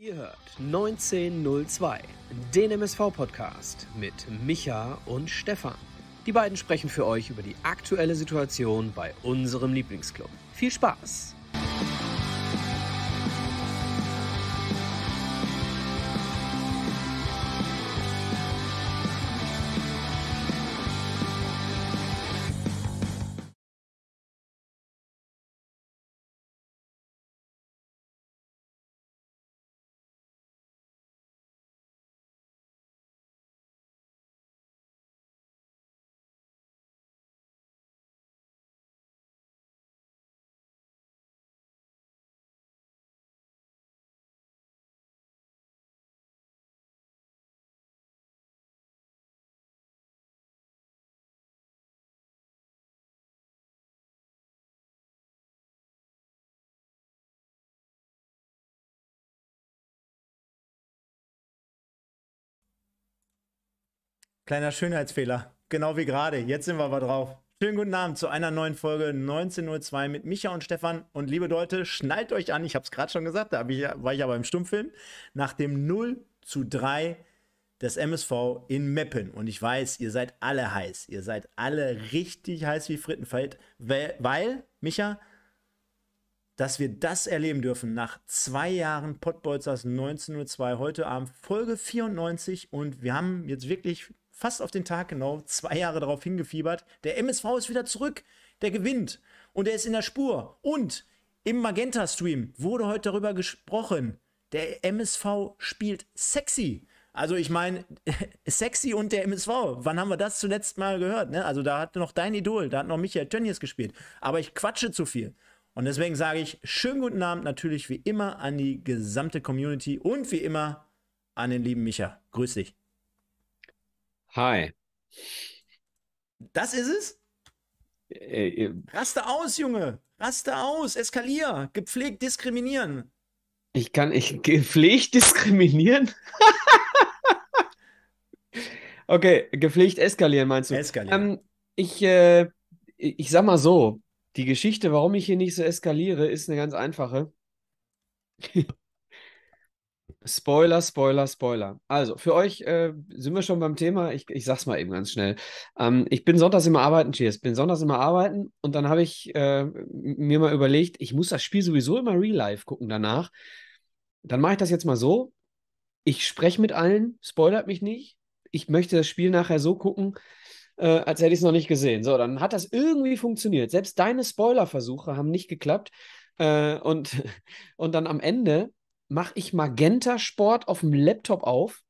Ihr hört 1902, den MSV-Podcast mit Micha und Stefan. Die beiden sprechen für euch über die aktuelle Situation bei unserem Lieblingsclub. Viel Spaß! Kleiner Schönheitsfehler. Genau wie gerade. Jetzt sind wir aber drauf. Schönen guten Abend zu einer neuen Folge 19.02 mit Micha und Stefan. Und liebe Leute, schnallt euch an. Ich habe es gerade schon gesagt, da ich, war ich aber im Stummfilm. Nach dem 0 zu 3 des MSV in Meppen. Und ich weiß, ihr seid alle heiß. Ihr seid alle richtig heiß wie Frittenfeld. Weil, weil Micha, dass wir das erleben dürfen nach zwei Jahren Pottbolzers 19.02 heute Abend, Folge 94. Und wir haben jetzt wirklich fast auf den Tag genau zwei Jahre darauf hingefiebert. Der MSV ist wieder zurück, der gewinnt und er ist in der Spur. Und im Magenta-Stream wurde heute darüber gesprochen, der MSV spielt sexy. Also ich meine, sexy und der MSV, wann haben wir das zuletzt mal gehört? Ne? Also da hat noch dein Idol, da hat noch Michael Tönnies gespielt. Aber ich quatsche zu viel. Und deswegen sage ich schönen guten Abend natürlich wie immer an die gesamte Community und wie immer an den lieben Micha. Grüß dich. Hi. Das ist es? Äh, äh, Raste aus, Junge. Raste aus. Eskalier. Gepflegt diskriminieren. Ich kann, ich gepflegt diskriminieren? okay, gepflegt eskalieren meinst du? Eskalieren. Ähm, ich, äh, ich sag mal so, die Geschichte, warum ich hier nicht so eskaliere, ist eine ganz einfache. Spoiler, Spoiler, Spoiler. Also, für euch äh, sind wir schon beim Thema. Ich, ich sag's mal eben ganz schnell. Ähm, ich bin sonntags immer arbeiten, Cheers. Bin sonntags immer arbeiten und dann habe ich äh, mir mal überlegt, ich muss das Spiel sowieso immer real life gucken danach. Dann mache ich das jetzt mal so. Ich spreche mit allen, spoilert mich nicht. Ich möchte das Spiel nachher so gucken, äh, als hätte ich es noch nicht gesehen. So, dann hat das irgendwie funktioniert. Selbst deine Spoiler-Versuche haben nicht geklappt. Äh, und, und dann am Ende mache ich Magenta Sport auf dem Laptop auf,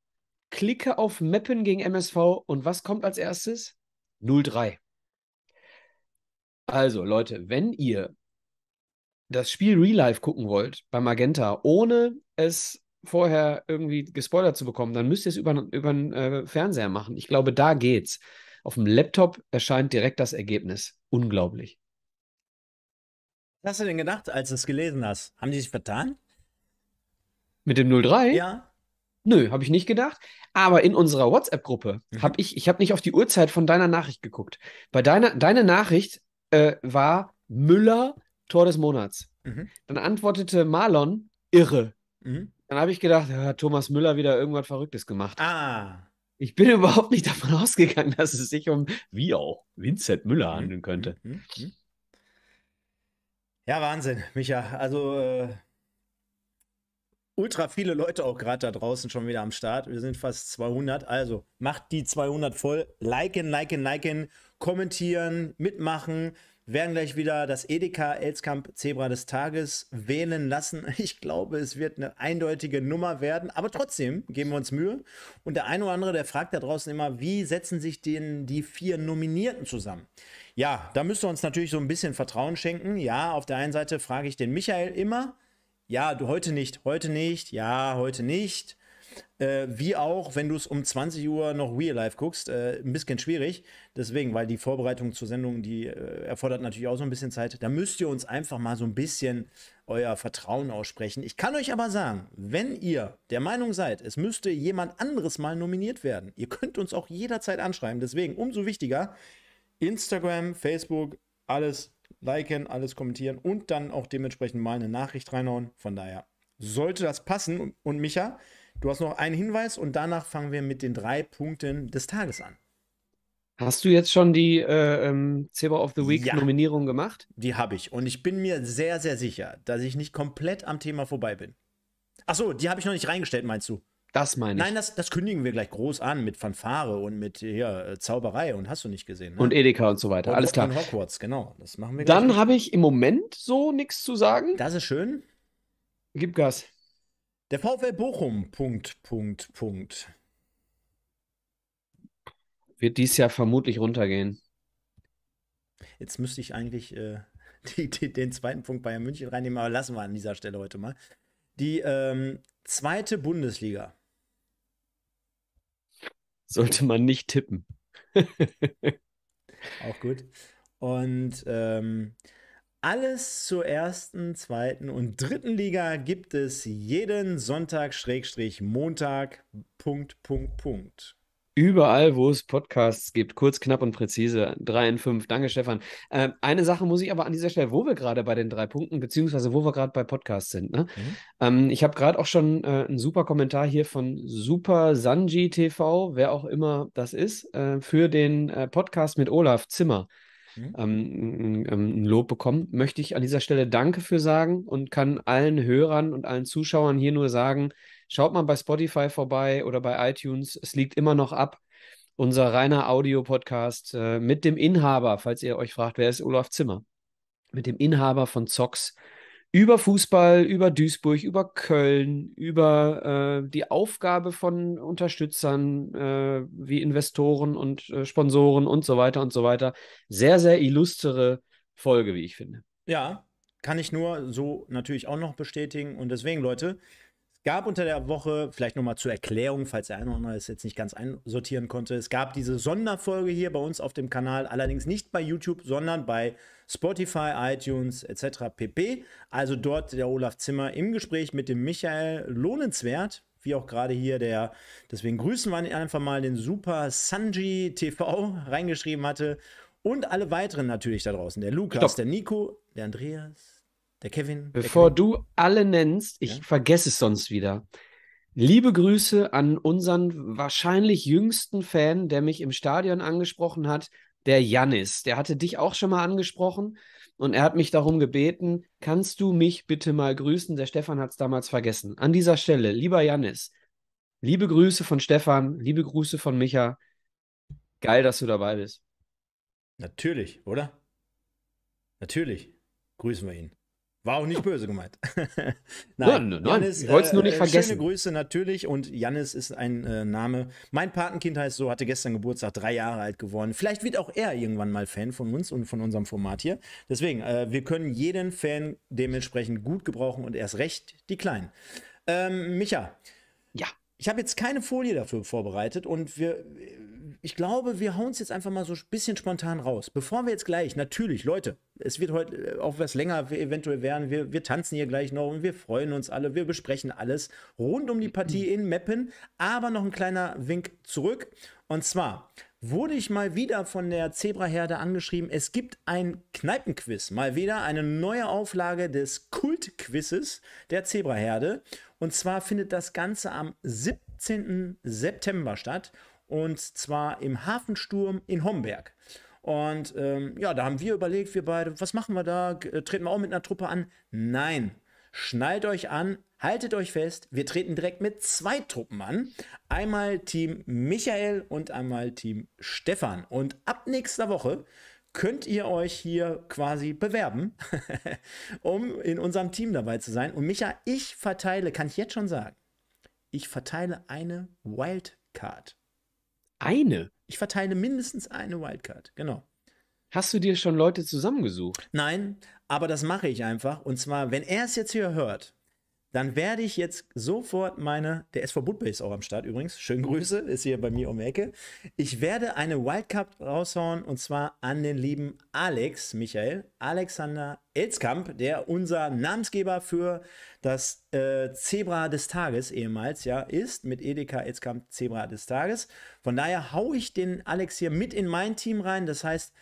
klicke auf Mappen gegen MSV und was kommt als erstes? 03. Also Leute, wenn ihr das Spiel Real Life gucken wollt bei Magenta, ohne es vorher irgendwie gespoilert zu bekommen, dann müsst ihr es über, über einen äh, Fernseher machen. Ich glaube, da geht's. Auf dem Laptop erscheint direkt das Ergebnis. Unglaublich. Was hast du denn gedacht, als du es gelesen hast? Haben die sich vertan? Mit dem 03? Ja. Nö, habe ich nicht gedacht. Aber in unserer WhatsApp-Gruppe mhm. habe ich, ich habe nicht auf die Uhrzeit von deiner Nachricht geguckt. Bei deiner, deine Nachricht äh, war Müller Tor des Monats. Mhm. Dann antwortete Marlon irre. Mhm. Dann habe ich gedacht, hat Thomas Müller wieder irgendwas Verrücktes gemacht. Ah. Ich bin überhaupt nicht davon ausgegangen, dass es sich um, wie auch, Vincent Müller mhm. handeln könnte. Mhm. Mhm. Ja, Wahnsinn, Micha. Also äh, ultra viele Leute auch gerade da draußen schon wieder am Start. Wir sind fast 200, also macht die 200 voll. Liken, liken, liken, kommentieren, mitmachen. Wir werden gleich wieder das Edeka Elskamp Zebra des Tages wählen lassen. Ich glaube, es wird eine eindeutige Nummer werden, aber trotzdem geben wir uns Mühe. Und der eine oder andere, der fragt da draußen immer, wie setzen sich denn die vier Nominierten zusammen? Ja, da müsst ihr uns natürlich so ein bisschen Vertrauen schenken. Ja, auf der einen Seite frage ich den Michael immer, ja, du heute nicht, heute nicht, ja, heute nicht. Äh, wie auch, wenn du es um 20 Uhr noch Real Life guckst, äh, ein bisschen schwierig. Deswegen, weil die Vorbereitung zur Sendung, die äh, erfordert natürlich auch so ein bisschen Zeit. Da müsst ihr uns einfach mal so ein bisschen euer Vertrauen aussprechen. Ich kann euch aber sagen, wenn ihr der Meinung seid, es müsste jemand anderes mal nominiert werden, ihr könnt uns auch jederzeit anschreiben. Deswegen umso wichtiger, Instagram, Facebook, alles liken, alles kommentieren und dann auch dementsprechend mal eine Nachricht reinhauen. Von daher sollte das passen. Und Micha, du hast noch einen Hinweis und danach fangen wir mit den drei Punkten des Tages an. Hast du jetzt schon die äh, ähm, Zebra of the Week ja, Nominierung gemacht? Die habe ich und ich bin mir sehr, sehr sicher, dass ich nicht komplett am Thema vorbei bin. Achso, die habe ich noch nicht reingestellt, meinst du? Das meine ich. Nein, das, das kündigen wir gleich groß an mit Fanfare und mit hier, äh, Zauberei und hast du nicht gesehen. Ne? Und Edeka und so weiter. Und, Alles klar. Und Hogwarts, genau. Das machen wir Dann habe ich im Moment so nichts zu sagen. Das ist schön. Gib Gas. Der VfL Bochum, Punkt, Punkt, Punkt. Wird dies Jahr vermutlich runtergehen. Jetzt müsste ich eigentlich äh, die, die, den zweiten Punkt Bayern München reinnehmen, aber lassen wir an dieser Stelle heute mal. Die ähm, zweite Bundesliga sollte man nicht tippen. Auch gut. Und ähm, alles zur ersten, zweiten und dritten Liga gibt es jeden Sonntag, Montag, Punkt, Punkt, Punkt. Überall, wo es Podcasts gibt, kurz, knapp und präzise. Drei in fünf. Danke, Stefan. Ähm, eine Sache muss ich aber an dieser Stelle, wo wir gerade bei den drei Punkten, beziehungsweise wo wir gerade bei Podcasts sind. Ne? Mhm. Ähm, ich habe gerade auch schon äh, einen super Kommentar hier von Super Sanji TV, wer auch immer das ist, äh, für den äh, Podcast mit Olaf Zimmer. Mhm. Ähm, ähm, ein Lob bekommen, möchte ich an dieser Stelle Danke für sagen und kann allen Hörern und allen Zuschauern hier nur sagen, Schaut mal bei Spotify vorbei oder bei iTunes. Es liegt immer noch ab. Unser reiner Audio-Podcast äh, mit dem Inhaber, falls ihr euch fragt, wer ist Olaf Zimmer? Mit dem Inhaber von Zox über Fußball, über Duisburg, über Köln, über äh, die Aufgabe von Unterstützern äh, wie Investoren und äh, Sponsoren und so weiter und so weiter. Sehr, sehr illustre Folge, wie ich finde. Ja, kann ich nur so natürlich auch noch bestätigen. Und deswegen, Leute, gab unter der Woche, vielleicht nochmal zur Erklärung, falls der eine oder andere es jetzt nicht ganz einsortieren konnte, es gab diese Sonderfolge hier bei uns auf dem Kanal, allerdings nicht bei YouTube, sondern bei Spotify, iTunes etc. pp. Also dort der Olaf Zimmer im Gespräch mit dem Michael Lohnenswert, wie auch gerade hier der, deswegen grüßen wir einfach mal den Super Sanji TV reingeschrieben hatte und alle weiteren natürlich da draußen, der Lukas, Stop. der Nico, der Andreas, der Kevin. Der Bevor Kevin. du alle nennst, ich ja? vergesse es sonst wieder. Liebe Grüße an unseren wahrscheinlich jüngsten Fan, der mich im Stadion angesprochen hat, der Jannis. Der hatte dich auch schon mal angesprochen und er hat mich darum gebeten, kannst du mich bitte mal grüßen? Der Stefan hat es damals vergessen. An dieser Stelle, lieber Jannis, liebe Grüße von Stefan, liebe Grüße von Micha. Geil, dass du dabei bist. Natürlich, oder? Natürlich grüßen wir ihn. War auch nicht böse gemeint. nein, nein, Janis, ich wollte es nur nicht äh, äh, vergessen. Schöne Grüße natürlich und Jannis ist ein äh, Name. Mein Patenkind heißt so, hatte gestern Geburtstag, drei Jahre alt geworden. Vielleicht wird auch er irgendwann mal Fan von uns und von unserem Format hier. Deswegen, äh, wir können jeden Fan dementsprechend gut gebrauchen und erst recht die Kleinen. Ähm, Micha. Ja. Ich habe jetzt keine Folie dafür vorbereitet und wir, ich glaube, wir hauen es jetzt einfach mal so ein bisschen spontan raus. Bevor wir jetzt gleich, natürlich, Leute, es wird heute äh, auch was länger eventuell werden. Wir, wir tanzen hier gleich noch und wir freuen uns alle. Wir besprechen alles rund um die Partie in Meppen. Aber noch ein kleiner Wink zurück. Und zwar wurde ich mal wieder von der Zebraherde angeschrieben. Es gibt ein Kneipenquiz. Mal wieder eine neue Auflage des Kultquizzes der Zebraherde. Und zwar findet das Ganze am 17. September statt und zwar im Hafensturm in Homberg. Und ähm, ja, da haben wir überlegt, wir beide, was machen wir da? Äh, treten wir auch mit einer Truppe an? Nein. Schnallt euch an, haltet euch fest, wir treten direkt mit zwei Truppen an. Einmal Team Michael und einmal Team Stefan. Und ab nächster Woche könnt ihr euch hier quasi bewerben, um in unserem Team dabei zu sein. Und Micha, ich verteile, kann ich jetzt schon sagen, ich verteile eine Wildcard. Eine? Ich verteile mindestens eine Wildcard, genau. Hast du dir schon Leute zusammengesucht? Nein, aber das mache ich einfach. Und zwar, wenn er es jetzt hier hört, dann werde ich jetzt sofort meine, der SV Bootbase ist auch am Start übrigens, schöne Grüße, ist hier bei mir um die Ecke. Ich werde eine Wildcard raushauen und zwar an den lieben Alex, Michael, Alexander Elzkamp, der unser Namensgeber für das äh, Zebra des Tages ehemals ja ist, mit Edeka Elzkamp Zebra des Tages. Von daher haue ich den Alex hier mit in mein Team rein, das heißt,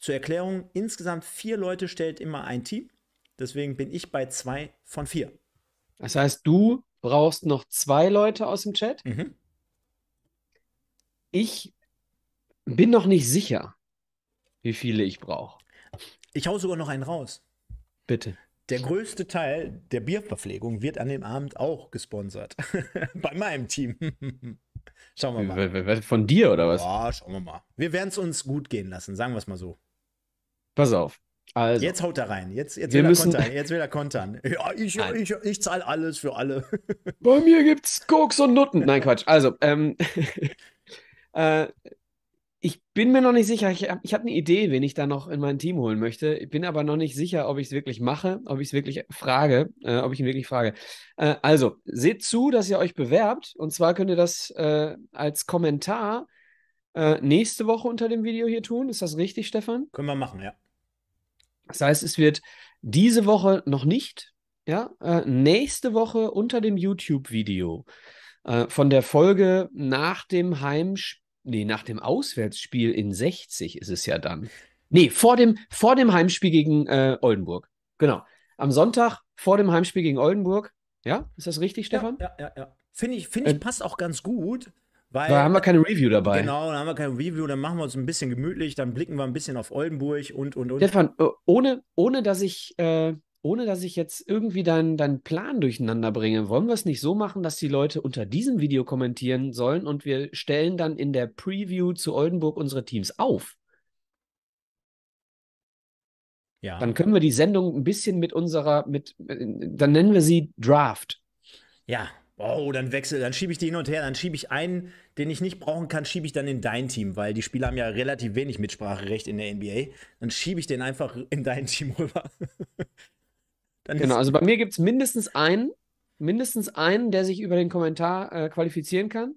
zur Erklärung, insgesamt vier Leute stellt immer ein Team. Deswegen bin ich bei zwei von vier. Das heißt, du brauchst noch zwei Leute aus dem Chat. Mhm. Ich bin noch nicht sicher, wie viele ich brauche. Ich hau sogar noch einen raus. Bitte. Der größte Teil der Bierverpflegung wird an dem Abend auch gesponsert. Bei meinem Team. schauen wir mal. Von dir oder was? Ja, schauen wir mal. Wir werden es uns gut gehen lassen, sagen wir es mal so. Pass auf. Also, jetzt haut er rein. Jetzt, jetzt, will, er müssen, kontern. jetzt will er kontern. Ja, ich, ich, ich zahle alles für alle. Bei mir gibt es Koks und Nutten. Nein, Quatsch. Also, ähm, äh, ich bin mir noch nicht sicher. Ich habe hab eine Idee, wen ich da noch in mein Team holen möchte. Ich bin aber noch nicht sicher, ob ich es wirklich mache, ob ich es wirklich frage, äh, ob ich ihn wirklich frage. Äh, also, seht zu, dass ihr euch bewerbt. Und zwar könnt ihr das äh, als Kommentar äh, nächste Woche unter dem Video hier tun. Ist das richtig, Stefan? Können wir machen, ja. Das heißt, es wird diese Woche noch nicht, ja, äh, nächste Woche unter dem YouTube-Video äh, von der Folge nach dem Heimspiel, nee, nach dem Auswärtsspiel in 60 ist es ja dann. Nee, vor dem, vor dem Heimspiel gegen äh, Oldenburg. Genau. Am Sonntag vor dem Heimspiel gegen Oldenburg. Ja, ist das richtig, Stefan? Ja, ja, ja. ja. Finde ich, find ich äh, passt auch ganz gut, weil, da haben wir keine Review dabei. Genau, da haben wir keine Review, dann machen wir uns ein bisschen gemütlich, dann blicken wir ein bisschen auf Oldenburg und und und. Stefan, oh, ohne, ohne dass ich. Äh ohne dass ich jetzt irgendwie deinen dein Plan durcheinander bringe, wollen wir es nicht so machen, dass die Leute unter diesem Video kommentieren sollen und wir stellen dann in der Preview zu Oldenburg unsere Teams auf. Ja. Dann können wir die Sendung ein bisschen mit unserer, mit, äh, dann nennen wir sie Draft. Ja, Oh, dann wechsel, dann schiebe ich die hin und her, dann schiebe ich einen, den ich nicht brauchen kann, schiebe ich dann in dein Team, weil die Spieler haben ja relativ wenig Mitspracherecht in der NBA. Dann schiebe ich den einfach in dein Team rüber. genau, also bei mir gibt es mindestens einen, mindestens einen, der sich über den Kommentar äh, qualifizieren kann.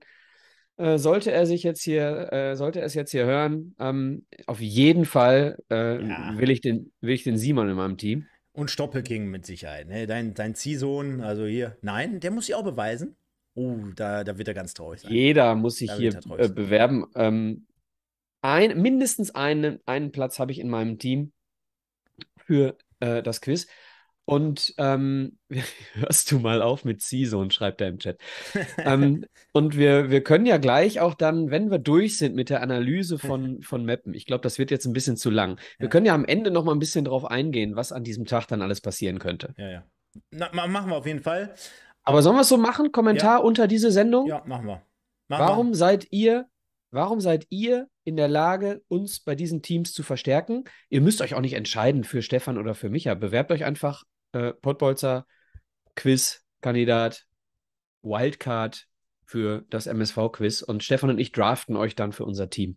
Äh, sollte er sich jetzt hier, äh, sollte er es jetzt hier hören, ähm, auf jeden Fall äh, ja. will, ich den, will ich den Simon in meinem Team. Und Stoppelking mit Sicherheit. Ne? Dein, dein Ziehsohn, also hier, nein, der muss sich auch beweisen. Oh, da, da wird er ganz traurig sein. Jeder muss sich da hier äh, bewerben. Ähm, ein, mindestens einen, einen Platz habe ich in meinem Team für äh, das Quiz. Und ähm, hörst du mal auf mit Season, schreibt er im Chat. ähm, und wir, wir können ja gleich auch dann, wenn wir durch sind mit der Analyse von, von Mappen, ich glaube, das wird jetzt ein bisschen zu lang. Wir ja. können ja am Ende noch mal ein bisschen drauf eingehen, was an diesem Tag dann alles passieren könnte. Ja, ja. Na, machen wir auf jeden Fall. Aber sollen wir es so machen? Kommentar ja. unter diese Sendung? Ja, machen wir. Machen Warum wir. seid ihr Warum seid ihr in der Lage, uns bei diesen Teams zu verstärken? Ihr müsst euch auch nicht entscheiden für Stefan oder für Micha. Bewerbt euch einfach äh, Pottbolzer, Quiz-Kandidat, Wildcard für das MSV-Quiz und Stefan und ich draften euch dann für unser Team.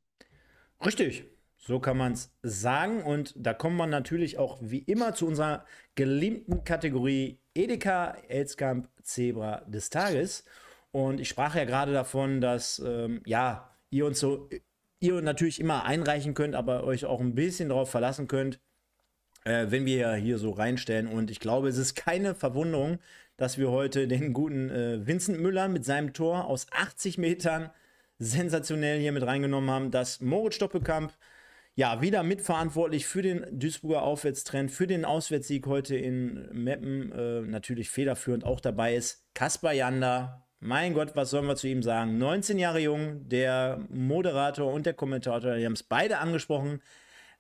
Richtig, so kann man es sagen. Und da kommt man natürlich auch wie immer zu unserer geliebten Kategorie Edeka, Elskamp, Zebra des Tages. Und ich sprach ja gerade davon, dass ähm, ja ihr uns so, äh, ihr natürlich immer einreichen könnt, aber euch auch ein bisschen darauf verlassen könnt, äh, wenn wir hier so reinstellen. Und ich glaube, es ist keine Verwunderung, dass wir heute den guten äh, Vincent Müller mit seinem Tor aus 80 Metern sensationell hier mit reingenommen haben, dass Moritz Stoppelkamp ja wieder mitverantwortlich für den Duisburger Aufwärtstrend, für den Auswärtssieg heute in Meppen, äh, natürlich federführend auch dabei ist. Kaspar Janda, mein Gott, was sollen wir zu ihm sagen? 19 Jahre jung, der Moderator und der Kommentator, die haben es beide angesprochen.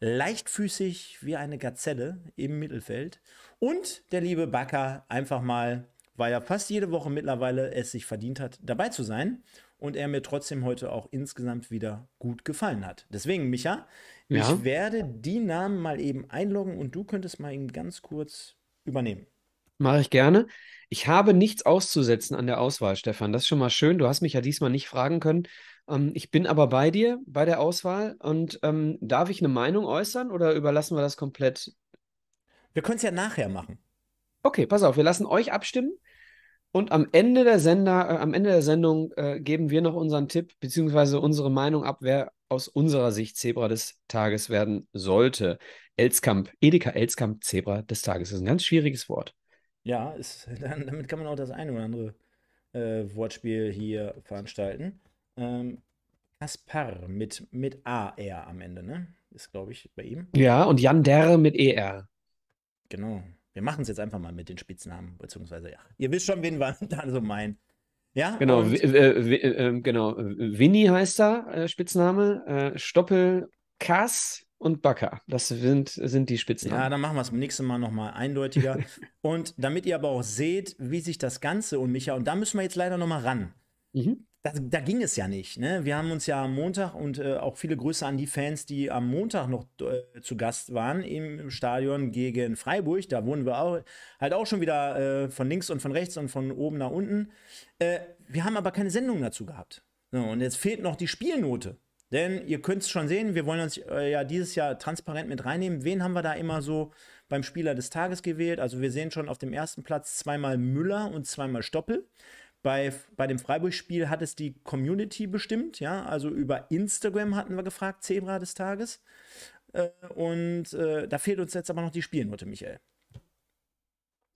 Leichtfüßig wie eine Gazelle im Mittelfeld. Und der liebe Bakker einfach mal, weil er fast jede Woche mittlerweile es sich verdient hat, dabei zu sein. Und er mir trotzdem heute auch insgesamt wieder gut gefallen hat. Deswegen, Micha, ja? ich werde die Namen mal eben einloggen und du könntest mal ihn ganz kurz übernehmen. Mache ich gerne. Ich habe nichts auszusetzen an der Auswahl, Stefan. Das ist schon mal schön. Du hast mich ja diesmal nicht fragen können. Ähm, ich bin aber bei dir bei der Auswahl. Und ähm, darf ich eine Meinung äußern oder überlassen wir das komplett? Wir können es ja nachher machen. Okay, pass auf, wir lassen euch abstimmen. Und am Ende der, Sender, äh, am Ende der Sendung äh, geben wir noch unseren Tipp bzw. unsere Meinung ab, wer aus unserer Sicht Zebra des Tages werden sollte. Elskamp, Edeka Elskamp, Zebra des Tages. Das ist ein ganz schwieriges Wort. Ja, ist, dann, damit kann man auch das eine oder andere äh, Wortspiel hier veranstalten. Ähm, Kaspar mit, mit AR am Ende, ne? Ist, glaube ich, bei ihm. Ja, und Jan Derr mit ER. Genau. Wir machen es jetzt einfach mal mit den Spitznamen, beziehungsweise, ja. Ihr wisst schon, wen wir da so meinen. Ja, genau. äh, äh, ähm, genau. Winnie heißt da, äh, Spitzname. Äh, Stoppel Kass und Bakker. Das sind, sind die Spitzen. Ja, dann machen wir es beim nächsten Mal nochmal eindeutiger. und damit ihr aber auch seht, wie sich das Ganze und Micha, und da müssen wir jetzt leider nochmal ran. Mhm. Das, da ging es ja nicht. Ne? Wir haben uns ja am Montag und äh, auch viele Grüße an die Fans, die am Montag noch äh, zu Gast waren im, Stadion gegen Freiburg. Da wurden wir auch, halt auch schon wieder äh, von links und von rechts und von oben nach unten. Äh, wir haben aber keine Sendung dazu gehabt. So, und jetzt fehlt noch die Spielnote. Denn ihr könnt es schon sehen, wir wollen uns äh, ja dieses Jahr transparent mit reinnehmen. Wen haben wir da immer so beim Spieler des Tages gewählt? Also wir sehen schon auf dem ersten Platz zweimal Müller und zweimal Stoppel. Bei, bei dem Freiburg-Spiel hat es die Community bestimmt, ja. Also über Instagram hatten wir gefragt, Zebra des Tages. Äh, und äh, da fehlt uns jetzt aber noch die Spielnote, Michael.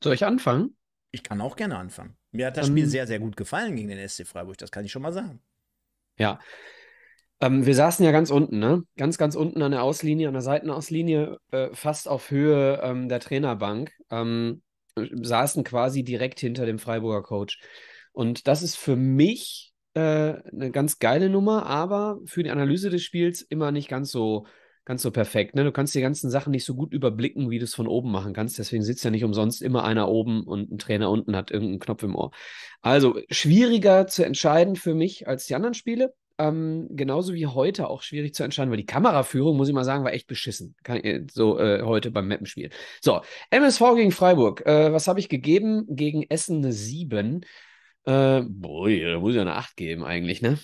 Soll ich anfangen? Ich kann auch gerne anfangen. Mir hat das um, Spiel sehr, sehr gut gefallen gegen den SC Freiburg, das kann ich schon mal sagen. Ja, ähm, wir saßen ja ganz unten, ne? Ganz, ganz unten an der Auslinie, an der Seitenauslinie, äh, fast auf Höhe ähm, der Trainerbank, ähm, saßen quasi direkt hinter dem Freiburger Coach. Und das ist für mich äh, eine ganz geile Nummer, aber für die Analyse des Spiels immer nicht ganz so ganz so perfekt. Ne? Du kannst die ganzen Sachen nicht so gut überblicken, wie du es von oben machen kannst. Deswegen sitzt ja nicht umsonst immer einer oben und ein Trainer unten hat irgendeinen Knopf im Ohr. Also schwieriger zu entscheiden für mich als die anderen Spiele. Ähm, genauso wie heute auch schwierig zu entscheiden, weil die Kameraführung, muss ich mal sagen, war echt beschissen. Kann, äh, so äh, heute beim Mappenspiel. So, MSV gegen Freiburg. Äh, was habe ich gegeben? Gegen Essen eine 7. Äh, boah, da muss ich ja eine 8 geben eigentlich, ne?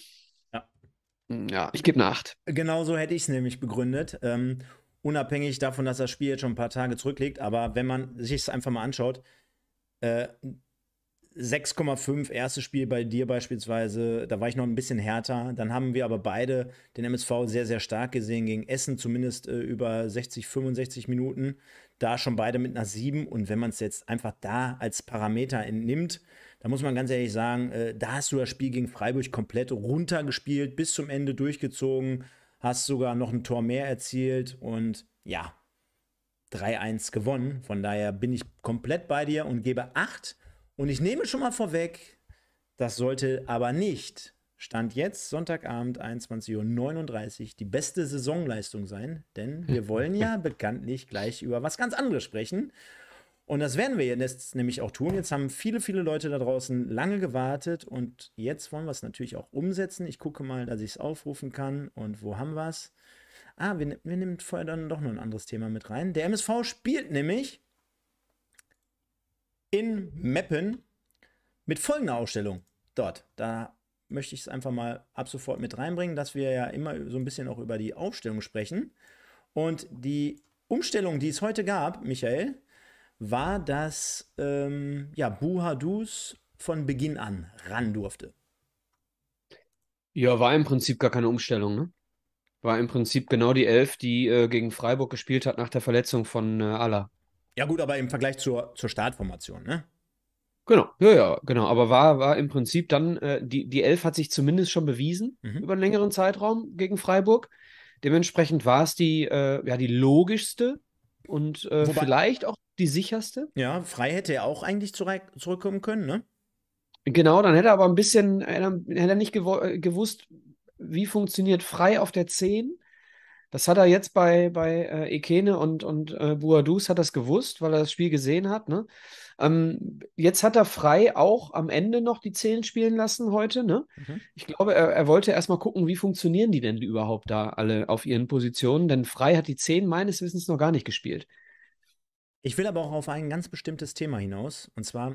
Ja. Hm, ja, ich gebe eine 8. Genauso hätte ich es nämlich begründet. Ähm, unabhängig davon, dass das Spiel jetzt schon ein paar Tage zurückliegt. Aber wenn man sich es einfach mal anschaut, äh, 6,5 erstes Spiel bei dir beispielsweise, da war ich noch ein bisschen härter. Dann haben wir aber beide den MSV sehr, sehr stark gesehen gegen Essen, zumindest äh, über 60, 65 Minuten. Da schon beide mit einer 7. Und wenn man es jetzt einfach da als Parameter entnimmt, da muss man ganz ehrlich sagen, äh, da hast du das Spiel gegen Freiburg komplett runtergespielt, bis zum Ende durchgezogen, hast sogar noch ein Tor mehr erzielt und ja, 3-1 gewonnen. Von daher bin ich komplett bei dir und gebe 8 und ich nehme schon mal vorweg, das sollte aber nicht, Stand jetzt, Sonntagabend, 21.39 Uhr, die beste Saisonleistung sein, denn wir wollen ja bekanntlich gleich über was ganz anderes sprechen. Und das werden wir jetzt nämlich auch tun. Jetzt haben viele, viele Leute da draußen lange gewartet und jetzt wollen wir es natürlich auch umsetzen. Ich gucke mal, dass ich es aufrufen kann und wo haben wir es? Ah, wir, ne-, wir nehmen vorher dann doch noch ein anderes Thema mit rein. Der MSV spielt nämlich in Meppen mit folgender Ausstellung dort. Da möchte ich es einfach mal ab sofort mit reinbringen, dass wir ja immer so ein bisschen auch über die Aufstellung sprechen. Und die Umstellung, die es heute gab, Michael, war, dass ähm, ja, Buhadus von Beginn an ran durfte. Ja, war im Prinzip gar keine Umstellung, ne? War im Prinzip genau die Elf, die äh, gegen Freiburg gespielt hat nach der Verletzung von äh, Aller. Ja, gut, aber im Vergleich zur, zur Startformation, ne? Genau, ja, ja, genau. Aber war, war im Prinzip dann, äh, die, die Elf hat sich zumindest schon bewiesen mhm. über einen längeren Zeitraum gegen Freiburg. Dementsprechend war es die, äh, ja, die logischste und äh, Wobei, vielleicht auch die sicherste. Ja, Frei hätte er auch eigentlich zurückkommen können, ne? Genau, dann hätte er aber ein bisschen, äh, hätte er nicht gew äh, gewusst, wie funktioniert Frei auf der 10 das hat er jetzt bei, bei äh, Ekene und, und äh, Buadus hat das gewusst, weil er das Spiel gesehen hat. Ne? Ähm, jetzt hat er frei auch am Ende noch die Zehen spielen lassen heute. Ne? Mhm. Ich glaube, er, er wollte erstmal gucken, wie funktionieren die denn überhaupt da alle auf ihren Positionen, denn frei hat die Zehen meines Wissens noch gar nicht gespielt. Ich will aber auch auf ein ganz bestimmtes Thema hinaus. Und zwar,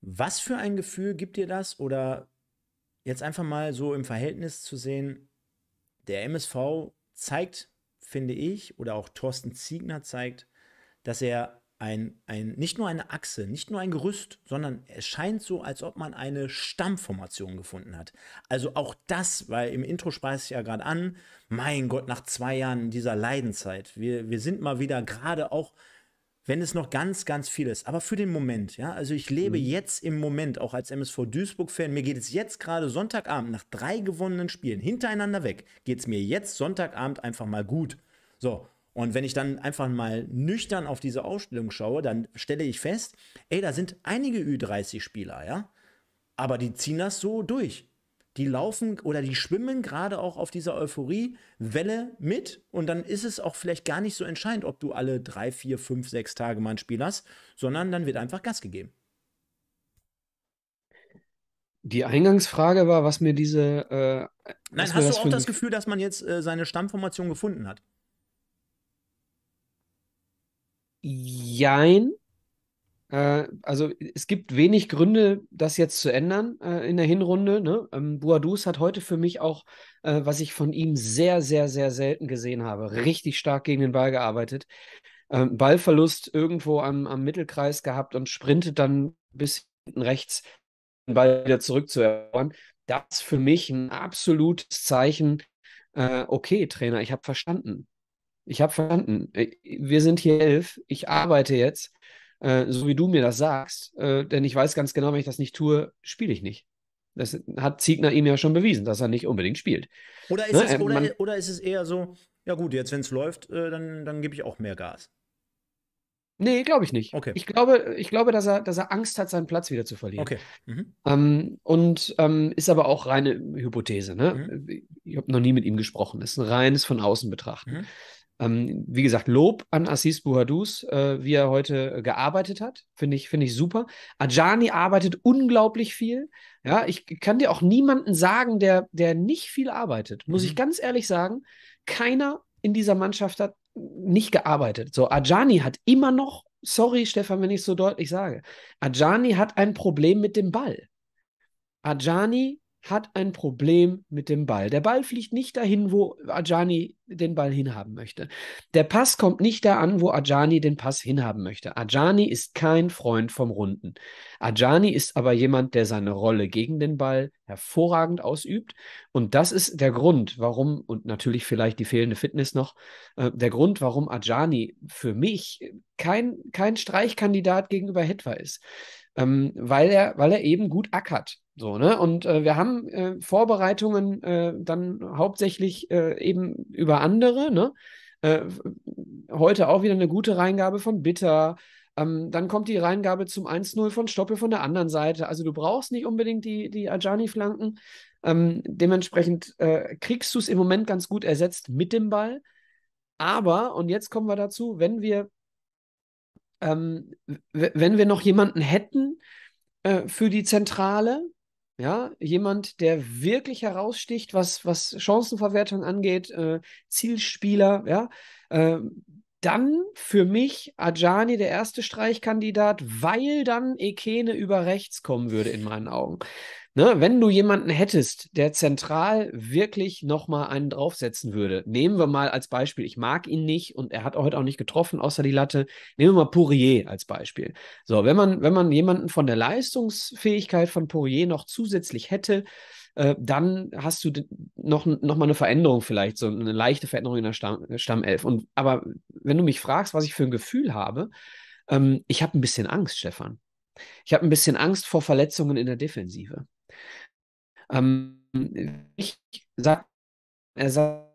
was für ein Gefühl gibt dir das? Oder jetzt einfach mal so im Verhältnis zu sehen, der MSV zeigt, finde ich, oder auch Thorsten Ziegner zeigt, dass er ein, ein, nicht nur eine Achse, nicht nur ein Gerüst, sondern es scheint so, als ob man eine Stammformation gefunden hat. Also auch das, weil im Intro speise ich ja gerade an, mein Gott, nach zwei Jahren dieser Leidenzeit, Wir, wir sind mal wieder gerade auch wenn es noch ganz, ganz viel ist. Aber für den Moment, ja, also ich lebe mhm. jetzt im Moment, auch als MSV Duisburg-Fan, mir geht es jetzt gerade Sonntagabend nach drei gewonnenen Spielen hintereinander weg, geht es mir jetzt Sonntagabend einfach mal gut. So, und wenn ich dann einfach mal nüchtern auf diese Ausstellung schaue, dann stelle ich fest, ey, da sind einige Ü30-Spieler, ja, aber die ziehen das so durch die laufen oder die schwimmen gerade auch auf dieser Euphorie-Welle mit. Und dann ist es auch vielleicht gar nicht so entscheidend, ob du alle drei, vier, fünf, sechs Tage mal ein Spiel hast, sondern dann wird einfach Gas gegeben. Die Eingangsfrage war, was mir diese. Äh, Nein, hast du auch das Gefühl, dass man jetzt äh, seine Stammformation gefunden hat? Jein. Äh, also es gibt wenig Gründe, das jetzt zu ändern äh, in der Hinrunde. Ne? Ähm, Boadus hat heute für mich auch, äh, was ich von ihm sehr, sehr, sehr selten gesehen habe, richtig stark gegen den Ball gearbeitet. Ähm, Ballverlust irgendwo am, am, Mittelkreis gehabt und sprintet dann bis hinten rechts, den Ball wieder zurückzuerobern. Das ist für mich ein absolutes Zeichen, äh, okay, Trainer, ich habe verstanden. Ich habe verstanden. Äh, wir sind hier elf, ich arbeite jetzt. Äh, so wie du mir das sagst, äh, denn ich weiß ganz genau, wenn ich das nicht tue, spiele ich nicht. Das hat Ziegner ihm ja schon bewiesen, dass er nicht unbedingt spielt. Oder ist, ne? es, äh, oder, oder ist es eher so, ja gut, jetzt wenn es läuft, äh, dann, dann gebe ich auch mehr Gas. Nee, glaube ich nicht. Okay. Ich glaube, ich glaube dass, er, dass er Angst hat, seinen Platz wieder zu verlieren. Okay. Mhm. Ähm, und ähm, ist aber auch reine Hypothese. Ne? Mhm. Ich habe noch nie mit ihm gesprochen. Das ist ein reines von außen betrachten. Mhm. Ähm, wie gesagt, Lob an Assis Buhadus, äh, wie er heute äh, gearbeitet hat. Finde ich, find ich super. Ajani arbeitet unglaublich viel. Ja, ich kann dir auch niemanden sagen, der, der nicht viel arbeitet. Muss ich mhm. ganz ehrlich sagen, keiner in dieser Mannschaft hat nicht gearbeitet. So, Ajani hat immer noch, sorry Stefan, wenn ich es so deutlich sage, Ajani hat ein Problem mit dem Ball. Ajani hat ein Problem mit dem Ball. Der Ball fliegt nicht dahin, wo Ajani den Ball hinhaben möchte. Der Pass kommt nicht da an, wo Ajani den Pass hinhaben möchte. Ajani ist kein Freund vom Runden. Ajani ist aber jemand, der seine Rolle gegen den Ball hervorragend ausübt. Und das ist der Grund, warum, und natürlich vielleicht die fehlende Fitness noch, äh, der Grund, warum Ajani für mich kein, kein Streichkandidat gegenüber Hetwa ist ähm, weil, er, weil er eben gut ackert. So, ne? Und äh, wir haben äh, Vorbereitungen äh, dann hauptsächlich äh, eben über andere. Ne? Äh, heute auch wieder eine gute Reingabe von Bitter. Ähm, dann kommt die Reingabe zum 1-0 von Stoppel von der anderen Seite. Also du brauchst nicht unbedingt die, die Ajani-Flanken. Ähm, dementsprechend äh, kriegst du es im Moment ganz gut ersetzt mit dem Ball. Aber, und jetzt kommen wir dazu, wenn wir ähm, wenn wir noch jemanden hätten äh, für die Zentrale, ja, jemand, der wirklich heraussticht, was, was Chancenverwertung angeht, äh, Zielspieler, ja, äh, dann für mich Ajani der erste Streichkandidat, weil dann Ekene über rechts kommen würde in meinen Augen. Ne, wenn du jemanden hättest, der zentral wirklich nochmal einen draufsetzen würde, nehmen wir mal als Beispiel, ich mag ihn nicht und er hat heute auch nicht getroffen, außer die Latte, nehmen wir mal Poirier als Beispiel. So, wenn man, wenn man jemanden von der Leistungsfähigkeit von Poirier noch zusätzlich hätte, äh, dann hast du noch, noch mal eine Veränderung vielleicht, so eine leichte Veränderung in der Stamm, Stammelf. Und, aber wenn du mich fragst, was ich für ein Gefühl habe, ähm, ich habe ein bisschen Angst, Stefan. Ich habe ein bisschen Angst vor Verletzungen in der Defensive. Ähm, ich sag, er sagt,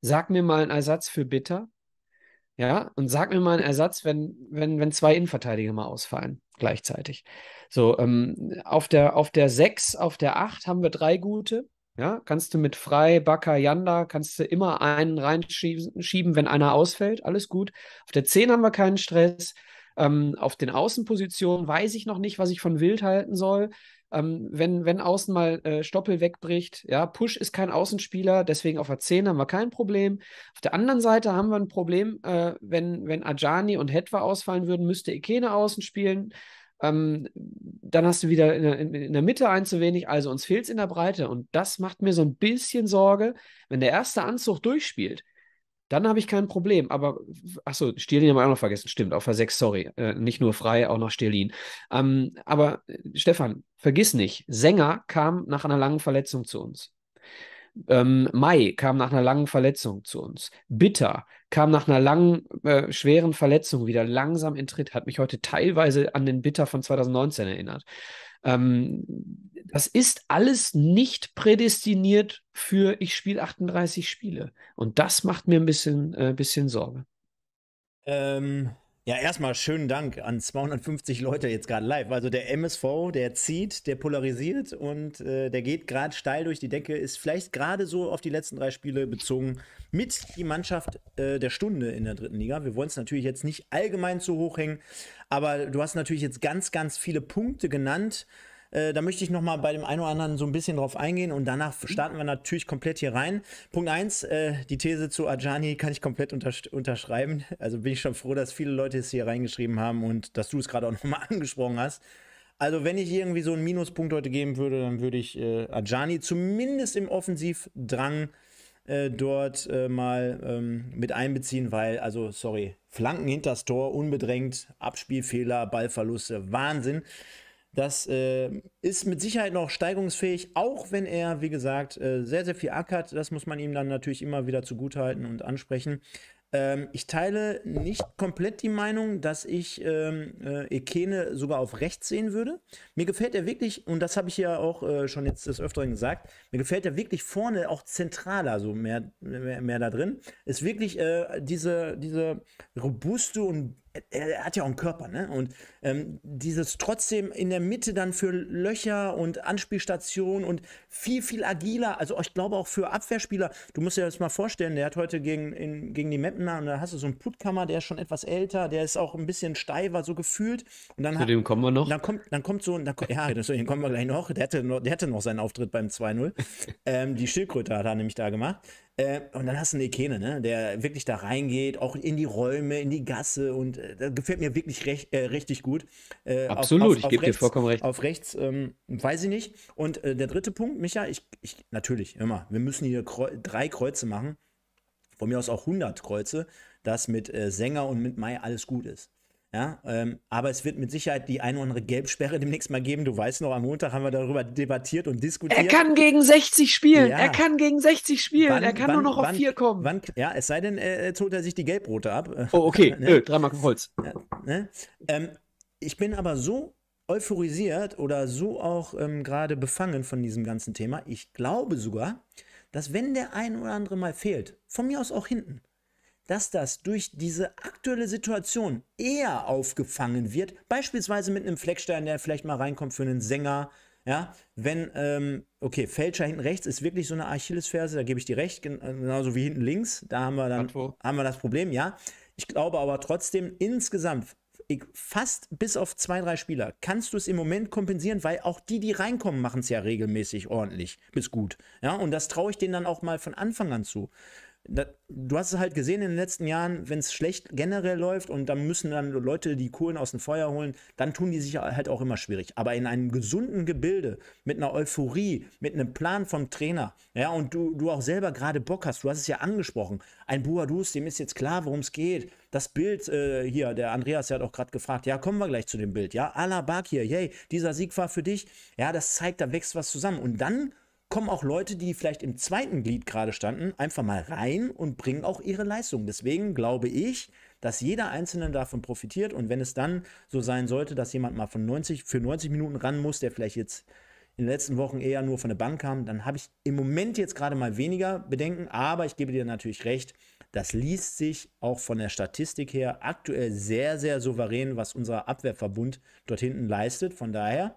sag mir mal einen Ersatz für Bitter. Ja, und sag mir mal einen Ersatz, wenn, wenn, wenn zwei Innenverteidiger mal ausfallen gleichzeitig. So, ähm, auf, der, auf der 6, auf der 8 haben wir drei gute. Ja, kannst du mit Frei, Bakker, Yanda, kannst du immer einen reinschieben, wenn einer ausfällt, alles gut. Auf der 10 haben wir keinen Stress. Ähm, auf den Außenpositionen weiß ich noch nicht, was ich von Wild halten soll. Ähm, wenn, wenn außen mal äh, Stoppel wegbricht, ja, Push ist kein Außenspieler, deswegen auf der 10 haben wir kein Problem. Auf der anderen Seite haben wir ein Problem, äh, wenn, wenn Ajani und Hetwa ausfallen würden, müsste Ikene außen spielen. Ähm, dann hast du wieder in der, in, in der Mitte ein zu wenig, also uns fehlt es in der Breite. Und das macht mir so ein bisschen Sorge, wenn der erste Anzug durchspielt, dann habe ich kein Problem. Aber, achso, Stirlin haben wir auch noch vergessen. Stimmt, auf der 6, sorry. Äh, nicht nur frei, auch noch Stirlin. Ähm, aber äh, Stefan, vergiss nicht, Sänger kam nach einer langen Verletzung zu uns. Ähm, Mai kam nach einer langen Verletzung zu uns. Bitter kam nach einer langen, äh, schweren Verletzung wieder langsam in Tritt. Hat mich heute teilweise an den Bitter von 2019 erinnert. Ähm, das ist alles nicht prädestiniert für ich spiele 38 Spiele. Und das macht mir ein bisschen, äh, bisschen Sorge. Ähm, ja, erstmal schönen Dank an 250 Leute jetzt gerade live. Also der MSV, der zieht, der polarisiert und äh, der geht gerade steil durch die Decke, ist vielleicht gerade so auf die letzten drei Spiele bezogen mit die Mannschaft äh, der Stunde in der dritten Liga. Wir wollen es natürlich jetzt nicht allgemein zu hoch hängen, aber du hast natürlich jetzt ganz, ganz viele Punkte genannt. Äh, da möchte ich nochmal bei dem einen oder anderen so ein bisschen drauf eingehen und danach starten wir natürlich komplett hier rein. Punkt 1, äh, die These zu Ajani kann ich komplett unter unterschreiben. Also bin ich schon froh, dass viele Leute es hier reingeschrieben haben und dass du es gerade auch nochmal angesprochen hast. Also wenn ich irgendwie so einen Minuspunkt heute geben würde, dann würde ich äh, Ajani zumindest im Offensivdrang äh, dort äh, mal ähm, mit einbeziehen, weil, also sorry, Flanken hinter das Tor, unbedrängt, Abspielfehler, Ballverluste, Wahnsinn. Das äh, ist mit Sicherheit noch steigungsfähig, auch wenn er, wie gesagt, äh, sehr, sehr viel ackert. Das muss man ihm dann natürlich immer wieder zugutehalten und ansprechen. Ähm, ich teile nicht komplett die Meinung, dass ich ähm, äh, Ekene sogar auf rechts sehen würde. Mir gefällt er wirklich, und das habe ich ja auch äh, schon jetzt des Öfteren gesagt, mir gefällt er wirklich vorne auch zentraler, so mehr, mehr, mehr da drin. Ist wirklich äh, diese, diese robuste und er hat ja auch einen Körper, ne? Und ähm, dieses trotzdem in der Mitte dann für Löcher und Anspielstationen und viel, viel agiler, also ich glaube auch für Abwehrspieler, du musst dir das mal vorstellen, der hat heute gegen, in, gegen die Mappener und da hast du so einen Putkammer, der ist schon etwas älter, der ist auch ein bisschen steifer, so gefühlt. Und dann Zu dem kommen wir noch. Dann kommt, dann kommt so, dann, ja, den kommen wir gleich noch. Der hätte noch, noch seinen Auftritt beim 2-0. ähm, die Schildkröte hat er nämlich da gemacht. Äh, und dann hast du einen Ikene, ne? der wirklich da reingeht, auch in die Räume, in die Gasse und äh, das gefällt mir wirklich recht, äh, richtig gut. Äh, Absolut, auf, auf, ich gebe dir vollkommen recht. Auf rechts, ähm, weiß ich nicht. Und äh, der dritte Punkt, Micha, ich, ich, natürlich, immer, wir müssen hier Kreu drei Kreuze machen. Von mir aus auch 100 Kreuze, dass mit äh, Sänger und mit Mai alles gut ist. Ja, ähm, aber es wird mit Sicherheit die eine oder andere Gelbsperre demnächst mal geben. Du weißt noch, am Montag haben wir darüber debattiert und diskutiert. Er kann gegen 60 spielen. Ja. Er kann gegen 60 spielen. Wann, er kann wann, nur noch auf 4 kommen. Wann, ja, es sei denn, äh, er holt er sich die Gelbrote ab. Oh, okay. ne? Ö, dreimal Holz. Ja, ne? ähm, ich bin aber so euphorisiert oder so auch ähm, gerade befangen von diesem ganzen Thema. Ich glaube sogar, dass wenn der ein oder andere mal fehlt, von mir aus auch hinten, dass das durch diese aktuelle Situation eher aufgefangen wird, beispielsweise mit einem Fleckstein, der vielleicht mal reinkommt für einen Sänger, ja, wenn, ähm, okay, Fälscher hinten rechts ist wirklich so eine Achillesferse, da gebe ich dir recht, äh, genauso wie hinten links, da haben wir dann haben wir das Problem, ja. Ich glaube aber trotzdem, insgesamt, fast bis auf zwei, drei Spieler, kannst du es im Moment kompensieren, weil auch die, die reinkommen, machen es ja regelmäßig ordentlich bis gut. Ja, und das traue ich denen dann auch mal von Anfang an zu du hast es halt gesehen in den letzten Jahren, wenn es schlecht generell läuft und dann müssen dann Leute die Kohlen aus dem Feuer holen, dann tun die sich halt auch immer schwierig. Aber in einem gesunden Gebilde, mit einer Euphorie, mit einem Plan vom Trainer, ja, und du, du auch selber gerade Bock hast, du hast es ja angesprochen, ein Buadus, dem ist jetzt klar, worum es geht. Das Bild äh, hier, der Andreas der hat auch gerade gefragt, ja, kommen wir gleich zu dem Bild, ja, Allah Bakir, yay, dieser Sieg war für dich, ja, das zeigt, da wächst was zusammen. Und dann kommen auch Leute, die vielleicht im zweiten Glied gerade standen, einfach mal rein und bringen auch ihre Leistung. Deswegen glaube ich, dass jeder Einzelne davon profitiert. Und wenn es dann so sein sollte, dass jemand mal von 90, für 90 Minuten ran muss, der vielleicht jetzt in den letzten Wochen eher nur von der Bank kam, dann habe ich im Moment jetzt gerade mal weniger Bedenken. Aber ich gebe dir natürlich recht, das liest sich auch von der Statistik her aktuell sehr, sehr souverän, was unser Abwehrverbund dort hinten leistet. Von daher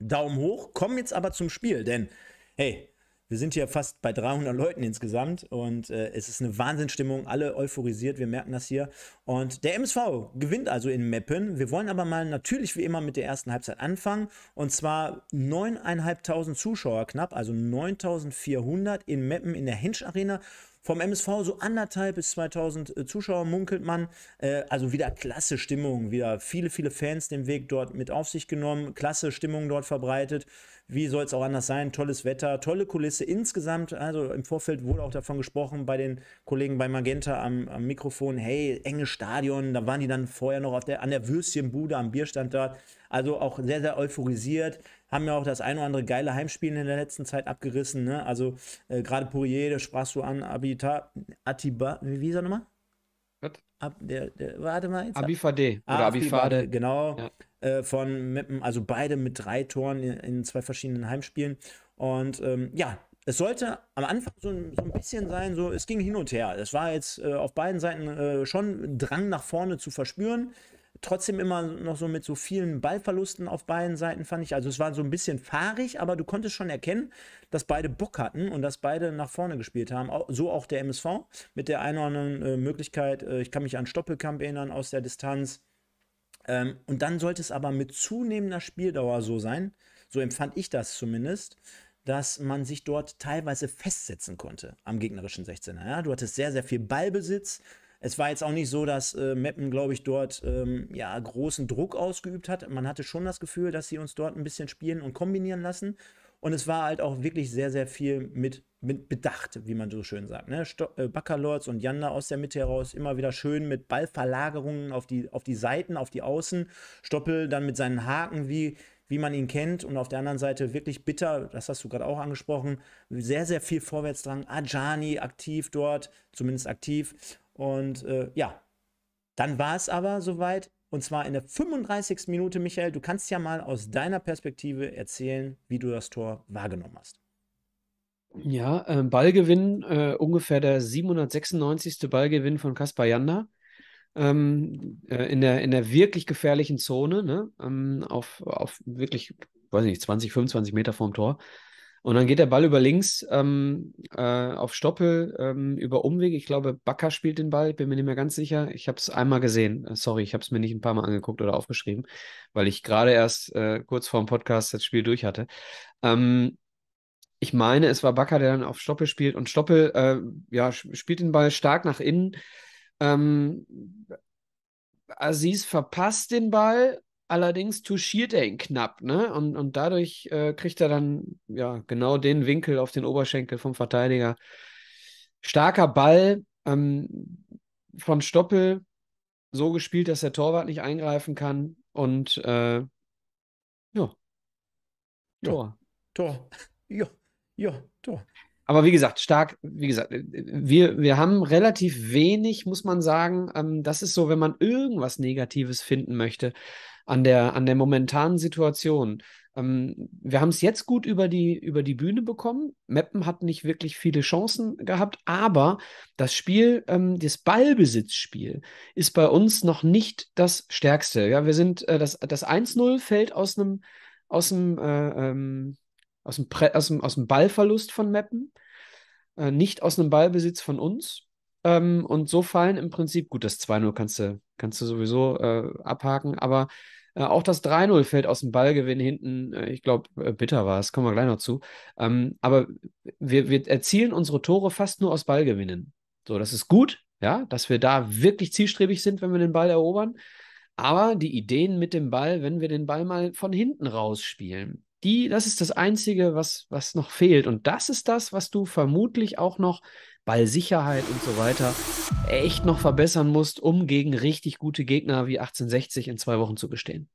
Daumen hoch. Kommen jetzt aber zum Spiel, denn hey, wir sind hier fast bei 300 Leuten insgesamt und äh, es ist eine Wahnsinnsstimmung, alle euphorisiert, wir merken das hier. Und der MSV gewinnt also in Meppen. Wir wollen aber mal natürlich wie immer mit der ersten Halbzeit anfangen und zwar 9.500 Zuschauer knapp, also 9.400 in Meppen in der Hensch Arena. Vom MSV so anderthalb bis 2000 äh, Zuschauer munkelt man. Äh, also wieder klasse Stimmung, wieder viele, viele Fans den Weg dort mit auf sich genommen, klasse Stimmung dort verbreitet. Wie soll es auch anders sein? Tolles Wetter, tolle Kulisse insgesamt. Also im Vorfeld wurde auch davon gesprochen bei den Kollegen bei Magenta am, am Mikrofon. Hey, enge Stadion. Da waren die dann vorher noch der, an der Würstchenbude am Bierstand dort. Also auch sehr, sehr euphorisiert haben ja auch das ein oder andere geile Heimspiel in der letzten Zeit abgerissen. Ne? Also äh, gerade Poirier, da sprachst du an, Abita, Atiba, wie ist er nochmal? Ab, der, der, warte mal. Jetzt. Abifade. Ah, oder Abifade. genau. Ja. Äh, von, also beide mit drei Toren in, in zwei verschiedenen Heimspielen. Und ähm, ja, es sollte am Anfang so ein, so ein, bisschen sein, so es ging hin und her. Es war jetzt äh, auf beiden Seiten äh, schon Drang nach vorne zu verspüren trotzdem immer noch so mit so vielen Ballverlusten auf beiden Seiten, fand ich. Also es war so ein bisschen fahrig, aber du konntest schon erkennen, dass beide Bock hatten und dass beide nach vorne gespielt haben. So auch der MSV mit der einen oder anderen äh, Möglichkeit. Äh, ich kann mich an Stoppelkamp erinnern aus der Distanz. Ähm, und dann sollte es aber mit zunehmender Spieldauer so sein, so empfand ich das zumindest, dass man sich dort teilweise festsetzen konnte am gegnerischen 16er. Ja, du hattest sehr, sehr viel Ballbesitz, es war jetzt auch nicht so, dass äh, Meppen, glaube ich, dort ähm, ja, großen Druck ausgeübt hat. Man hatte schon das Gefühl, dass sie uns dort ein bisschen spielen und kombinieren lassen. Und es war halt auch wirklich sehr, sehr viel mit, mit Bedacht, wie man so schön sagt. Ne? äh, Baccalords und Janda aus der Mitte heraus immer wieder schön mit Ballverlagerungen auf die, auf die Seiten, auf die Außen. Stoppel dann mit seinen Haken, wie, wie man ihn kennt. Und auf der anderen Seite wirklich bitter, das hast du gerade auch angesprochen, sehr, sehr viel Vorwärtsdrang. Ajani aktiv dort, zumindest aktiv. Und äh, ja, dann war es aber soweit. Und zwar in der 35. Minute, Michael, du kannst ja mal aus deiner Perspektive erzählen, wie du das Tor wahrgenommen hast. Ja, äh, Ballgewinn, äh, ungefähr der 796. Ballgewinn von Kaspar Janda. Ähm, äh, in, der, in der wirklich gefährlichen Zone, ne? ähm, auf, auf wirklich, weiß nicht, 20, 25 Meter vorm Tor. Und dann geht der Ball über links ähm, äh, auf Stoppel ähm, über Umweg. Ich glaube, Bakker spielt den Ball. Ich bin mir nicht mehr ganz sicher. Ich habe es einmal gesehen. Äh, sorry, ich habe es mir nicht ein paar Mal angeguckt oder aufgeschrieben, weil ich gerade erst äh, kurz vor dem Podcast das Spiel durch hatte. Ähm, ich meine, es war Bakker, der dann auf Stoppel spielt. Und Stoppel äh, ja, spielt den Ball stark nach innen. Ähm, Aziz verpasst den Ball Allerdings touchiert er ihn knapp, ne? Und, und dadurch äh, kriegt er dann ja genau den Winkel auf den Oberschenkel vom Verteidiger. Starker Ball ähm, von Stoppel, so gespielt, dass der Torwart nicht eingreifen kann. Und äh, ja. Tor. Tor. Ja, ja, Tor. Aber wie gesagt, stark, wie gesagt, äh, wir, wir haben relativ wenig, muss man sagen. Ähm, das ist so, wenn man irgendwas Negatives finden möchte an der, an der momentanen Situation. Ähm, wir haben es jetzt gut über die, über die Bühne bekommen. Meppen hat nicht wirklich viele Chancen gehabt, aber das Spiel, ähm, das Ballbesitzspiel, ist bei uns noch nicht das stärkste. Ja, wir sind, äh, das, das 1-0 fällt aus einem, aus einem, äh, ähm, aus dem, aus dem, aus dem Ballverlust von Meppen, äh, nicht aus einem Ballbesitz von uns. Ähm, und so fallen im Prinzip, gut, das 2-0 kannst du, kannst du sowieso äh, abhaken, aber äh, auch das 3-0 fällt aus dem Ballgewinn hinten. Äh, ich glaube, äh, bitter war es, kommen wir gleich noch zu. Ähm, aber wir, wir erzielen unsere Tore fast nur aus Ballgewinnen. So, das ist gut, ja, dass wir da wirklich zielstrebig sind, wenn wir den Ball erobern. Aber die Ideen mit dem Ball, wenn wir den Ball mal von hinten rausspielen, die, das ist das Einzige, was, was noch fehlt. Und das ist das, was du vermutlich auch noch bei Sicherheit und so weiter echt noch verbessern musst, um gegen richtig gute Gegner wie 1860 in zwei Wochen zu bestehen.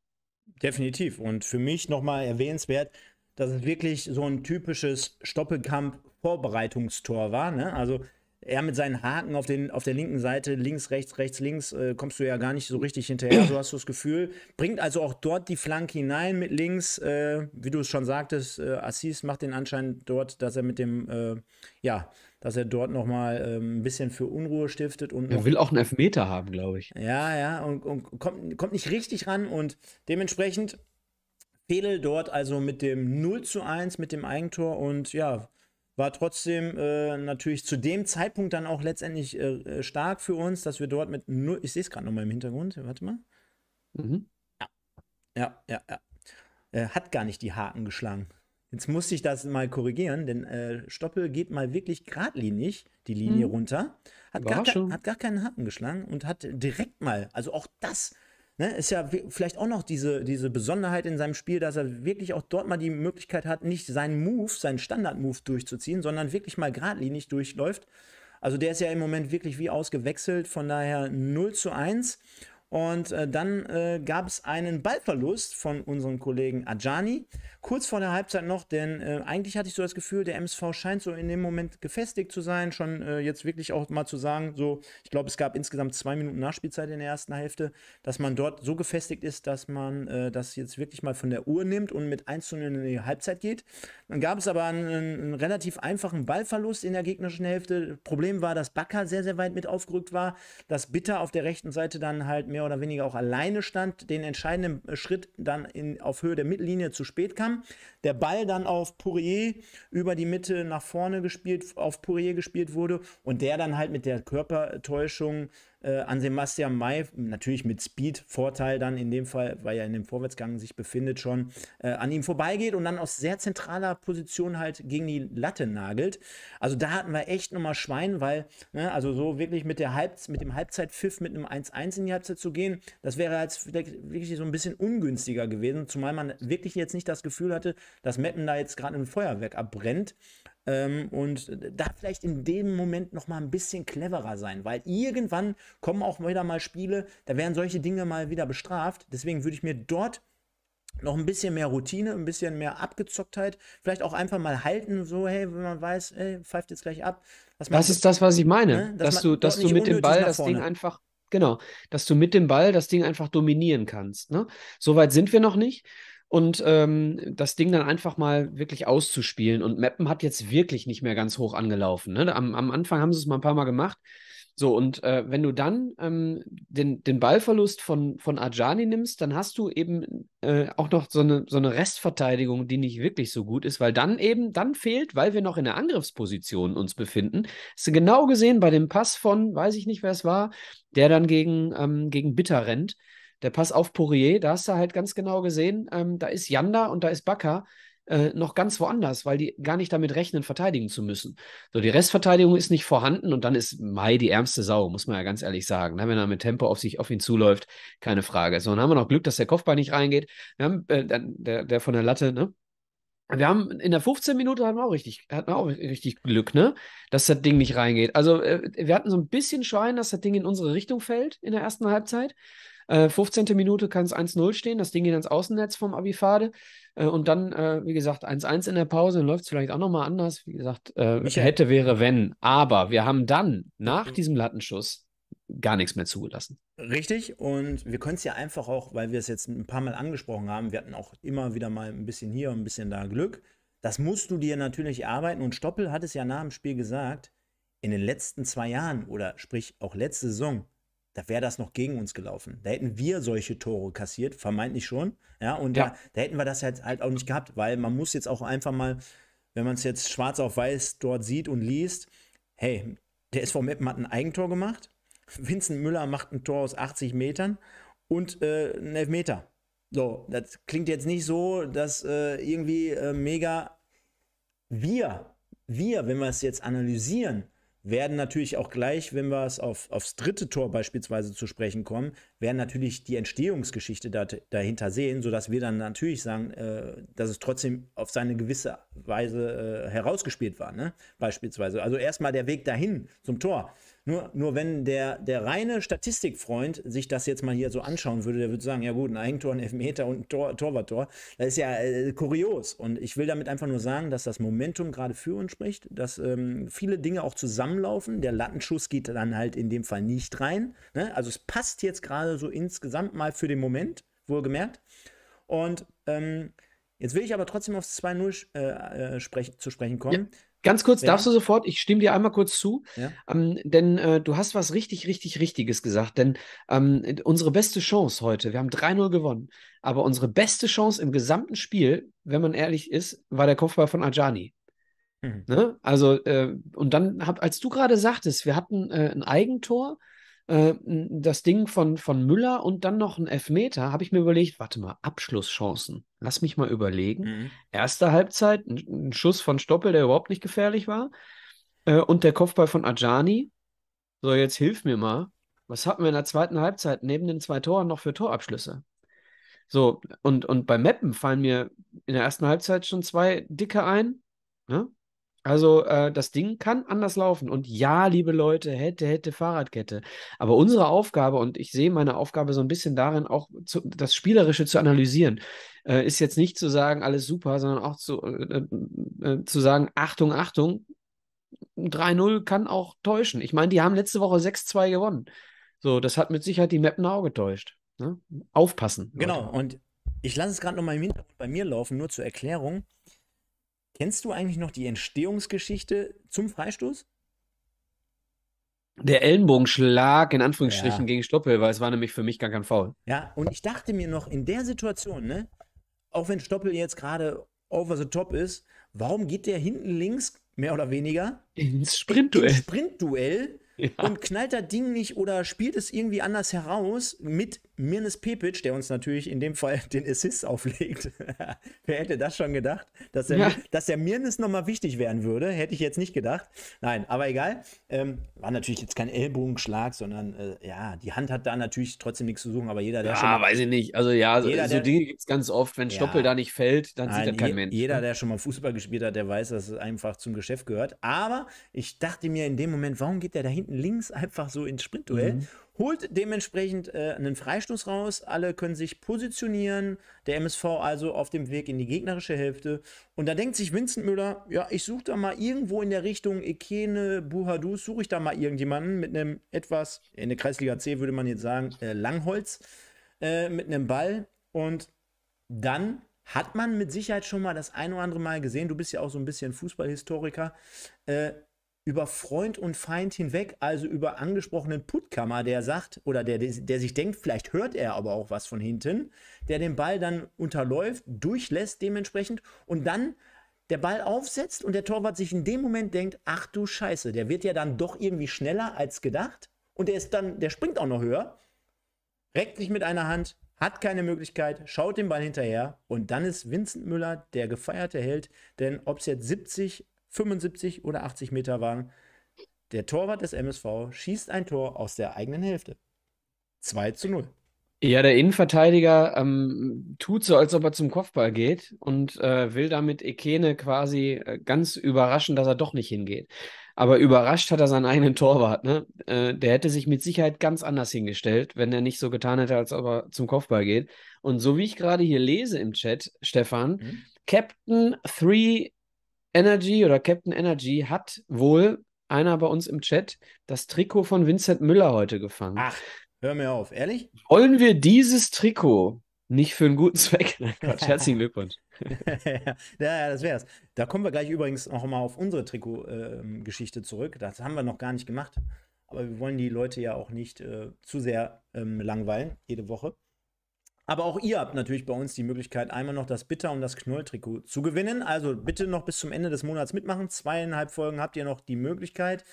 Definitiv. Und für mich nochmal erwähnenswert, dass es wirklich so ein typisches Stoppelkampf-Vorbereitungstor war. Ne? Also er mit seinen Haken auf, den, auf der linken Seite, links, rechts, rechts, links, äh, kommst du ja gar nicht so richtig hinterher, so hast du das Gefühl. Bringt also auch dort die Flanke hinein mit links, äh, wie du es schon sagtest, äh, Assis macht den Anschein dort, dass er mit dem, äh, ja, dass er dort nochmal äh, ein bisschen für Unruhe stiftet. Und er will auch einen Elfmeter haben, glaube ich. Ja, ja, und, und kommt, kommt nicht richtig ran und dementsprechend Fedel dort also mit dem 0 zu 1, mit dem Eigentor und ja, war trotzdem äh, natürlich zu dem Zeitpunkt dann auch letztendlich äh, äh stark für uns, dass wir dort mit null, ich sehe es gerade nochmal im Hintergrund, warte mal. Mhm. Ja, ja, ja. ja. Äh, hat gar nicht die Haken geschlagen. Jetzt musste ich das mal korrigieren, denn äh, Stoppel geht mal wirklich geradlinig die Linie mhm. runter, hat gar, hat gar keinen Haken geschlagen und hat direkt mal, also auch das Ne, ist ja vielleicht auch noch diese, diese Besonderheit in seinem Spiel, dass er wirklich auch dort mal die Möglichkeit hat, nicht seinen Move, seinen Standard-Move durchzuziehen, sondern wirklich mal geradlinig durchläuft. Also der ist ja im Moment wirklich wie ausgewechselt, von daher 0 zu 1. Und äh, dann äh, gab es einen Ballverlust von unserem Kollegen Ajani. Kurz vor der Halbzeit noch, denn äh, eigentlich hatte ich so das Gefühl, der MSV scheint so in dem Moment gefestigt zu sein. Schon äh, jetzt wirklich auch mal zu sagen, so, ich glaube, es gab insgesamt zwei Minuten Nachspielzeit in der ersten Hälfte, dass man dort so gefestigt ist, dass man äh, das jetzt wirklich mal von der Uhr nimmt und mit 1 zu 0 in die Halbzeit geht. Dann gab es aber einen, einen relativ einfachen Ballverlust in der gegnerischen Hälfte. Problem war, dass Bakker sehr, sehr weit mit aufgerückt war, dass Bitter auf der rechten Seite dann halt mehr mehr oder weniger auch alleine stand, den entscheidenden äh, Schritt dann in, auf Höhe der Mittellinie zu spät kam. Der Ball dann auf Poirier über die Mitte nach vorne gespielt, auf Poirier gespielt wurde und der dann halt mit der Körpertäuschung äh, an Sebastian May, natürlich mit Speed-Vorteil dann in dem Fall, weil er in dem Vorwärtsgang sich befindet schon, äh, an ihm vorbeigeht und dann aus sehr zentraler Position halt gegen die Latte nagelt. Also da hatten wir echt nochmal Schwein, weil, ne, also so wirklich mit, der Halb mit dem Halbzeitpfiff mit einem 1-1 in die Halbzeit zu gehen, das wäre jetzt wirklich so ein bisschen ungünstiger gewesen, zumal man wirklich jetzt nicht das Gefühl hatte, dass Meppen da jetzt gerade ein Feuerwerk abbrennt. Ähm, und da vielleicht in dem Moment noch mal ein bisschen cleverer sein, weil irgendwann kommen auch wieder mal Spiele, da werden solche Dinge mal wieder bestraft. Deswegen würde ich mir dort noch ein bisschen mehr Routine, ein bisschen mehr Abgezocktheit, vielleicht auch einfach mal halten, so, hey, wenn man weiß, ey, pfeift jetzt gleich ab. das ist das, was ich meine, ne? dass, dass du, dass du mit dem Ball das Ding einfach, genau, dass du mit dem Ball das Ding einfach dominieren kannst. Ne? Soweit sind wir noch nicht und ähm, das Ding dann einfach mal wirklich auszuspielen. Und Mappen hat jetzt wirklich nicht mehr ganz hoch angelaufen. Ne? Am, am Anfang haben sie es mal ein paar Mal gemacht. So, und äh, wenn du dann ähm, den, den Ballverlust von, von Ajani nimmst, dann hast du eben äh, auch noch so eine, so eine Restverteidigung, die nicht wirklich so gut ist, weil dann eben, dann fehlt, weil wir noch in der Angriffsposition uns befinden. Hast du genau gesehen bei dem Pass von, weiß ich nicht, wer es war, der dann gegen, ähm, gegen Bitter rennt. Der Pass auf Poirier, da hast du halt ganz genau gesehen, ähm, da ist Janda und da ist Bakker äh, noch ganz woanders, weil die gar nicht damit rechnen, verteidigen zu müssen. So, die Restverteidigung ist nicht vorhanden und dann ist Mai die ärmste Sau, muss man ja ganz ehrlich sagen. Ne? Wenn er mit Tempo auf sich auf ihn zuläuft, keine Frage. So, dann haben wir noch Glück, dass der Kopfball nicht reingeht. Wir haben, äh, der, der von der Latte, ne? Wir haben in der 15 Minute hatten wir auch richtig, hatten wir auch richtig Glück, ne? Dass das Ding nicht reingeht. Also äh, wir hatten so ein bisschen Schwein, dass das Ding in unsere Richtung fällt in der ersten Halbzeit. Äh, 15. Minute kann es 1-0 stehen, das Ding geht ans Außennetz vom Abifade. Äh, und dann, äh, wie gesagt, 1-1 in der Pause, läuft es vielleicht auch nochmal anders. Wie gesagt, äh, hätte, wäre, wenn. Aber wir haben dann nach diesem Lattenschuss gar nichts mehr zugelassen. Richtig, und wir können es ja einfach auch, weil wir es jetzt ein paar Mal angesprochen haben, wir hatten auch immer wieder mal ein bisschen hier, und ein bisschen da Glück. Das musst du dir natürlich erarbeiten. Und Stoppel hat es ja nach dem Spiel gesagt, in den letzten zwei Jahren oder sprich auch letzte Saison da wäre das noch gegen uns gelaufen. Da hätten wir solche Tore kassiert, vermeintlich schon. Ja, und ja. Da, da, hätten wir das halt, halt auch nicht gehabt, weil man muss jetzt auch einfach mal, wenn man es jetzt schwarz auf weiß dort sieht und liest, hey, der SV Meppen hat ein Eigentor gemacht, Vincent Müller macht ein Tor aus 80 Metern und äh, einen Elfmeter. So, das klingt jetzt nicht so, dass äh, irgendwie äh, mega wir, wir, wenn wir es jetzt analysieren, werden natürlich auch gleich, wenn wir es auf, aufs dritte Tor beispielsweise zu sprechen kommen, werden natürlich die Entstehungsgeschichte da, dahinter sehen, sodass wir dann natürlich sagen, äh, dass es trotzdem auf seine gewisse Weise äh, herausgespielt war, ne? beispielsweise. Also erstmal der Weg dahin zum Tor nur, nur wenn der, der reine Statistikfreund sich das jetzt mal hier so anschauen würde, der würde sagen, ja gut, ein Eigentor, ein Elfmeter und ein Tor, Torwarttor, das ist ja äh, kurios. Und ich will damit einfach nur sagen, dass das Momentum gerade für uns spricht, dass ähm, viele Dinge auch zusammenlaufen. Der Lattenschuss geht dann halt in dem Fall nicht rein. Ne? Also es passt jetzt gerade so insgesamt mal für den Moment, wohlgemerkt. Und ähm, jetzt will ich aber trotzdem aufs 2-0 äh, äh, sprech, zu sprechen kommen. Ja. Ganz kurz, ja. darfst du sofort, ich stimme dir einmal kurz zu, ja. ähm, denn äh, du hast was richtig, richtig, richtiges gesagt, denn ähm, unsere beste Chance heute, wir haben 3-0 gewonnen, aber unsere beste Chance im gesamten Spiel, wenn man ehrlich ist, war der Kopfball von Ajani. Mhm. Ne? Also, äh, und dann, hab, als du gerade sagtest, wir hatten äh, ein Eigentor äh, das Ding von, von Müller und dann noch ein Elfmeter, habe ich mir überlegt, warte mal, Abschlusschancen. Lass mich mal überlegen. Mhm. Erste Halbzeit, ein, ein, Schuss von Stoppel, der überhaupt nicht gefährlich war. Äh, und der Kopfball von Ajani. So, jetzt hilf mir mal. Was hatten wir in der zweiten Halbzeit neben den zwei Toren noch für Torabschlüsse? So, und, und bei Mappen fallen mir in der ersten Halbzeit schon zwei dicke ein. Ne? Also äh, das Ding kann anders laufen. Und ja, liebe Leute, hätte, hätte Fahrradkette. Aber unsere Aufgabe, und ich sehe meine Aufgabe so ein bisschen darin, auch zu, das Spielerische zu analysieren, äh, ist jetzt nicht zu sagen, alles super, sondern auch zu, äh, äh, äh zu sagen, Achtung, Achtung, 3-0 kann auch täuschen. Ich meine, die haben letzte Woche 6-2 gewonnen. So, das hat mit Sicherheit die Mappenau getäuscht. Ne? Aufpassen. Leute. Genau, und ich lasse es gerade nochmal im Hintergrund bei mir laufen, nur zur Erklärung. Kennst du eigentlich noch die Entstehungsgeschichte zum Freistoß? Der Ellenbogenschlag in Anführungsstrichen ja. gegen Stoppel, weil es war nämlich für mich gar kein Foul. Ja, und ich dachte mir noch in der Situation, ne, auch wenn Stoppel jetzt gerade over the top ist, warum geht der hinten links mehr oder weniger ins Sprintduell? Ins Sprintduell ja. und knallt das Ding nicht oder spielt es irgendwie anders heraus mit Mirnes Pepic, der uns natürlich in dem Fall den Assist auflegt. Wer hätte das schon gedacht? Dass der, ja. dass der Mirnes nochmal wichtig werden würde, hätte ich jetzt nicht gedacht. Nein, aber egal. Ähm, war natürlich jetzt kein Ellbogenschlag, sondern äh, ja, die Hand hat da natürlich trotzdem nichts zu suchen, aber jeder, der ja, schon. Ja, weiß ich nicht. Also ja, jeder, so, so Dinge gibt es ganz oft. Wenn Stoppel da nicht fällt, dann Nein, sieht das kein je, Mensch. Jeder, ne? der schon mal Fußball gespielt hat, der weiß, dass es einfach zum Geschäft gehört. Aber ich dachte mir in dem Moment, warum geht der da hinten? hinten links einfach so ins Sprintduell. Mhm. Holt dementsprechend äh, einen Freistoß raus. Alle können sich positionieren. Der MSV also auf dem Weg in die gegnerische Hälfte. Und da denkt sich Vincent Müller, ja, ich suche da mal irgendwo in der Richtung Ekene, Buhadu, suche ich da mal irgendjemanden mit einem etwas, in der Kreisliga C würde man jetzt sagen, äh, Langholz, äh, mit einem Ball. Und dann hat man mit Sicherheit schon mal das ein oder andere Mal gesehen. Du bist ja auch so ein bisschen Fußballhistoriker. Äh, über Freund und Feind hinweg, also über angesprochenen Puttkammer, der sagt oder der, der sich denkt, vielleicht hört er aber auch was von hinten, der den Ball dann unterläuft, durchlässt dementsprechend und dann der Ball aufsetzt und der Torwart sich in dem Moment denkt, ach du Scheiße, der wird ja dann doch irgendwie schneller als gedacht und der ist dann, der springt auch noch höher, reckt sich mit einer Hand, hat keine Möglichkeit, schaut den Ball hinterher und dann ist Vincent Müller der gefeierte Held, denn ob es jetzt 70, 75 oder 80 Meter waren. Der Torwart des MSV schießt ein Tor aus der eigenen Hälfte. 2 zu 0. Ja, der Innenverteidiger ähm, tut so, als ob er zum Kopfball geht und äh, will damit Ekene quasi äh, ganz überraschen, dass er doch nicht hingeht. Aber überrascht hat er seinen eigenen Torwart. Ne? Äh, der hätte sich mit Sicherheit ganz anders hingestellt, wenn er nicht so getan hätte, als ob er zum Kopfball geht. Und so wie ich gerade hier lese im Chat, Stefan, mhm. Captain Three Energy oder Captain Energy hat wohl einer bei uns im Chat das Trikot von Vincent Müller heute gefangen. Ach, hör mir auf, ehrlich? Wollen wir dieses Trikot nicht für einen guten Zweck? Gott, herzlichen Glückwunsch. ja, das wär's. Da kommen wir gleich übrigens noch mal auf unsere Trikot-Geschichte ähm, äh, zurück. Das haben wir noch gar nicht gemacht. Aber wir wollen die Leute ja auch nicht äh, zu sehr ähm, langweilen, jede Woche. Aber auch ihr habt natürlich bei uns die Möglichkeit, einmal noch das Bitter- und das Knoll-Trikot zu gewinnen. Also bitte noch bis zum Ende des Monats mitmachen. Zweieinhalb Folgen habt ihr noch die Möglichkeit.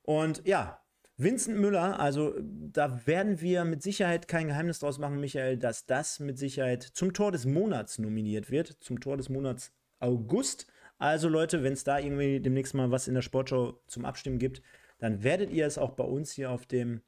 Und ja, Vincent Müller, also da werden wir mit Sicherheit kein Geheimnis draus machen, Michael, dass das mit Sicherheit zum Tor des Monats nominiert wird, zum Tor des Monats August. Also Leute, wenn es da irgendwie demnächst mal was in der Sportschau zum Abstimmen gibt, dann werdet ihr es auch bei uns hier auf dem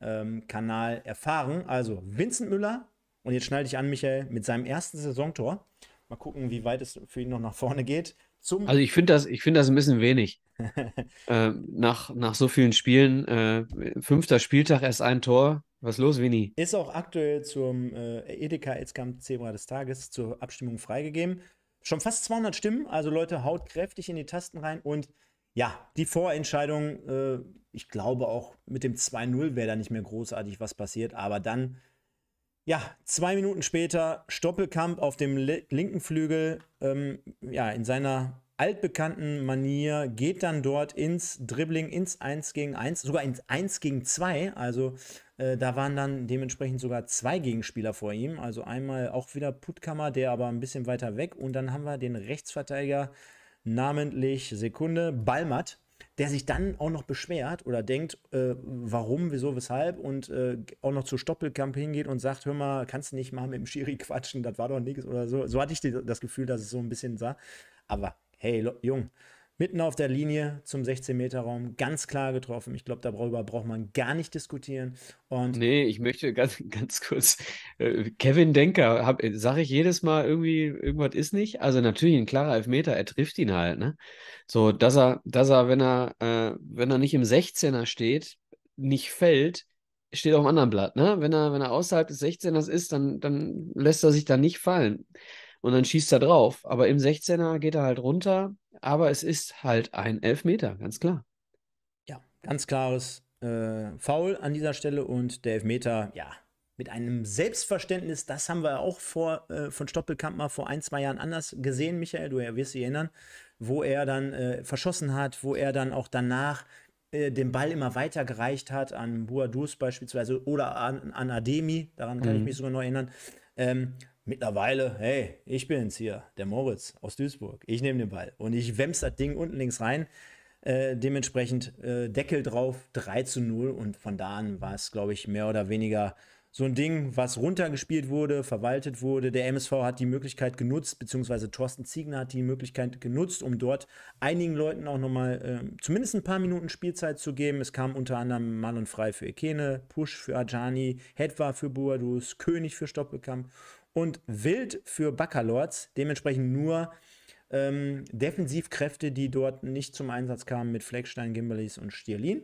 ähm, Kanal erfahren. Also Vincent Müller, und jetzt schneide ich an, Michael, mit seinem ersten Saisontor. Mal gucken, wie weit es für ihn noch nach vorne geht. Zum also ich finde das, find das ein bisschen wenig. äh, nach, nach so vielen Spielen, äh, fünfter Spieltag erst ein Tor. Was los, Winnie? Ist auch aktuell zum äh, Edeka Elskam Zebra des Tages zur Abstimmung freigegeben. Schon fast 200 Stimmen, also Leute, haut kräftig in die Tasten rein. Und ja, die Vorentscheidung, äh, ich glaube auch mit dem 2-0 wäre da nicht mehr großartig was passiert. Aber dann ja, zwei Minuten später Stoppelkamp auf dem linken Flügel, ähm, ja, in seiner altbekannten Manier, geht dann dort ins Dribbling, ins 1 gegen 1, sogar ins 1 gegen 2. Also äh, da waren dann dementsprechend sogar zwei Gegenspieler vor ihm. Also einmal auch wieder Putkammer, der aber ein bisschen weiter weg. Und dann haben wir den Rechtsverteidiger namentlich Sekunde Balmat der sich dann auch noch beschwert oder denkt, äh, warum, wieso, weshalb und äh, auch noch zur Stoppelkamp hingeht und sagt, hör mal, kannst du nicht mal mit dem Schiri quatschen, das war doch nichts oder so. So hatte ich das Gefühl, dass es so ein bisschen sah. Aber hey, Jung, mitten auf der Linie zum 16-Meter-Raum, ganz klar getroffen. Ich glaube, darüber braucht man gar nicht diskutieren. Und nee, ich möchte ganz, ganz kurz, äh, Kevin Denker, äh, sage ich jedes Mal irgendwie, irgendwas ist nicht. Also natürlich ein klarer Elfmeter, er trifft ihn halt. Ne? So, dass er, dass er, wenn er, äh, wenn er nicht im 16er steht, nicht fällt, steht auf dem anderen Blatt. Ne? Wenn, er, wenn er außerhalb des 16ers ist, dann, dann lässt er sich da nicht fallen. Und dann schießt er drauf. Aber im 16er geht er halt runter, aber es ist halt ein Elfmeter, ganz klar. Ja, ganz klares äh, Foul an dieser Stelle und der Elfmeter, ja, mit einem Selbstverständnis, das haben wir auch vor, äh, von Stoppelkamp mal vor ein, zwei Jahren anders gesehen, Michael, du wirst dich erinnern, wo er dann äh, verschossen hat, wo er dann auch danach äh, den Ball immer weitergereicht hat an Buadus beispielsweise oder an, an Ademi, daran kann mhm. ich mich sogar noch erinnern. Ähm, Mittlerweile, hey, ich bin's hier, der Moritz aus Duisburg. Ich nehme den Ball und ich wämms das Ding unten links rein. Äh, dementsprechend äh, Deckel drauf, 3 zu 0. Und von da an war es, glaube ich, mehr oder weniger so ein Ding, was runtergespielt wurde, verwaltet wurde. Der MSV hat die Möglichkeit genutzt, beziehungsweise Thorsten Ziegner hat die Möglichkeit genutzt, um dort einigen Leuten auch nochmal äh, zumindest ein paar Minuten Spielzeit zu geben. Es kam unter anderem Mann und Frei für Ekene, Push für Ajani, Hetwa für Boadus, König für Stoppelkamp und Wild für Baccalords, dementsprechend nur ähm, Defensivkräfte, die dort nicht zum Einsatz kamen mit Fleckstein, Gimbalis und Stierlin.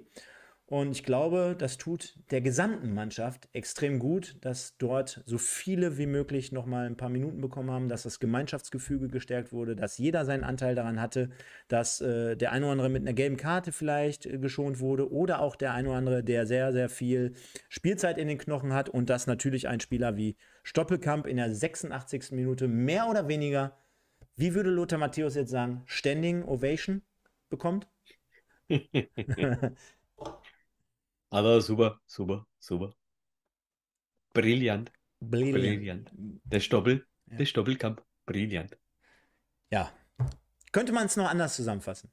Und ich glaube, das tut der gesamten Mannschaft extrem gut, dass dort so viele wie möglich nochmal ein paar Minuten bekommen haben, dass das Gemeinschaftsgefüge gestärkt wurde, dass jeder seinen Anteil daran hatte, dass äh, der ein oder andere mit einer gelben Karte vielleicht äh, geschont wurde oder auch der ein oder andere, der sehr, sehr viel Spielzeit in den Knochen hat und dass natürlich ein Spieler wie Stoppelkamp in der 86. Minute mehr oder weniger, wie würde Lothar Matthäus jetzt sagen, Standing Ovation bekommt? Aber also super, super, super. Brillant. Brillant. Brillant. Der Stoppel, ja. der Stoppelkamp, brillant. Ja. Könnte man es noch anders zusammenfassen?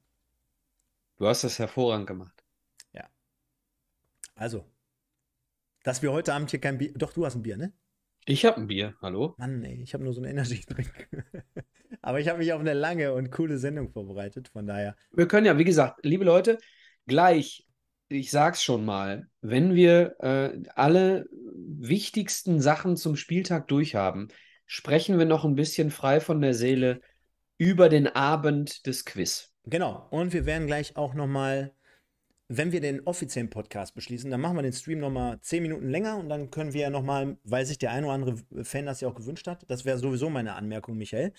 Du hast das hervorragend gemacht. Ja. Also, dass wir heute Abend hier kein Bier. Doch, du hast ein Bier, ne? Ich habe ein Bier, hallo? Mann, ey, ich habe nur so einen Energy-Drink. Aber ich habe mich auf eine lange und coole Sendung vorbereitet, von daher. Wir können ja, wie gesagt, liebe Leute, gleich, ich sag's schon mal, wenn wir äh, alle wichtigsten Sachen zum Spieltag durchhaben, sprechen wir noch ein bisschen frei von der Seele über den Abend des Quiz. Genau, und wir werden gleich auch nochmal wenn wir den offiziellen Podcast beschließen, dann machen wir den Stream nochmal 10 Minuten länger und dann können wir ja nochmal, weil sich der ein oder andere Fan das ja auch gewünscht hat, das wäre sowieso meine Anmerkung, Michael,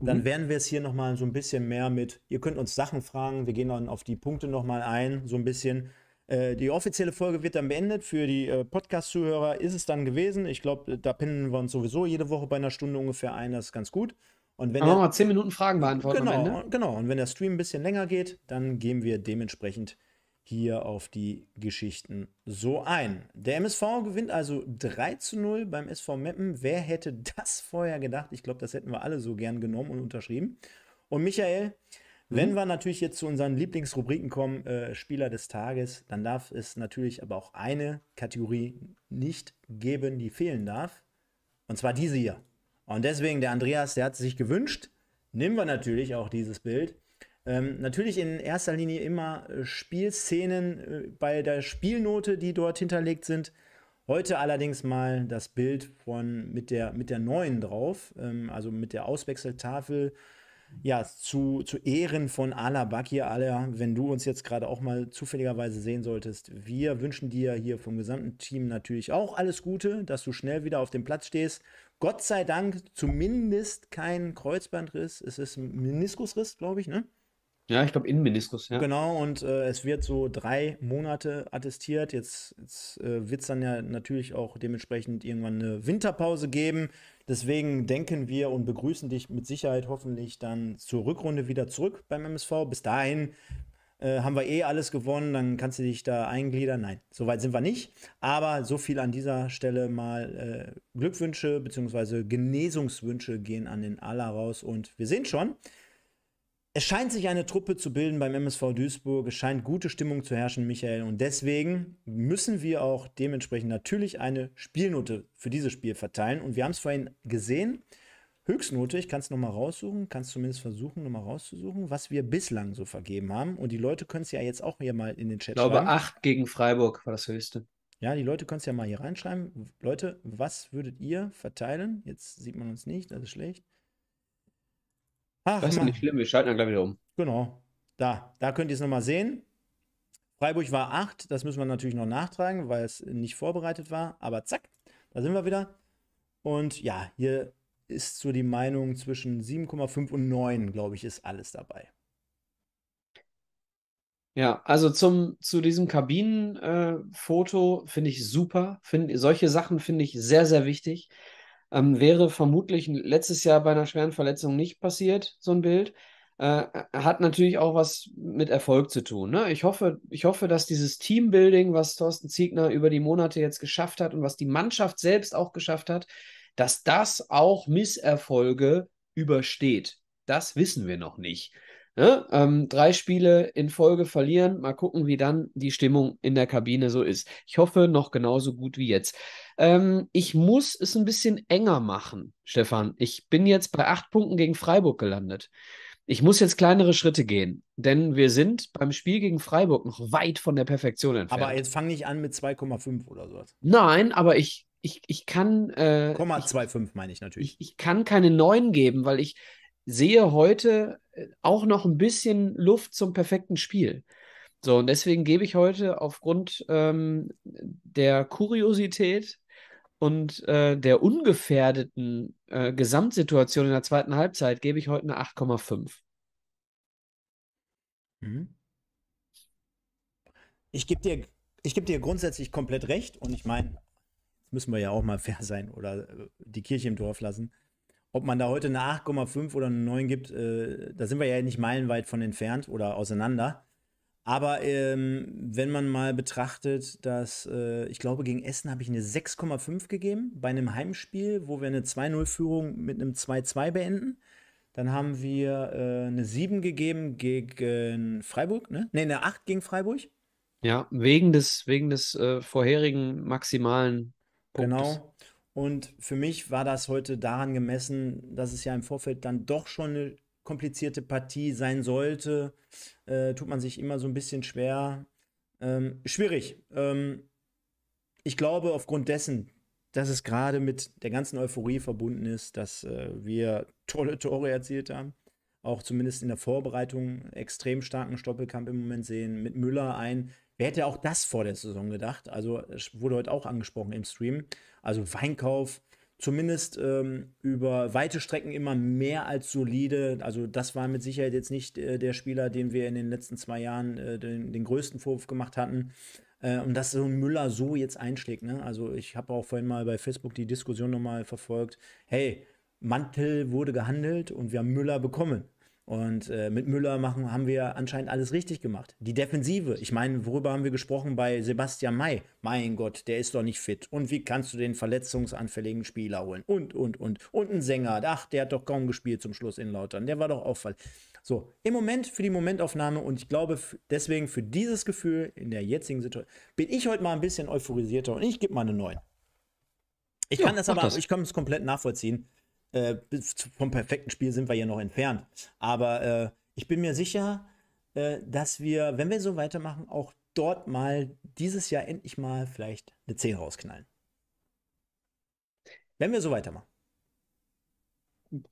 dann mhm. werden wir es hier nochmal so ein bisschen mehr mit, ihr könnt uns Sachen fragen, wir gehen dann auf die Punkte nochmal ein, so ein bisschen. Äh, die offizielle Folge wird dann beendet. Für die äh, Podcast-Zuhörer ist es dann gewesen. Ich glaube, äh, da pinnen wir uns sowieso jede Woche bei einer Stunde ungefähr ein. Das ist ganz gut. Und wenn Aber mal 10 Minuten Fragen beantworten. Genau, genau. Und wenn der Stream ein bisschen länger geht, dann geben wir dementsprechend hier auf die Geschichten so ein. Der MSV gewinnt also 3 zu 0 beim SV Meppen. Wer hätte das vorher gedacht? Ich glaube, das hätten wir alle so gern genommen und unterschrieben. Und Michael, mhm. wenn wir natürlich jetzt zu unseren Lieblingsrubriken kommen, äh, Spieler des Tages, dann darf es natürlich aber auch eine Kategorie nicht geben, die fehlen darf. Und zwar diese hier. Und deswegen, der Andreas, der hat sich gewünscht, nehmen wir natürlich auch dieses Bild. Ähm, natürlich in erster Linie immer äh, Spielszenen äh, bei der Spielnote, die dort hinterlegt sind. Heute allerdings mal das Bild von mit der, mit der neuen drauf, ähm, also mit der Auswechseltafel. Ja, zu, zu Ehren von Ala Bakir, Ala, wenn du uns jetzt gerade auch mal zufälligerweise sehen solltest. Wir wünschen dir hier vom gesamten Team natürlich auch alles Gute, dass du schnell wieder auf dem Platz stehst. Gott sei Dank zumindest kein Kreuzbandriss. Es ist ein Meniskusriss, glaube ich, ne? Ja, ich glaube Innenmeniskus, ja. Genau, und äh, es wird so drei Monate attestiert. Jetzt, jetzt äh, wird es dann ja natürlich auch dementsprechend irgendwann eine Winterpause geben. Deswegen denken wir und begrüßen dich mit Sicherheit hoffentlich dann zur Rückrunde wieder zurück beim MSV. Bis dahin äh, haben wir eh alles gewonnen, dann kannst du dich da eingliedern. Nein, soweit sind wir nicht. Aber so viel an dieser Stelle mal äh, Glückwünsche bzw. Genesungswünsche gehen an den Aller raus und wir sehen schon. Es scheint sich eine Truppe zu bilden beim MSV Duisburg, es scheint gute Stimmung zu herrschen, Michael, und deswegen müssen wir auch dementsprechend natürlich eine Spielnote für dieses Spiel verteilen. Und wir haben es vorhin gesehen, Höchstnote, ich kann es nochmal raussuchen, kann es zumindest versuchen, nochmal rauszusuchen, was wir bislang so vergeben haben. Und die Leute können es ja jetzt auch hier mal in den Chat schreiben. Ich glaube, schreiben. 8 gegen Freiburg war das höchste. Ja, die Leute können es ja mal hier reinschreiben. Leute, was würdet ihr verteilen? Jetzt sieht man uns nicht, das ist schlecht. Ach, das ist Mann. nicht schlimm, wir schalten dann gleich wieder um. Genau. Da, da könnt ihr es nochmal sehen. Freiburg war 8, das müssen wir natürlich noch nachtragen, weil es nicht vorbereitet war. Aber zack, da sind wir wieder. Und ja, hier ist so die Meinung zwischen 7,5 und 9, glaube ich, ist alles dabei. Ja, also zum, zu diesem Kabinenfoto äh, finde ich super. Find, solche Sachen finde ich sehr, sehr wichtig. Ähm, wäre vermutlich letztes Jahr bei einer schweren Verletzung nicht passiert, so ein Bild. Äh, äh, hat natürlich auch was mit Erfolg zu tun. Ne? Ich, hoffe, ich hoffe, dass dieses Teambuilding, was Thorsten Ziegner über die Monate jetzt geschafft hat und was die Mannschaft selbst auch geschafft hat, dass das auch Misserfolge übersteht. Das wissen wir noch nicht. Ne? Ähm, drei Spiele in Folge verlieren. Mal gucken, wie dann die Stimmung in der Kabine so ist. Ich hoffe, noch genauso gut wie jetzt. Ähm, ich muss es ein bisschen enger machen, Stefan. Ich bin jetzt bei acht Punkten gegen Freiburg gelandet. Ich muss jetzt kleinere Schritte gehen, denn wir sind beim Spiel gegen Freiburg noch weit von der Perfektion entfernt. Aber jetzt fange ich an mit 2,5 oder sowas. Nein, aber ich, ich, ich kann. Äh, 0,25 meine ich natürlich. Ich, ich kann keine 9 geben, weil ich, sehe heute äh, auch noch ein bisschen Luft zum perfekten Spiel. So, und deswegen gebe ich heute aufgrund ähm, der Kuriosität und äh, der ungefährdeten äh, Gesamtsituation in der zweiten Halbzeit, gebe ich heute eine 8,5. Mhm. Ich gebe dir, geb dir grundsätzlich komplett recht und ich meine, müssen wir ja auch mal fair sein oder äh, die Kirche im Dorf lassen. Ob man da heute eine 8,5 oder eine 9 gibt, äh, da sind wir ja nicht meilenweit von entfernt oder auseinander. Aber ähm, wenn man mal betrachtet, dass äh, ich glaube, gegen Essen habe ich eine 6,5 gegeben bei einem Heimspiel, wo wir eine 2-0-Führung mit einem 2-2 beenden. Dann haben wir äh, eine 7 gegeben gegen Freiburg, ne? Ne, eine 8 gegen Freiburg. Ja, wegen des, wegen des äh, vorherigen maximalen genau. Punktes. Genau. Und für mich war das heute daran gemessen, dass es ja im Vorfeld dann doch schon eine komplizierte Partie sein sollte. Äh, tut man sich immer so ein bisschen schwer. Ähm, schwierig. Ähm, ich glaube, aufgrund dessen, dass es gerade mit der ganzen Euphorie verbunden ist, dass äh, wir tolle Tore erzielt haben, auch zumindest in der Vorbereitung extrem starken Stoppelkampf im Moment sehen, mit Müller ein. Wer hätte auch das vor der Saison gedacht? Also es wurde heute auch angesprochen im Stream. Also Weinkauf, zumindest ähm, über weite Strecken immer mehr als solide. Also das war mit Sicherheit jetzt nicht äh, der Spieler, dem wir in den letzten zwei Jahren äh, den, den, größten Vorwurf gemacht hatten. Äh, und dass so ein Müller so jetzt einschlägt. Ne? Also ich habe auch vorhin mal bei Facebook die Diskussion nochmal verfolgt. Hey, Mantel wurde gehandelt und wir haben Müller bekommen. Und äh, mit Müller machen, haben wir anscheinend alles richtig gemacht. Die Defensive, ich meine, worüber haben wir gesprochen bei Sebastian May? Mein Gott, der ist doch nicht fit. Und wie kannst du den verletzungsanfälligen Spieler holen? Und, und, und. Und ein Sänger, ach, der hat doch kaum gespielt zum Schluss in Lautern. Der war doch auffall. So, im Moment für die Momentaufnahme und ich glaube deswegen für dieses Gefühl in der jetzigen Situation bin ich heute mal ein bisschen euphorisierter und ich gebe mal eine 9. Ich ja, kann das aber, das. ich kann es komplett nachvollziehen äh, vom perfekten Spiel sind wir ja noch entfernt. Aber äh, ich bin mir sicher, äh, dass wir, wenn wir so weitermachen, auch dort mal dieses Jahr endlich mal vielleicht eine 10 rausknallen. Wenn wir so weitermachen.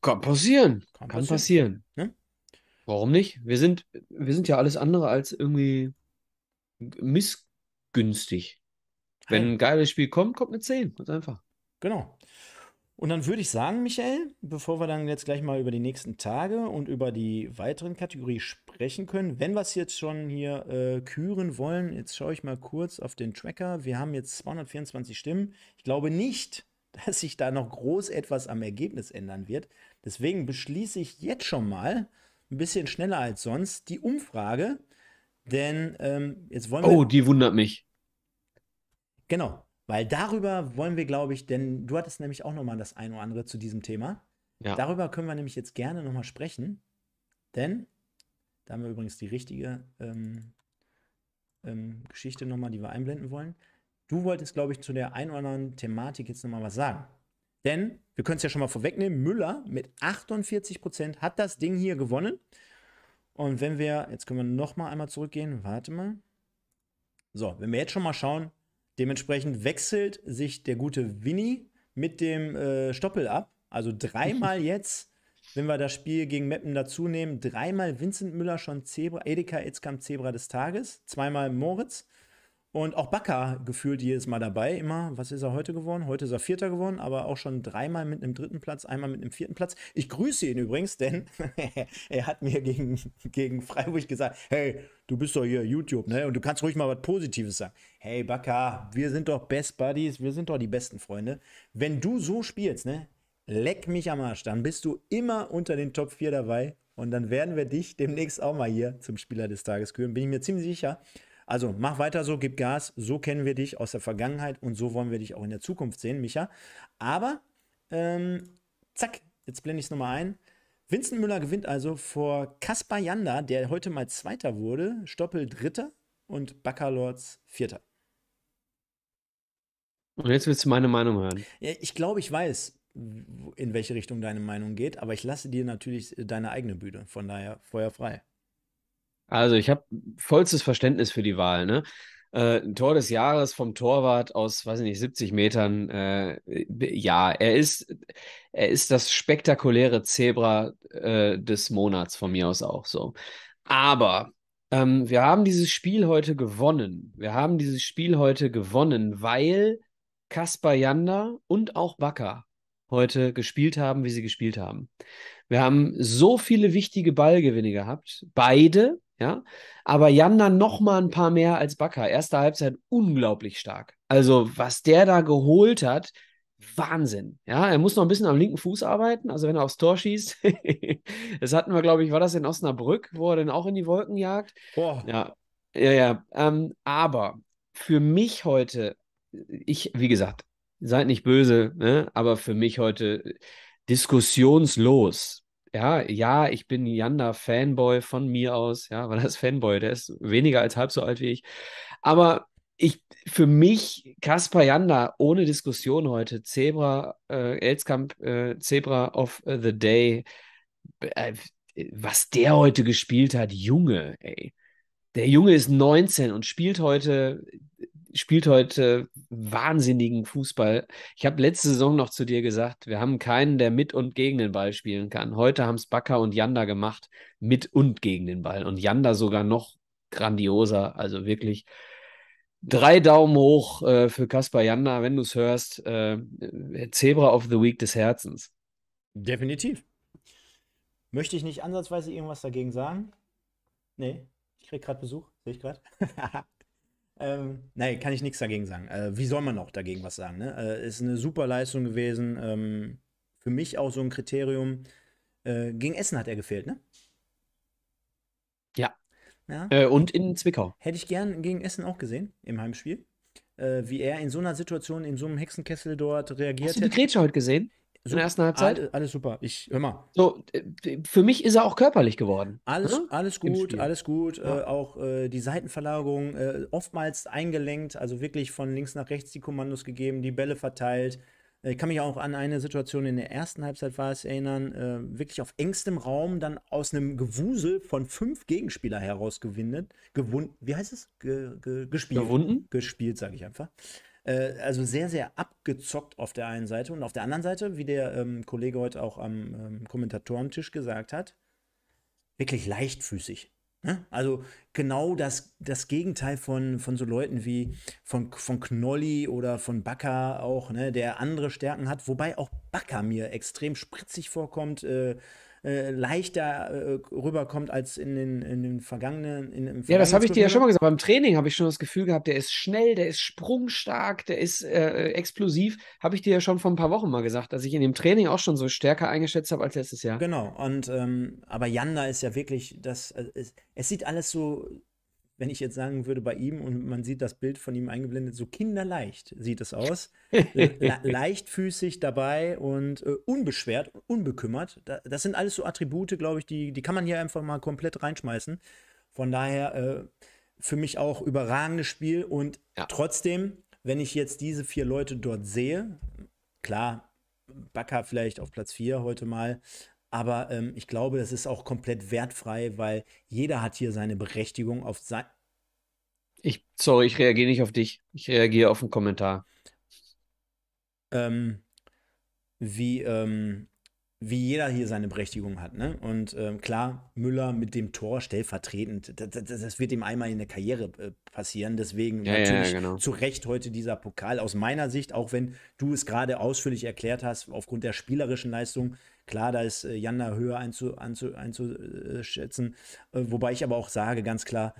Kann passieren. Kann, Kann passieren. passieren. Ne? Warum nicht? Wir sind, wir sind ja alles andere als irgendwie missgünstig. Wenn ein geiles Spiel kommt, kommt eine 10. Ganz einfach. Genau. Und dann würde ich sagen, Michael, bevor wir dann jetzt gleich mal über die nächsten Tage und über die weiteren Kategorien sprechen können, wenn wir es jetzt schon hier äh, küren wollen, jetzt schaue ich mal kurz auf den Tracker. Wir haben jetzt 224 Stimmen. Ich glaube nicht, dass sich da noch groß etwas am Ergebnis ändern wird. Deswegen beschließe ich jetzt schon mal, ein bisschen schneller als sonst, die Umfrage. Denn ähm, jetzt wollen wir. Oh, die wundert mich. Genau, weil darüber wollen wir, glaube ich, denn du hattest nämlich auch nochmal das ein oder andere zu diesem Thema. Ja. Darüber können wir nämlich jetzt gerne nochmal sprechen. Denn, da haben wir übrigens die richtige ähm, ähm, Geschichte nochmal, die wir einblenden wollen. Du wolltest, glaube ich, zu der ein oder anderen Thematik jetzt nochmal was sagen. Denn, wir können es ja schon mal vorwegnehmen, Müller mit 48% Prozent hat das Ding hier gewonnen. Und wenn wir, jetzt können wir nochmal einmal zurückgehen, warte mal. So, wenn wir jetzt schon mal schauen, Dementsprechend wechselt sich der gute Winnie mit dem äh, Stoppel ab. Also dreimal jetzt, wenn wir das Spiel gegen Meppen dazu nehmen, dreimal Vincent Müller schon Zebra, Edeka Itzkamp Zebra des Tages, zweimal Moritz und auch Bakker gefühlt jedes Mal dabei, immer. Was ist er heute geworden? Heute ist er Vierter geworden, aber auch schon dreimal mit einem dritten Platz, einmal mit einem vierten Platz. Ich grüße ihn übrigens, denn er hat mir gegen, gegen Freiburg gesagt, hey, du bist doch hier YouTube, ne? Und du kannst ruhig mal was Positives sagen. Hey, Bakker, wir sind doch Best Buddies, wir sind doch die besten Freunde. Wenn du so spielst, ne? Leck mich am Arsch, dann bist du immer unter den Top 4 dabei. Und dann werden wir dich demnächst auch mal hier zum Spieler des Tages kühlen. Bin ich mir ziemlich sicher. Also mach weiter so, gib Gas. So kennen wir dich aus der Vergangenheit und so wollen wir dich auch in der Zukunft sehen, Micha. Aber, ähm, zack, jetzt blende ich es nochmal ein. Vincent Müller gewinnt also vor Kaspar Janda, der heute mal Zweiter wurde, Stoppel Dritter und Baccalords Vierter. Und jetzt willst du meine Meinung hören. Ja, ich glaube, ich weiß, in welche Richtung deine Meinung geht, aber ich lasse dir natürlich äh, deine eigene Bühne, von daher Feuer frei. Also ich habe vollstes Verständnis für die Wahl. Ne? Äh, ein Tor des Jahres vom Torwart aus, weiß ich nicht, 70 Metern. Äh, äh, ja, er ist, er ist das spektakuläre Zebra äh, des Monats von mir aus auch so. Aber ähm, wir haben dieses Spiel heute gewonnen. Wir haben dieses Spiel heute gewonnen, weil Kaspar Janda und auch Bakker heute gespielt haben, wie sie gespielt haben. Wir haben so viele wichtige Ballgewinne gehabt. Beide, ja? Aber Jan dann nochmal ein paar mehr als Bakker. Erste Halbzeit unglaublich stark. Also, was der da geholt hat, Wahnsinn. Ja, er muss noch ein bisschen am linken Fuß arbeiten, also wenn er aufs Tor schießt. das hatten wir, glaube ich, war das in Osnabrück, wo er dann auch in die Wolken jagt. Boah. Ja, ja, ja. Ähm, aber für mich heute, ich, wie gesagt, seid nicht böse, ne? aber für mich heute äh, diskussionslos ja, ja, ich bin Yanda-Fanboy von mir aus, ja, weil er ist Fanboy, der ist weniger als halb so alt wie ich. Aber ich, für mich, Kaspar Janda, ohne Diskussion heute, Zebra, äh, Elskamp, äh, Zebra of the Day, äh, was der heute gespielt hat, Junge, ey. Der Junge ist 19 und spielt heute spielt heute wahnsinnigen Fußball. Ich habe letzte Saison noch zu dir gesagt, wir haben keinen, der mit und gegen den Ball spielen kann. Heute haben es Bakker und Janda gemacht, mit und gegen den Ball. Und Janda sogar noch grandioser. Also wirklich drei Daumen hoch äh, für Kaspar Janda, wenn du es hörst. Äh, Zebra of the Week des Herzens. Definitiv. Möchte ich nicht ansatzweise irgendwas dagegen sagen? Nee, ich krieg gerade Besuch, sehe ich gerade. Ähm, nein, kann ich nichts dagegen sagen. Äh, wie soll man auch dagegen was sagen? Ne? Äh, ist eine super Leistung gewesen. Ähm, für mich auch so ein Kriterium. Äh, gegen Essen hat er gefehlt, ne? Ja. ja. Äh, und in Zwickau. Hätte ich gern gegen Essen auch gesehen im Heimspiel. Äh, wie er in so einer Situation, in so einem Hexenkessel dort reagiert. Hast du die Grätsche heute gesehen? in der ersten Halbzeit. Alles, alles, super. Ich hör mal. So, äh, für mich ist er auch körperlich geworden. Alles, ne? alles gut, alles gut. Ja. Äh, auch äh, die Seitenverlagerung äh, oftmals eingelenkt, also wirklich von links nach rechts die Kommandos gegeben, die Bälle verteilt. Ich äh, kann mich auch an eine Situation in der ersten Halbzeit war es erinnern, äh, wirklich auf engstem Raum dann aus einem Gewusel von fünf Gegenspielern heraus gewinnet, gewunden, wie heißt es? Ge, ge, gespielt. Gewunden? Gespielt, sage ich einfach. Äh, also sehr, sehr abgezockt auf der einen Seite und auf der anderen Seite, wie der ähm, Kollege heute auch am ähm, Kommentatorentisch gesagt hat, wirklich leichtfüßig. Ne? Also genau das, das Gegenteil von, von so Leuten wie von, von Knolli oder von Bakker auch, ne, der andere Stärken hat, wobei auch Bakker mir extrem spritzig vorkommt. Äh, äh, leichter äh, rüberkommt als in den, in den vergangenen. In, vergangenen ja, das habe ich dir ja schon mal gesagt. Beim Training habe ich schon das Gefühl gehabt, der ist schnell, der ist sprungstark, der ist äh, äh, explosiv. Habe ich dir ja schon vor ein paar Wochen mal gesagt, dass ich in dem Training auch schon so stärker eingeschätzt habe als letztes Jahr. Genau, und ähm, aber Janda ist ja wirklich, das, äh, es, es sieht alles so wenn ich jetzt sagen würde, bei ihm und man sieht das Bild von ihm eingeblendet, so kinderleicht sieht es aus. Äh, le leichtfüßig dabei und äh, unbeschwert, unbekümmert. das sind alles so Attribute, glaube ich, die, die kann man hier einfach mal komplett reinschmeißen. Von daher äh, für mich auch überragendes Spiel und ja. trotzdem, wenn ich jetzt diese vier Leute dort sehe, klar, Bakker vielleicht auf Platz vier heute mal, aber ähm, ich glaube, das ist auch komplett wertfrei, weil jeder hat hier seine Berechtigung auf sein. Ich, sorry, ich reagiere nicht auf dich. Ich reagiere auf einen Kommentar. Ähm, wie, ähm, wie jeder hier seine Berechtigung hat. Ne? Und ähm, klar, Müller mit dem Tor stellvertretend, das, das, das, wird ihm einmal in der Karriere äh, passieren. Deswegen ja, natürlich ja, genau. zu Recht heute dieser Pokal aus meiner Sicht, auch wenn du es gerade ausführlich erklärt hast, aufgrund der spielerischen Leistung Klar, da ist äh, Janda höher einzu, einzu, einzuschätzen. Äh, äh, wobei ich aber auch sage, ganz klar,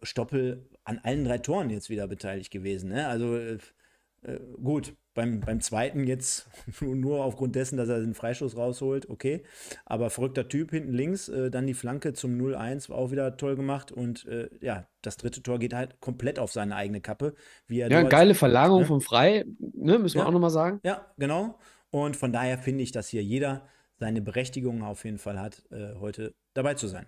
Stoppel an allen drei Toren jetzt wieder beteiligt gewesen. Ne? Also gut, beim, beim zweiten jetzt nur aufgrund dessen, dass er den Freischuss rausholt, okay. Aber verrückter Typ hinten links, äh, dann die Flanke zum 0-1, war auch wieder toll gemacht. Und äh, ja, das dritte Tor geht halt komplett auf seine eigene Kappe. ja, geile Verlagerung ne? vom Frei, ne, müssen wir ja, auch nochmal sagen. Ja, genau. Und von daher finde ich, dass hier jeder seine Berechtigung auf jeden Fall hat, äh, heute dabei zu sein.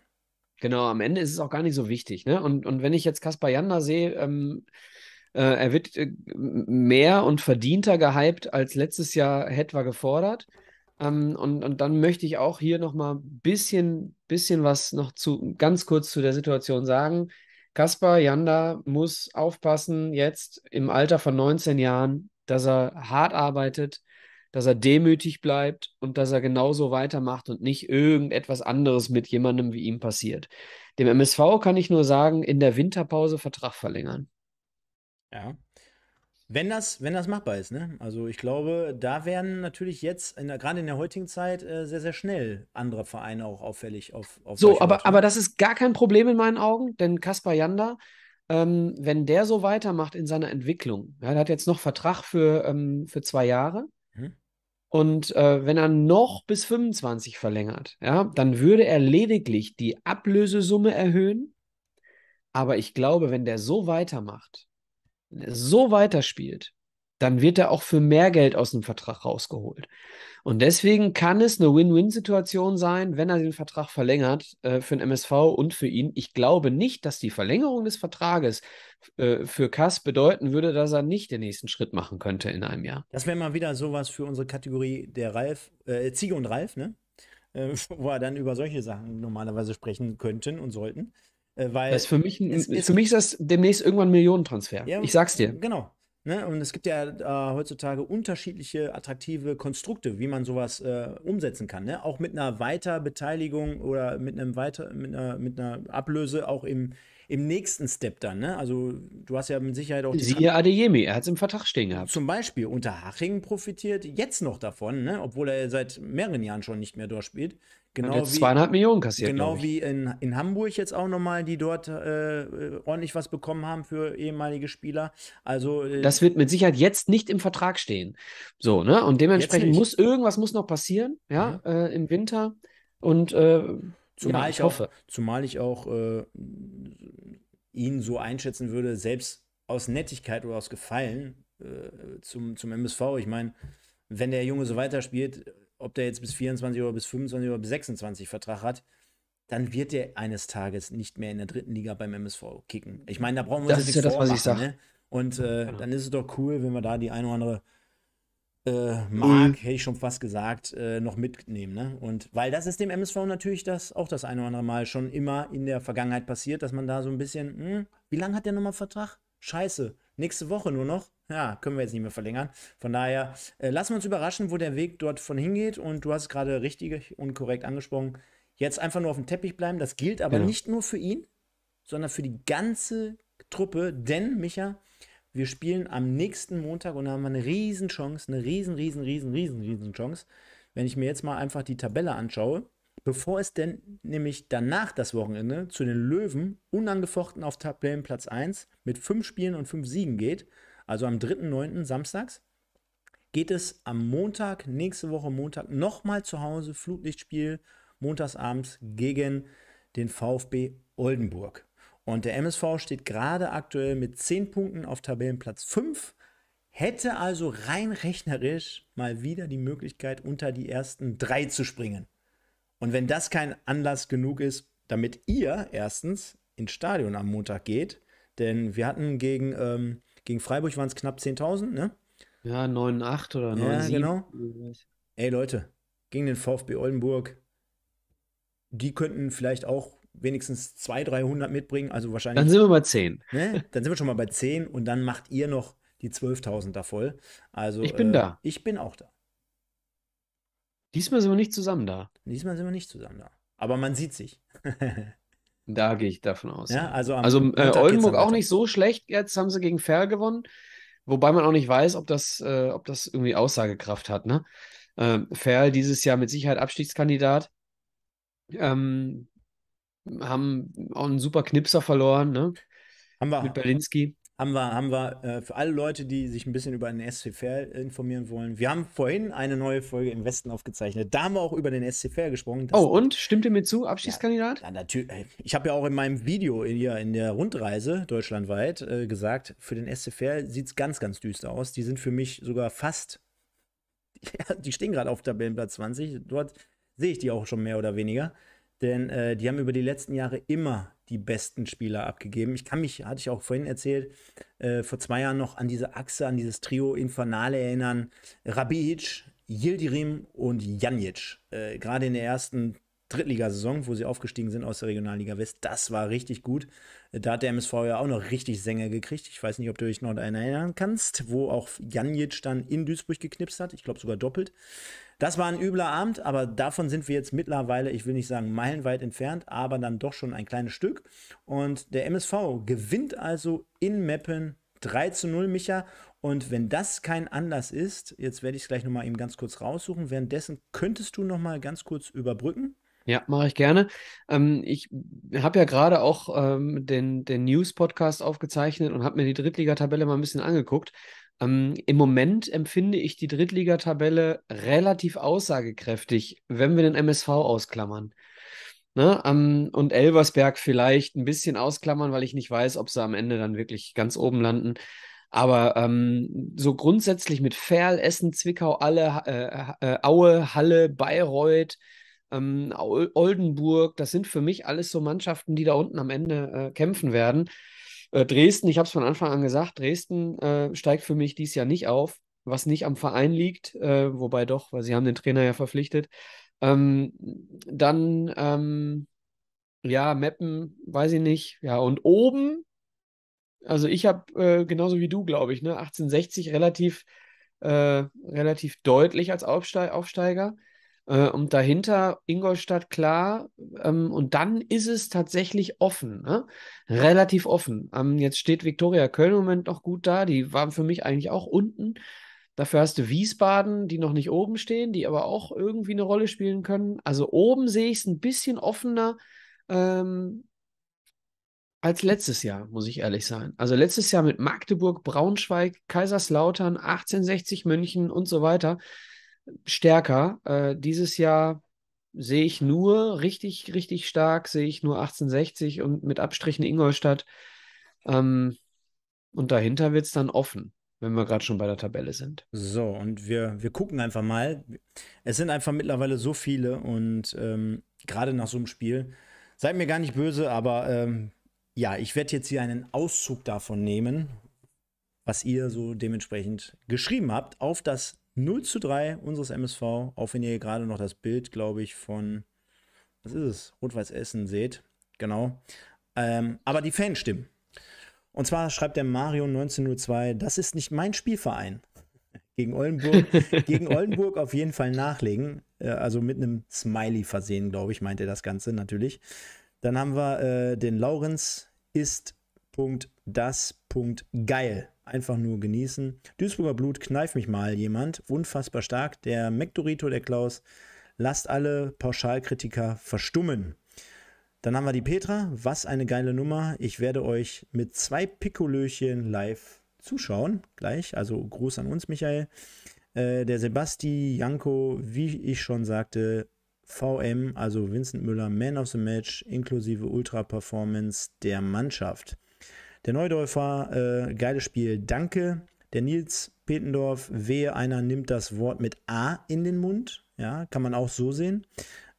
Genau, am Ende ist es auch gar nicht so wichtig. Ne? Und, und wenn ich jetzt Kaspar Janda sehe, ähm, äh, er wird äh, mehr und verdienter gehypt, als letztes Jahr Hetwa gefordert. Ähm, und, und dann möchte ich auch hier nochmal ein bisschen, bisschen was noch zu, ganz kurz zu der Situation sagen. Kaspar Janda muss aufpassen, jetzt im Alter von 19 Jahren, dass er hart arbeitet, dass er demütig bleibt und dass er genauso weitermacht und nicht irgendetwas anderes mit jemandem wie ihm passiert. Dem MSV kann ich nur sagen, in der Winterpause Vertrag verlängern. Ja. Wenn das, wenn das machbar ist, ne? Also ich glaube, da werden natürlich jetzt, in der, gerade in der heutigen Zeit, äh, sehr, sehr schnell andere Vereine auch auffällig auf. auf so, aber, aber das ist gar kein Problem in meinen Augen, denn Kaspar Janda, ähm, wenn der so weitermacht in seiner Entwicklung, ja, der hat jetzt noch Vertrag für, ähm, für zwei Jahre, und äh, wenn er noch bis 25 verlängert, ja, dann würde er lediglich die Ablösesumme erhöhen. Aber ich glaube, wenn der so weitermacht, so weiterspielt, dann wird er auch für mehr Geld aus dem Vertrag rausgeholt. Und deswegen kann es eine Win-Win-Situation sein, wenn er den Vertrag verlängert äh, für den MSV und für ihn. Ich glaube nicht, dass die Verlängerung des Vertrages äh, für Kass bedeuten würde, dass er nicht den nächsten Schritt machen könnte in einem Jahr. Das wäre mal wieder sowas für unsere Kategorie der Ralf, äh, äh Ziege und Ralf, ne? Äh, wo er dann über solche Sachen normalerweise sprechen könnten und sollten. Äh, weil das für mich, ein, ist, für mich ist das demnächst irgendwann ein Millionentransfer. Ja, ich sag's dir. Genau, Ne? Und es gibt ja äh, heutzutage unterschiedliche attraktive Konstrukte, wie man sowas äh, umsetzen kann. Ne? Auch mit einer Weiterbeteiligung oder mit einem Weiter, mit einer, mit einer Ablöse auch im, im nächsten Step dann. Ne? Also du hast ja mit Sicherheit auch. Siehe Adeyemi, er hat es im Vertrag stehen gehabt. Zum Beispiel Unterhaching profitiert jetzt noch davon, ne? obwohl er seit mehreren Jahren schon nicht mehr dort spielt. Genau jetzt wie, zweieinhalb Millionen kassiert. Genau wie in, in Hamburg jetzt auch nochmal, die dort äh, ordentlich was bekommen haben für ehemalige Spieler. Also äh, das wird mit Sicherheit jetzt nicht im Vertrag stehen. So, ne? Und dementsprechend muss irgendwas muss noch passieren, ja, mhm. äh, im Winter. Und äh, zumal ja, ich, ich hoffe. Auch, zumal ich auch äh, ihn so einschätzen würde, selbst aus Nettigkeit oder aus Gefallen äh, zum, zum MSV. Ich meine, wenn der Junge so weiterspielt, ob der jetzt bis 24 oder bis 25 oder bis 26 Vertrag hat, dann wird er eines Tages nicht mehr in der dritten Liga beim MSV kicken. Ich meine, da brauchen wir das uns jetzt ja Das, was ich ne? Und äh, genau. dann ist es doch cool, wenn wir da die eine oder andere äh, mhm. Mark, mhm. hätte ich schon fast gesagt, äh, noch mitnehmen. Ne? Und weil das ist dem MSV natürlich das auch das eine oder andere Mal schon immer in der Vergangenheit passiert, dass man da so ein bisschen, mh, hm, wie lange hat der nochmal Vertrag? Scheiße nächste Woche nur noch. Ja, können wir jetzt nicht mehr verlängern. Von daher äh, lassen wir uns überraschen, wo der Weg dort von hingeht. Und du hast es gerade richtig und korrekt angesprochen. Jetzt einfach nur auf dem Teppich bleiben. Das gilt aber ja. nicht nur für ihn, sondern für die ganze Truppe. Denn, Micha, wir spielen am nächsten Montag und haben eine Riesenchance, eine riesen, riesen, riesen, riesen, riesen Chance. Wenn ich mir jetzt mal einfach die Tabelle anschaue, bevor es denn nämlich danach das Wochenende zu den Löwen unangefochten auf Tabellenplatz 1 mit 5 Spielen und 5 Siegen geht, also am 3.9. samstags, geht es am Montag, nächste Woche Montag, nochmal zu Hause, Flutlichtspiel, montagsabends gegen den VfB Oldenburg. Und der MSV steht gerade aktuell mit 10 Punkten auf Tabellenplatz 5, hätte also rein rechnerisch mal wieder die Möglichkeit, unter die ersten 3 zu springen. Und wenn das kein Anlass genug ist, damit ihr erstens ins Stadion am Montag geht, denn wir hatten gegen, ähm, gegen Freiburg waren es knapp 10.000, ne? Ja, 9,8 oder 9,7. Ja, genau. Ey Leute, gegen den VfB Oldenburg, die könnten vielleicht auch wenigstens 200, 300 mitbringen, also wahrscheinlich. Dann sind wir bei 10. Ne? Dann sind wir schon mal bei 10 und dann macht ihr noch die 12.000 da voll. Also, ich bin äh, da. Ich bin auch da. Diesmal sind wir nicht zusammen da. Diesmal sind wir nicht zusammen da. Aber man sieht sich. da gehe ich davon aus. Ja, also also äh, Oldenburg auch nicht so schlecht. Jetzt haben sie gegen Ferl gewonnen. Wobei man auch nicht weiß, ob das, äh, ob das irgendwie Aussagekraft hat. Ne? Äh, Ferl dieses Jahr mit Sicherheit Abstiegskandidat. Ähm, haben auch einen super Knipser verloren. Ne? Haben wir. Mit Berlinski haben wir, haben wir äh, für alle Leute, die sich ein bisschen über den SCFR informieren wollen. Wir haben vorhin eine neue Folge im Westen aufgezeichnet. Da haben wir auch über den SCFR Fair gesprochen. Oh, und stimmt ihr mir zu, Abschiedskandidat? Ja, natürlich. Äh, ich habe ja auch in meinem Video in der, in der Rundreise deutschlandweit äh, gesagt, für den SCFR sieht es ganz, ganz düster aus. Die sind für mich sogar fast, ja, die stehen gerade auf Tabellenplatz 20. Dort sehe ich die auch schon mehr oder weniger. Denn äh, die haben über die letzten Jahre immer die besten Spieler abgegeben. Ich kann mich, hatte ich auch vorhin erzählt, äh, vor zwei Jahren noch an diese Achse, an dieses Trio Infernale erinnern. Rabic, Yildirim und Janic. Äh, Gerade in der ersten Drittligasaison, wo sie aufgestiegen sind aus der Regionalliga West, das war richtig gut. Da hat der MSV ja auch noch richtig Sänger gekriegt. Ich weiß nicht, ob du dich noch an erinnern kannst, wo auch Janic dann in Duisburg geknipst hat. Ich glaube sogar doppelt. Das war ein übler Abend, aber davon sind wir jetzt mittlerweile, ich will nicht sagen meilenweit entfernt, aber dann doch schon ein kleines Stück. Und der MSV gewinnt also in Meppen 3 zu 0, Micha. Und wenn das kein Anlass ist, jetzt werde ich es gleich nochmal eben ganz kurz raussuchen. Währenddessen könntest du nochmal ganz kurz überbrücken. Ja, mache ich gerne. Ähm, ich habe ja gerade auch ähm, den, den News-Podcast aufgezeichnet und habe mir die Drittligatabelle mal ein bisschen angeguckt. Ähm, Im Moment empfinde ich die Drittligatabelle relativ aussagekräftig, wenn wir den MSV ausklammern. Ne? Ähm, und Elversberg vielleicht ein bisschen ausklammern, weil ich nicht weiß, ob sie am Ende dann wirklich ganz oben landen. Aber ähm, so grundsätzlich mit Ferl, Essen, Zwickau, alle, äh, äh, Aue, Halle, Bayreuth, ähm, Oldenburg, das sind für mich alles so Mannschaften, die da unten am Ende äh, kämpfen werden. Äh, Dresden, ich habe es von Anfang an gesagt, Dresden äh, steigt für mich dieses Jahr nicht auf, was nicht am Verein liegt, äh, wobei doch, weil sie haben den Trainer ja verpflichtet. Ähm, dann, ähm, ja, Meppen, weiß ich nicht. Ja, und oben, also ich habe äh, genauso wie du, glaube ich, ne, 1860 relativ, äh, relativ deutlich als Aufste Aufsteiger. Äh, und dahinter Ingolstadt klar. Ähm, und dann ist es tatsächlich offen, ne? relativ offen. Ähm, jetzt steht Viktoria Köln im Moment noch gut da. Die waren für mich eigentlich auch unten. Dafür hast du Wiesbaden, die noch nicht oben stehen, die aber auch irgendwie eine Rolle spielen können. Also oben sehe ich es ein bisschen offener ähm, als letztes Jahr, muss ich ehrlich sein. Also letztes Jahr mit Magdeburg, Braunschweig, Kaiserslautern, 1860 München und so weiter stärker. Äh, dieses Jahr sehe ich nur richtig, richtig stark, sehe ich nur 1860 und mit Abstrichen Ingolstadt. Ähm, und dahinter wird es dann offen, wenn wir gerade schon bei der Tabelle sind. So, und wir, wir gucken einfach mal. Es sind einfach mittlerweile so viele und ähm, gerade nach so einem Spiel, seid mir gar nicht böse, aber ähm, ja, ich werde jetzt hier einen Auszug davon nehmen, was ihr so dementsprechend geschrieben habt, auf das 0 zu 3 unseres MSV, auch wenn ihr gerade noch das Bild, glaube ich, von, was ist es, Rot-Weiß Essen seht. Genau. Ähm, aber die Fans stimmen. Und zwar schreibt der Mario 1902, das ist nicht mein Spielverein. Gegen Oldenburg, gegen Oldenburg auf jeden Fall nachlegen. Äh, also mit einem Smiley versehen, glaube ich, meint er das Ganze natürlich. Dann haben wir äh, den Laurenz ist Punkt das Punkt geil einfach nur genießen. Duisburger Blut, kneif mich mal jemand. Unfassbar stark. Der Mektorito, der Klaus. Lasst alle Pauschalkritiker verstummen. Dann haben wir die Petra. Was eine geile Nummer. Ich werde euch mit zwei Pikolöchen live zuschauen. Gleich. Also Gruß an uns, Michael. Äh, der Sebasti Janko, wie ich schon sagte, VM, also Vincent Müller, Man of the Match, inklusive Ultra-Performance der Mannschaft. Der Neudäufer, äh, geiles Spiel, danke. Der Nils Petendorf, wehe, einer nimmt das Wort mit A in den Mund. Ja, kann man auch so sehen.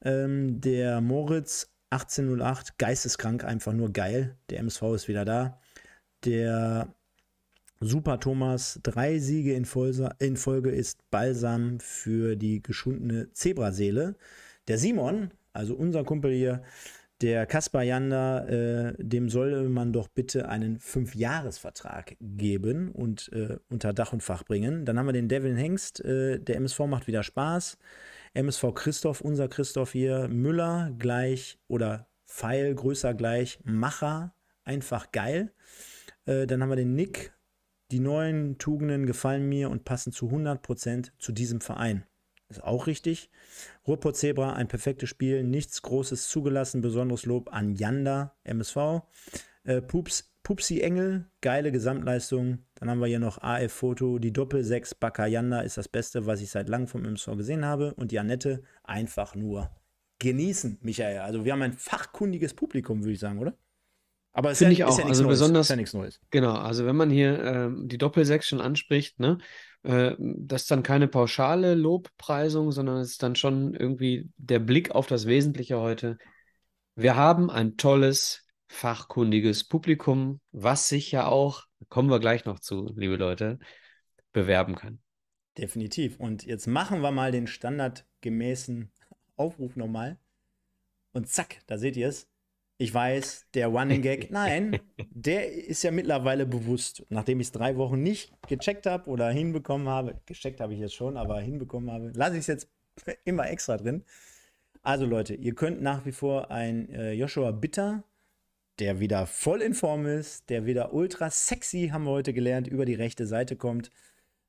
Ähm, der Moritz 1808, geisteskrank, einfach nur geil. Der MSV ist wieder da. Der Super Thomas, drei Siege in, Folsa, in Folge ist Balsam für die geschundene Zebraseele. Der Simon, also unser Kumpel hier, der Kaspar Jander, äh, dem solle man doch bitte einen Fünfjahresvertrag geben und äh, unter Dach und Fach bringen. Dann haben wir den Devin Hengst, äh, der MSV macht wieder Spaß. MSV Christoph, unser Christoph hier, Müller gleich oder Pfeil größer gleich, Macher, einfach geil. Äh, dann haben wir den Nick, die neuen Tugenden gefallen mir und passen zu 100% zu diesem Verein. Ist auch richtig. Ruhrpott Zebra, ein perfektes Spiel, nichts Großes zugelassen. Besonderes Lob an Yanda, MSV. Äh, Pups, Pupsi Engel, geile Gesamtleistung. Dann haben wir hier noch AF Foto, die Doppel 6 Bakayanda ist das Beste, was ich seit langem vom MSV gesehen habe. Und die Annette einfach nur genießen, Michael. Also wir haben ein fachkundiges Publikum, würde ich sagen, oder? Aber es ist, ja, ist ja nichts also Neues. Besonders, ja nichts Neues. Genau, also wenn man hier ähm, die Doppel 6 schon anspricht, ne? Äh, das ist dann keine pauschale Lobpreisung, sondern es ist dann schon irgendwie der Blick auf das Wesentliche heute. Wir haben ein tolles, fachkundiges Publikum, was sich ja auch, kommen wir gleich noch zu, liebe Leute, bewerben kann. Definitiv. Und jetzt machen wir mal den standardgemäßen Aufruf nochmal. Und zack, da seht ihr es. Ich weiß, der Running Gag, nein, der ist ja mittlerweile bewusst. Nachdem ich es drei Wochen nicht gecheckt habe oder hinbekommen habe, gecheckt habe ich jetzt schon, aber hinbekommen habe, lasse ich es jetzt immer extra drin. Also Leute, ihr könnt nach wie vor ein äh, Joshua Bitter, der wieder voll in Form ist, der wieder ultra sexy, haben wir heute gelernt, über die rechte Seite kommt,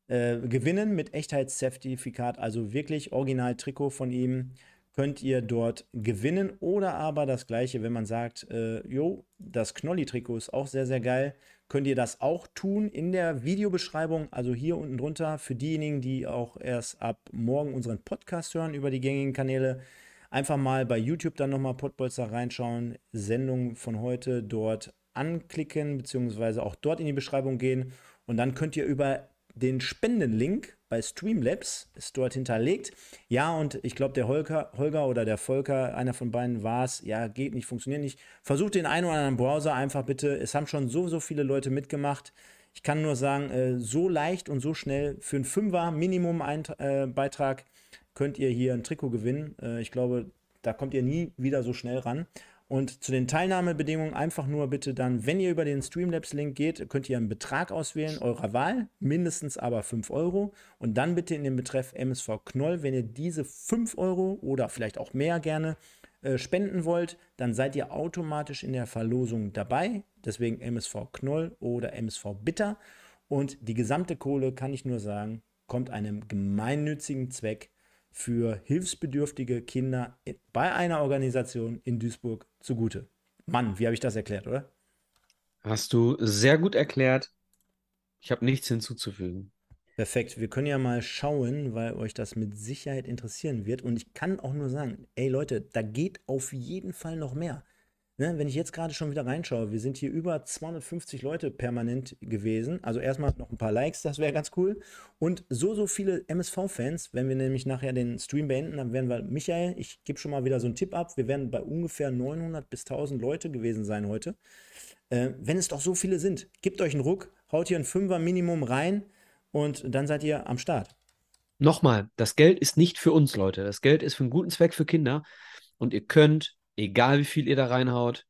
äh, gewinnen mit Echtheitszertifikat, also wirklich Original-Trikot von ihm könnt ihr dort gewinnen. Oder aber das gleiche, wenn man sagt, äh, jo, das Knolli-Trikot ist auch sehr, sehr geil, könnt ihr das auch tun in der Videobeschreibung, also hier unten drunter. Für diejenigen, die auch erst ab morgen unseren Podcast hören über die gängigen Kanäle, einfach mal bei YouTube dann nochmal Pottbolzer reinschauen, Sendung von heute dort anklicken, beziehungsweise auch dort in die Beschreibung gehen. Und dann könnt ihr über den Spendenlink bei Streamlabs, ist dort hinterlegt. Ja, und ich glaube, der Holger, Holger oder der Volker, einer von beiden war es, ja, geht nicht, funktioniert nicht. Versucht den einen oder anderen Browser einfach bitte. Es haben schon so, so viele Leute mitgemacht. Ich kann nur sagen, äh, so leicht und so schnell für einen Fünfer Minimum-Beitrag äh, könnt ihr hier ein Trikot gewinnen. Äh, ich glaube, da kommt ihr nie wieder so schnell ran. Und zu den Teilnahmebedingungen einfach nur bitte dann, wenn ihr über den Streamlabs-Link geht, könnt ihr einen Betrag auswählen, eurer Wahl, mindestens aber 5 Euro. Und dann bitte in den Betreff MSV Knoll, wenn ihr diese 5 Euro oder vielleicht auch mehr gerne äh, spenden wollt, dann seid ihr automatisch in der Verlosung dabei. Deswegen MSV Knoll oder MSV Bitter. Und die gesamte Kohle, kann ich nur sagen, kommt einem gemeinnützigen Zweck für hilfsbedürftige Kinder bei einer Organisation in Duisburg zugute. Mann, wie habe ich das erklärt, oder? Hast du sehr gut erklärt. Ich habe nichts hinzuzufügen. Perfekt. Wir können ja mal schauen, weil euch das mit Sicherheit interessieren wird. Und ich kann auch nur sagen, ey Leute, da geht auf jeden Fall noch mehr. Ne, wenn ich jetzt gerade schon wieder reinschaue, wir sind hier über 250 Leute permanent gewesen. Also erstmal noch ein paar Likes, das wäre ganz cool. Und so, so viele MSV-Fans, wenn wir nämlich nachher den Stream beenden, dann werden wir, Michael, ich gebe schon mal wieder so einen Tipp ab, wir werden bei ungefähr 900 bis 1000 Leute gewesen sein heute. Äh, wenn es doch so viele sind, gebt euch einen Ruck, haut hier ein Fünfer Minimum rein und dann seid ihr am Start. Nochmal, das Geld ist nicht für uns, Leute. Das Geld ist für einen guten Zweck für Kinder. Und ihr könnt egal wie viel ihr da reinhaut,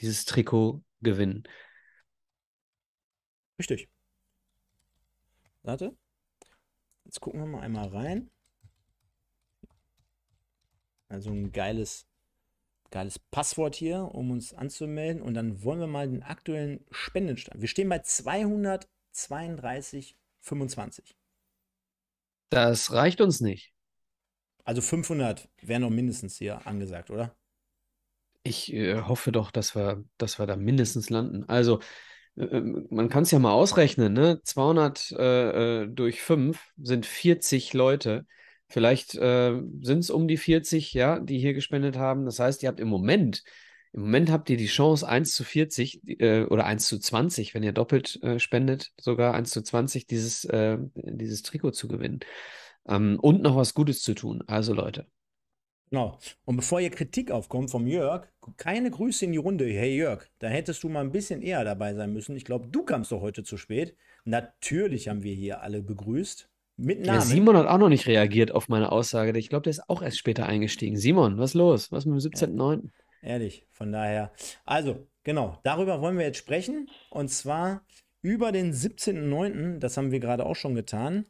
dieses Trikot gewinnen. Richtig. Warte. Jetzt gucken wir mal einmal rein. Also ein geiles, geiles Passwort hier, um uns anzumelden. Und dann wollen wir mal den aktuellen Spendenstand. Wir stehen bei 232,25. Das reicht uns nicht. Also 500 wären noch mindestens hier angesagt, oder? ich äh, hoffe doch, dass wir, dass wir da mindestens landen. Also, äh, ähm, man kann es ja mal ausrechnen, ne? 200 äh, äh, durch 5 sind 40 Leute. Vielleicht äh, sind es um die 40, ja, die hier gespendet haben. Das heißt, ihr habt im Moment, im Moment habt ihr die Chance 1 zu 40 äh, oder 1 zu 20, wenn ihr doppelt spendet, sogar 1 zu 20 dieses, dieses Trikot zu gewinnen. Ähm, und noch was Gutes zu tun. Also Leute, Genau. Und bevor hier Kritik aufkommt vom Jörg, keine Grüße in die Runde. Hey Jörg, da hättest du mal ein bisschen eher dabei sein müssen. Ich glaube, du kamst doch heute zu spät. Natürlich haben wir hier alle begrüßt. Mit Namen. Ja, Simon hat auch noch nicht reagiert auf meine Aussage. Ich glaube, der ist auch erst später eingestiegen. Simon, was los? Was mit dem 17.9.? Ehrlich, von daher. Also, genau, darüber wollen wir jetzt sprechen. Und zwar über den 17.9., das haben wir gerade auch schon getan.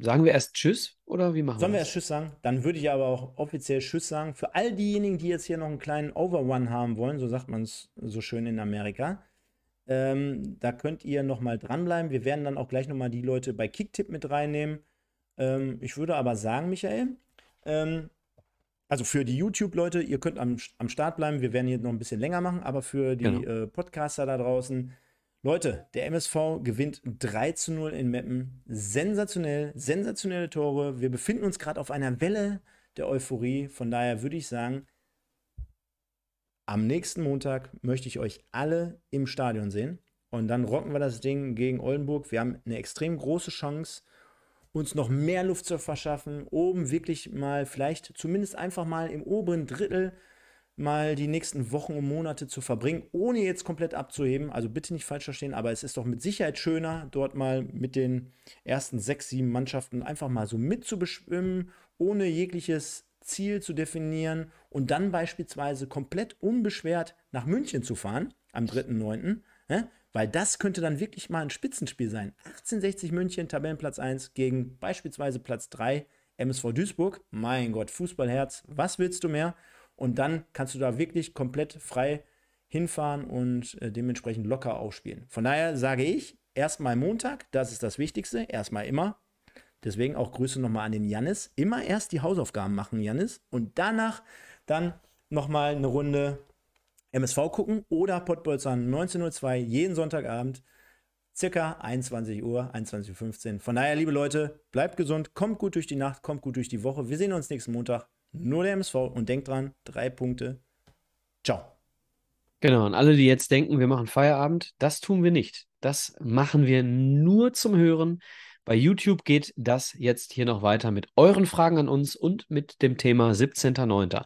Sagen wir erst Tschüss oder wie machen wir das? Sollen wir erst Tschüss sagen? Dann würde ich aber auch offiziell Tschüss sagen. Für all diejenigen, die jetzt hier noch einen kleinen Overrun haben wollen, so sagt man es so schön in Amerika, ähm, da könnt ihr nochmal dranbleiben. Wir werden dann auch gleich nochmal die Leute bei Kicktip mit reinnehmen. Ähm, ich würde aber sagen, Michael, ähm, also für die YouTube-Leute, ihr könnt am, am Start bleiben. Wir werden hier noch ein bisschen länger machen, aber für die genau. äh, Podcaster da draußen, Leute, der MSV gewinnt 3 zu 0 in Meppen. Sensationell, sensationelle Tore. Wir befinden uns gerade auf einer Welle der Euphorie. Von daher würde ich sagen, am nächsten Montag möchte ich euch alle im Stadion sehen. Und dann rocken wir das Ding gegen Oldenburg. Wir haben eine extrem große Chance, uns noch mehr Luft zu verschaffen. Oben wirklich mal, vielleicht zumindest einfach mal im oberen Drittel mal die nächsten Wochen und Monate zu verbringen, ohne jetzt komplett abzuheben. Also bitte nicht falsch verstehen, aber es ist doch mit Sicherheit schöner, dort mal mit den ersten sechs, sieben Mannschaften einfach mal so mitzubeschwimmen, ohne jegliches Ziel zu definieren und dann beispielsweise komplett unbeschwert nach München zu fahren am 3.9., weil das könnte dann wirklich mal ein Spitzenspiel sein. 1860 München, Tabellenplatz 1 gegen beispielsweise Platz 3 MSV Duisburg. Mein Gott, Fußballherz, was willst du mehr? Und dann kannst du da wirklich komplett frei hinfahren und äh, dementsprechend locker aufspielen. Von daher sage ich, erstmal Montag, das ist das Wichtigste, erstmal immer. Deswegen auch Grüße nochmal an den Jannis. Immer erst die Hausaufgaben machen, Jannis. Und danach dann nochmal eine Runde MSV gucken oder Pottbolzern 19.02 jeden Sonntagabend circa 21 Uhr, 21.15 Uhr. Von daher, liebe Leute, bleibt gesund, kommt gut durch die Nacht, kommt gut durch die Woche. Wir sehen uns nächsten Montag nur der MSV. Und denkt dran, drei Punkte. Ciao. Genau, und alle, die jetzt denken, wir machen Feierabend, das tun wir nicht. Das machen wir nur zum Hören. Bei YouTube geht das jetzt hier noch weiter mit euren Fragen an uns und mit dem Thema 17.09.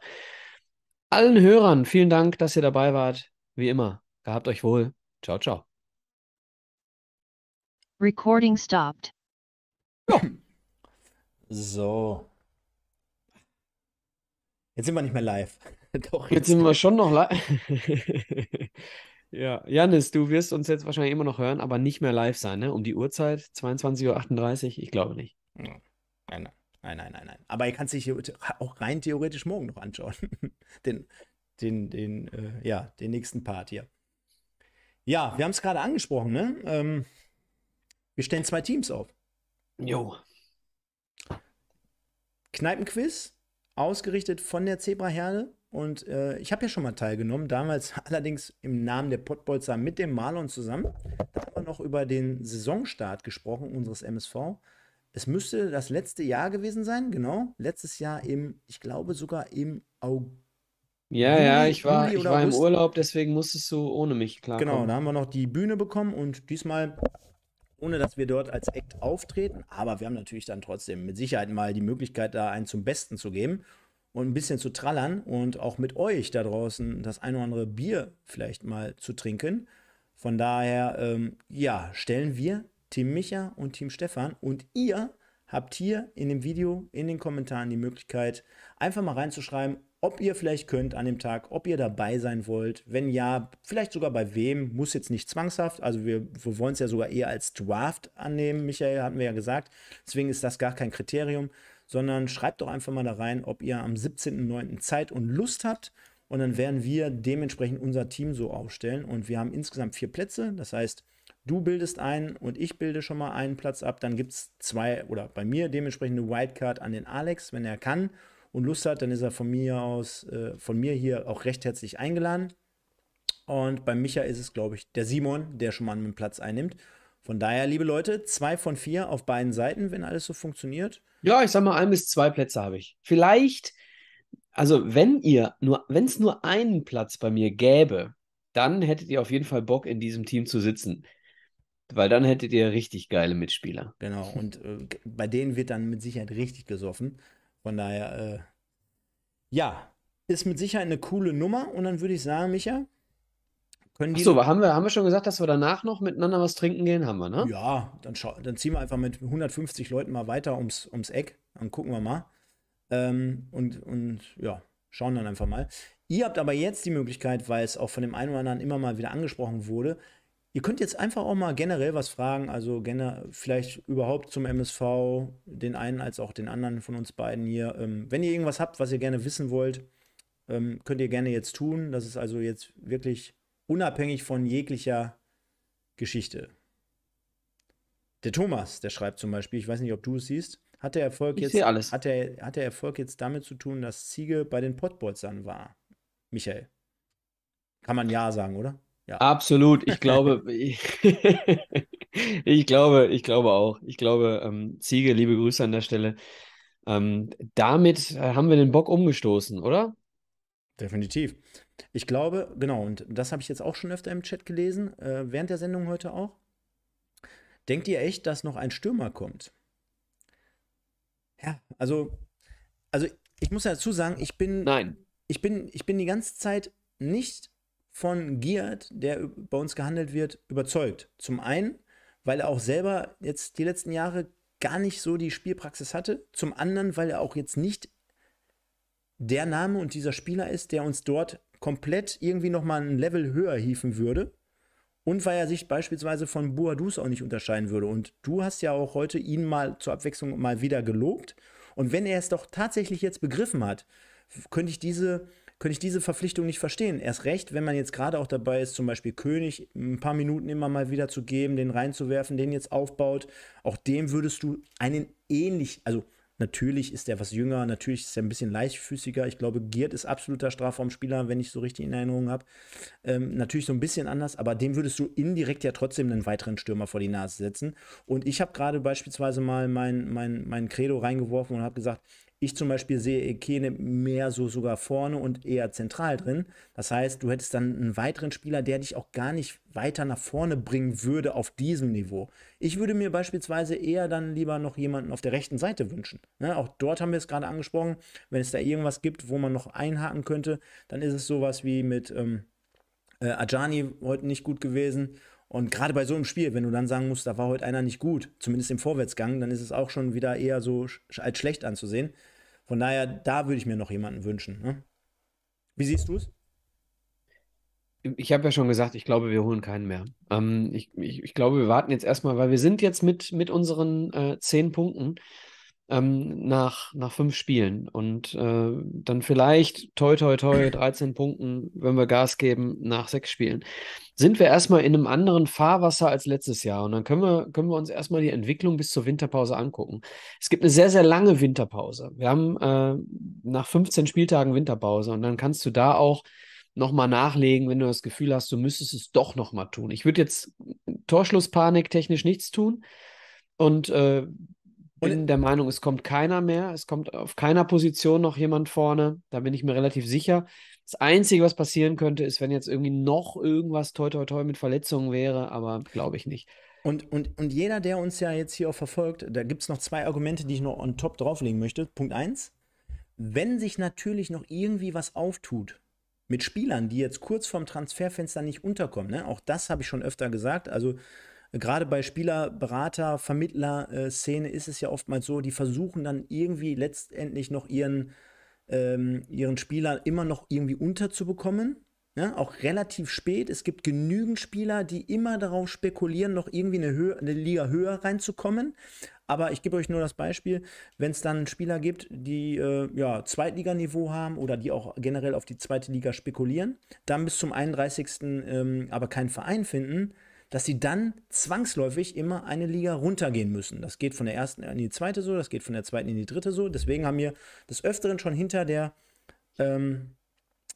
Allen Hörern vielen Dank, dass ihr dabei wart. Wie immer, gehabt euch wohl. Ciao, ciao. Recording stopped. Ja. So. Jetzt sind wir nicht mehr live. Doch, jetzt, jetzt sind wir schon noch live. ja, Janis, du wirst uns jetzt wahrscheinlich immer noch hören, aber nicht mehr live sein, ne? Um die Uhrzeit, 22.38 Uhr, ich glaube nicht. Nein, nein, nein, nein, nein. Aber ihr kannst dich auch rein theoretisch morgen noch anschauen. den, den, den, äh, ja, den nächsten Part hier. Ja, wir haben es gerade angesprochen, ne? Ähm, wir stellen zwei Teams auf. Jo. Kneipenquiz ausgerichtet von der Zebraherde. Und äh, ich habe ja schon mal teilgenommen, damals allerdings im Namen der Pottbolzer mit dem Marlon zusammen. Da haben wir noch über den Saisonstart gesprochen unseres MSV. Es müsste das letzte Jahr gewesen sein, genau. Letztes Jahr im, ich glaube sogar im August. Ja, ja, ich war, ich war im Urlaub, deswegen musstest du ohne mich klar. Genau, da haben wir noch die Bühne bekommen und diesmal ohne dass wir dort als Act auftreten. Aber wir haben natürlich dann trotzdem mit Sicherheit mal die Möglichkeit, da einen zum Besten zu geben und ein bisschen zu trallern und auch mit euch da draußen das ein oder andere Bier vielleicht mal zu trinken. Von daher, ähm, ja, stellen wir Team Micha und Team Stefan und ihr habt hier in dem Video, in den Kommentaren die Möglichkeit, einfach mal reinzuschreiben, ob ihr vielleicht könnt an dem Tag, ob ihr dabei sein wollt. Wenn ja, vielleicht sogar bei wem, muss jetzt nicht zwangshaft. Also wir, wir wollen es ja sogar eher als Draft annehmen, Michael, hatten wir ja gesagt. Deswegen ist das gar kein Kriterium, sondern schreibt doch einfach mal da rein, ob ihr am 17.09. Zeit und Lust habt. Und dann werden wir dementsprechend unser Team so aufstellen. Und wir haben insgesamt vier Plätze. Das heißt, du bildest einen und ich bilde schon mal einen Platz ab. Dann gibt es zwei oder bei mir dementsprechend eine Wildcard an den Alex, wenn er kann und Lust hat, dann ist er von mir aus, äh, von mir hier auch recht herzlich eingeladen. Und bei Micha ist es, glaube ich, der Simon, der schon mal einen Platz einnimmt. Von daher, liebe Leute, zwei von vier auf beiden Seiten, wenn alles so funktioniert. Ja, ich sag mal, ein bis zwei Plätze habe ich. Vielleicht, also wenn ihr nur, wenn es nur einen Platz bei mir gäbe, dann hättet ihr auf jeden Fall Bock, in diesem Team zu sitzen. Weil dann hättet ihr richtig geile Mitspieler. Genau, und äh, bei denen wird dann mit Sicherheit richtig gesoffen. Von daher, äh, ja, ist mit Sicherheit eine coole Nummer. Und dann würde ich sagen, Micha, können die. Achso, haben wir, haben wir schon gesagt, dass wir danach noch miteinander was trinken gehen? Haben wir, ne? Ja, dann, dann ziehen wir einfach mit 150 Leuten mal weiter ums, ums Eck. Dann gucken wir mal. Ähm, und, und ja, schauen dann einfach mal. Ihr habt aber jetzt die Möglichkeit, weil es auch von dem einen oder anderen immer mal wieder angesprochen wurde, Ihr könnt jetzt einfach auch mal generell was fragen, also vielleicht überhaupt zum MSV, den einen als auch den anderen von uns beiden hier. Ähm, wenn ihr irgendwas habt, was ihr gerne wissen wollt, ähm, könnt ihr gerne jetzt tun. Das ist also jetzt wirklich unabhängig von jeglicher Geschichte. Der Thomas, der schreibt zum Beispiel, ich weiß nicht, ob du es siehst, hat der Erfolg, jetzt, alles. Hat der, hat der Erfolg jetzt damit zu tun, dass Ziege bei den Potbolzern war? Michael. Kann man ja sagen, oder? Ja. Absolut. Ich glaube, ich glaube, ich glaube auch. Ich glaube, ähm, Ziege, liebe Grüße an der Stelle. Ähm, damit äh, haben wir den Bock umgestoßen, oder? Definitiv. Ich glaube, genau, und das habe ich jetzt auch schon öfter im Chat gelesen, äh, während der Sendung heute auch. Denkt ihr echt, dass noch ein Stürmer kommt? Ja, also, also ich muss dazu sagen, ich bin, Nein. Ich bin, ich bin die ganze Zeit nicht von Giert, der bei uns gehandelt wird, überzeugt. Zum einen, weil er auch selber jetzt die letzten Jahre gar nicht so die Spielpraxis hatte. Zum anderen, weil er auch jetzt nicht der Name und dieser Spieler ist, der uns dort komplett irgendwie nochmal ein Level höher hieven würde. Und weil er sich beispielsweise von Boadus auch nicht unterscheiden würde. Und du hast ja auch heute ihn mal zur Abwechslung mal wieder gelobt. Und wenn er es doch tatsächlich jetzt begriffen hat, könnte ich diese könnte ich diese Verpflichtung nicht verstehen. Erst recht, wenn man jetzt gerade auch dabei ist, zum Beispiel König ein paar Minuten immer mal wieder zu geben, den reinzuwerfen, den jetzt aufbaut, auch dem würdest du einen ähnlich, also Natürlich ist er was jünger, natürlich ist er ein bisschen leichtfüßiger. Ich glaube, Giert ist absoluter Strafraumspieler, wenn ich so richtig in Erinnerung habe. Ähm, natürlich so ein bisschen anders, aber dem würdest du indirekt ja trotzdem einen weiteren Stürmer vor die Nase setzen. Und ich habe gerade beispielsweise mal mein, mein, mein Credo reingeworfen und habe gesagt, ich zum Beispiel sehe Ekene mehr so sogar vorne und eher zentral drin. Das heißt, du hättest dann einen weiteren Spieler, der dich auch gar nicht weiter nach vorne bringen würde auf diesem Niveau. Ich würde mir beispielsweise eher dann lieber noch jemanden auf der rechten Seite wünschen. Ja, ne? auch dort haben wir es gerade angesprochen. Wenn es da irgendwas gibt, wo man noch einhaken könnte, dann ist es sowas wie mit ähm, äh, Ajani heute nicht gut gewesen und gerade bei so einem Spiel, wenn du dann sagen musst, da war heute einer nicht gut, zumindest im Vorwärtsgang, dann ist es auch schon wieder eher so als schlecht anzusehen. Von daher, da würde ich mir noch jemanden wünschen. Ne? Wie siehst du es? Ich habe ja schon gesagt, ich glaube, wir holen keinen mehr. Ähm, ich, ich, ich, glaube, wir warten jetzt erstmal, weil wir sind jetzt mit, mit unseren äh, zehn Punkten ähm, nach, nach fünf Spielen und äh, dann vielleicht toi toi toi 13 Punkten, wenn wir Gas geben, nach sechs Spielen, sind wir erstmal in einem anderen Fahrwasser als letztes Jahr und dann können wir, können wir uns erstmal die Entwicklung bis zur Winterpause angucken. Es gibt eine sehr, sehr lange Winterpause. Wir haben äh, nach 15 Spieltagen Winterpause und dann kannst du da auch nochmal nachlegen, wenn du das Gefühl hast, du müsstest es doch nochmal tun. Ich würde jetzt Torschlusspanik technisch nichts tun und äh, bin der Meinung, es kommt keiner mehr, es kommt auf keiner Position noch jemand vorne, da bin ich mir relativ sicher. Das Einzige, was passieren könnte, ist, wenn jetzt irgendwie noch irgendwas toi toi toi mit Verletzungen wäre, aber glaube ich nicht. Und, und, und jeder, der uns ja jetzt hier auch verfolgt, da gibt es noch zwei Argumente, die ich noch on top drauflegen möchte. Punkt eins, wenn sich natürlich noch irgendwie was auftut, mit Spielern, die jetzt kurz vorm Transferfenster nicht unterkommen. Ne? Auch das habe ich schon öfter gesagt. Also gerade bei Spieler, Berater, Vermittler-Szene äh, ist es ja oftmals so, die versuchen dann irgendwie letztendlich noch ihren, ähm, ihren Spieler immer noch irgendwie unterzubekommen. Ja, ne? auch relativ spät. Es gibt genügend Spieler, die immer darauf spekulieren, noch irgendwie eine, Höhe, eine Liga höher reinzukommen. Aber ich gebe euch nur das Beispiel, wenn es dann Spieler gibt, die äh, ja, Zweitliganiveau haben oder die auch generell auf die zweite Liga spekulieren, dann bis zum 31. Ähm, aber keinen Verein finden, dass sie dann zwangsläufig immer eine Liga runtergehen müssen. Das geht von der ersten in die zweite so, das geht von der zweiten in die dritte so. Deswegen haben wir des Öfteren schon hinter der ähm,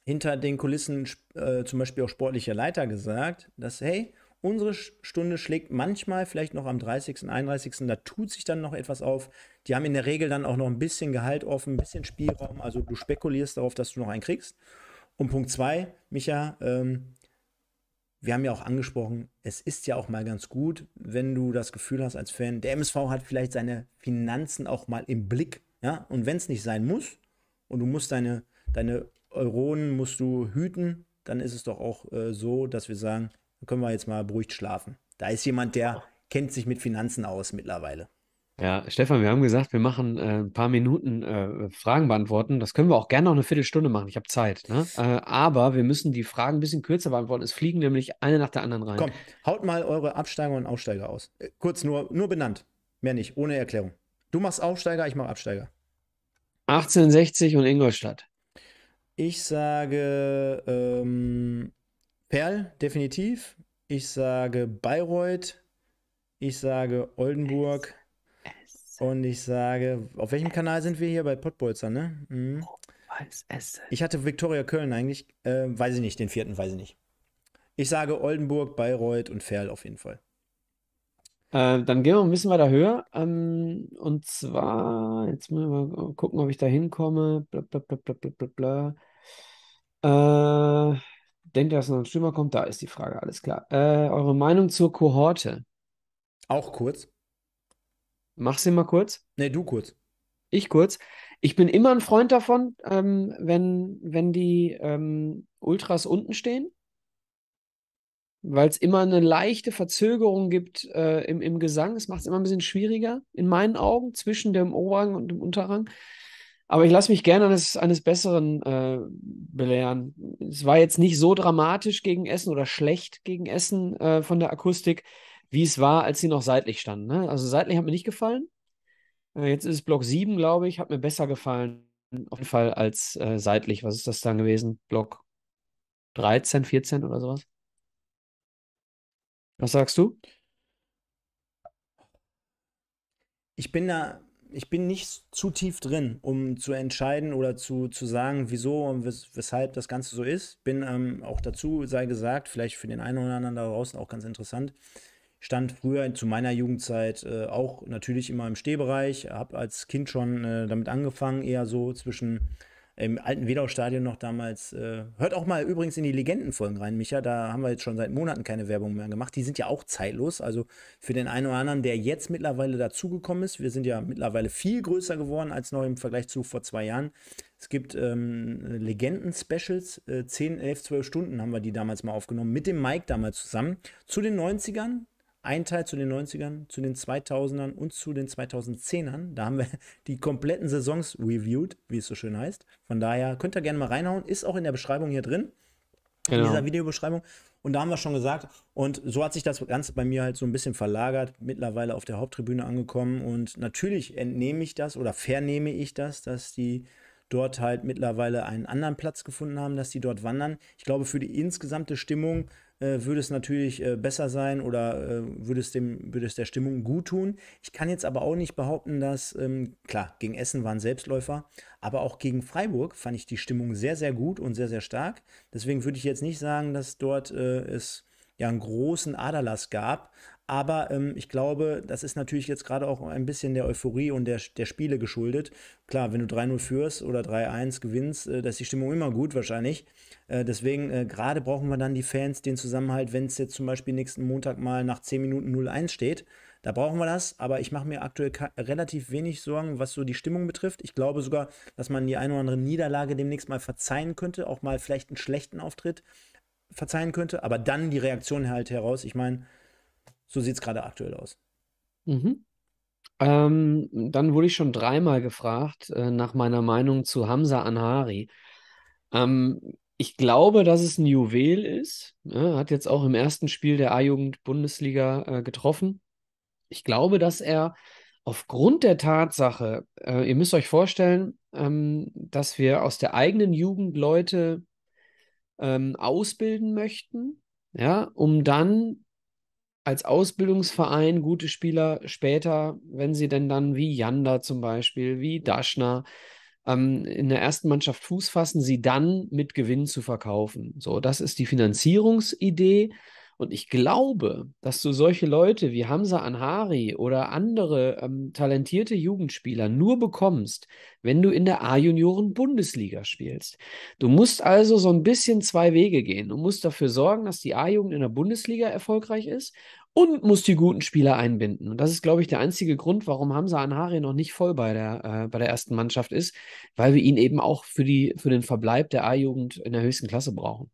hinter den Kulissen äh, zum Beispiel auch sportlicher Leiter gesagt, dass hey, unsere Stunde schlägt manchmal vielleicht noch am 30., 31., da tut sich dann noch etwas auf. Die haben in der Regel dann auch noch ein bisschen Gehalt offen, ein bisschen Spielraum, also du spekulierst darauf, dass du noch einen kriegst. Und Punkt 2, Micha, ähm, wir haben ja auch angesprochen, es ist ja auch mal ganz gut, wenn du das Gefühl hast als Fan, der MSV hat vielleicht seine Finanzen auch mal im Blick. Ja? Und wenn es nicht sein muss und du musst deine, deine Euronen musst du hüten, dann ist es doch auch äh, so, dass wir sagen, können wir jetzt mal beruhigt schlafen. Da ist jemand, der genau. kennt sich mit Finanzen aus mittlerweile. Ja, Stefan, wir haben gesagt, wir machen äh, ein paar Minuten äh, Fragen beantworten. Das können wir auch gerne noch eine Viertelstunde machen. Ich habe Zeit. Ne? Äh, aber wir müssen die Fragen ein bisschen kürzer beantworten. Es fliegen nämlich eine nach der anderen rein. Komm, haut mal eure Absteiger und Aussteiger aus. Äh, kurz nur, nur benannt. Mehr nicht, ohne Erklärung. Du machst Aufsteiger, ich mache Absteiger. 1860 und Ingolstadt. Ich sage ähm, Perl, definitiv. Ich sage Bayreuth. Ich sage Oldenburg. Und ich sage, auf welchem Kanal sind wir hier? Bei Pottbolzer, ne? Mhm. Ich hatte Viktoria Köln eigentlich. Äh, weiß ich nicht, den vierten, weiß ich nicht. Ich sage Oldenburg, Bayreuth und Ferl auf jeden Fall. Äh, dann gehen wir ein bisschen weiter höher. Ähm, und zwar, jetzt müssen wir mal gucken, ob ich da hinkomme. Bla bla bla bla bla bla bla. Äh, denkt ihr, dass noch ein Stürmer kommt? Da ist die Frage, alles klar. Äh, eure Meinung zur Kohorte? Auch kurz. Mach's ihn mal kurz. Nee, du kurz. Ich kurz. Ich bin immer ein Freund davon, ähm, wenn, wenn die ähm, Ultras unten stehen, weil es immer eine leichte Verzögerung gibt äh, im, im Gesang. Es macht es immer ein bisschen schwieriger, in meinen Augen, zwischen dem Oberrang und dem Unterrang. Aber ich lasse mich gerne eines, eines Besseren äh, belehren. Es war jetzt nicht so dramatisch gegen Essen oder schlecht gegen Essen äh, von der Akustik wie es war, als sie noch seitlich standen. Ne? Also seitlich hat mir nicht gefallen. Äh, jetzt ist es Block 7, glaube ich, hat mir besser gefallen, auf jeden Fall als äh, seitlich. Was ist das dann gewesen? Block 13, 14 oder sowas? Was sagst du? Ich bin da, ich bin nicht zu tief drin, um zu entscheiden oder zu, zu sagen, wieso und wes, weshalb das Ganze so ist. Bin ähm, auch dazu, sei gesagt, vielleicht für den einen oder anderen da draußen auch ganz interessant stand früher zu meiner Jugendzeit äh, auch natürlich immer im Stehbereich, habe als Kind schon äh, damit angefangen, eher so zwischen im alten Wedau-Stadion noch damals. Äh, hört auch mal übrigens in die Legendenfolgen rein, Micha. Da haben wir jetzt schon seit Monaten keine Werbung mehr gemacht. Die sind ja auch zeitlos. Also für den einen oder anderen, der jetzt mittlerweile dazugekommen ist. Wir sind ja mittlerweile viel größer geworden als noch im Vergleich zu vor zwei Jahren. Es gibt ähm, Legenden-Specials. Äh, 10, 11, 12 Stunden haben wir die damals mal aufgenommen. Mit dem Mike damals zusammen. Zu den 90ern. Ein Teil zu den 90ern, zu den 2000ern und zu den 2010ern. Da haben wir die kompletten Saisons reviewed, wie es so schön heißt. Von daher könnt ihr gerne mal reinhauen. Ist auch in der Beschreibung hier drin. Genau. In dieser Videobeschreibung. Und da haben wir schon gesagt, und so hat sich das Ganze bei mir halt so ein bisschen verlagert, mittlerweile auf der Haupttribüne angekommen. Und natürlich entnehme ich das oder vernehme ich das, dass die dort halt mittlerweile einen anderen Platz gefunden haben, dass die dort wandern. Ich glaube, für die insgesamte Stimmung äh, würde es natürlich äh, besser sein oder äh, würde, es dem, würde es der Stimmung gut tun. Ich kann jetzt aber auch nicht behaupten, dass, ähm, klar, gegen Essen waren Selbstläufer, aber auch gegen Freiburg fand ich die Stimmung sehr, sehr gut und sehr, sehr stark. Deswegen würde ich jetzt nicht sagen, dass dort äh, es ja einen großen Aderlass gab, aber ähm, ich glaube, das ist natürlich jetzt gerade auch ein bisschen der Euphorie und der, der Spiele geschuldet. Klar, wenn du 3-0 führst oder 3-1 gewinnst, äh, das ist die Stimmung immer gut wahrscheinlich. Äh, deswegen, äh, gerade brauchen wir dann die Fans, den Zusammenhalt, wenn es jetzt zum Beispiel nächsten Montag mal nach 10 Minuten 0-1 steht. Da brauchen wir das, aber ich mache mir aktuell relativ wenig Sorgen, was so die Stimmung betrifft. Ich glaube sogar, dass man die eine oder andere Niederlage demnächst mal verzeihen könnte, auch mal vielleicht einen schlechten Auftritt verzeihen könnte, aber dann die Reaktion halt heraus. Ich meine, so sieht es gerade aktuell aus. Mhm. Ähm, dann wurde ich schon dreimal gefragt äh, nach meiner Meinung zu Hamza Anhari. Ähm, ich glaube, dass es ein Juwel ist. Ja, ne? hat jetzt auch im ersten Spiel der A-Jugend-Bundesliga äh, getroffen. Ich glaube, dass er aufgrund der Tatsache, äh, ihr müsst euch vorstellen, ähm, dass wir aus der eigenen Jugend Leute ähm, ausbilden möchten, ja, um dann als Ausbildungsverein gute Spieler später, wenn sie denn dann wie Janda zum Beispiel, wie Daschner, ähm, in der ersten Mannschaft Fuß fassen, sie dann mit Gewinn zu verkaufen. So, das ist die Finanzierungsidee. Und ich glaube, dass du solche Leute wie Hamza Anhari oder andere ähm, talentierte Jugendspieler nur bekommst, wenn du in der A-Junioren-Bundesliga spielst. Du musst also so ein bisschen zwei Wege gehen. Du musst dafür sorgen, dass die A-Jugend in der Bundesliga erfolgreich ist und musst die guten Spieler einbinden. Und das ist, glaube ich, der einzige Grund, warum Hamza Anhari noch nicht voll bei der, äh, bei der ersten Mannschaft ist, weil wir ihn eben auch für, die, für den Verbleib der A-Jugend in der höchsten Klasse brauchen.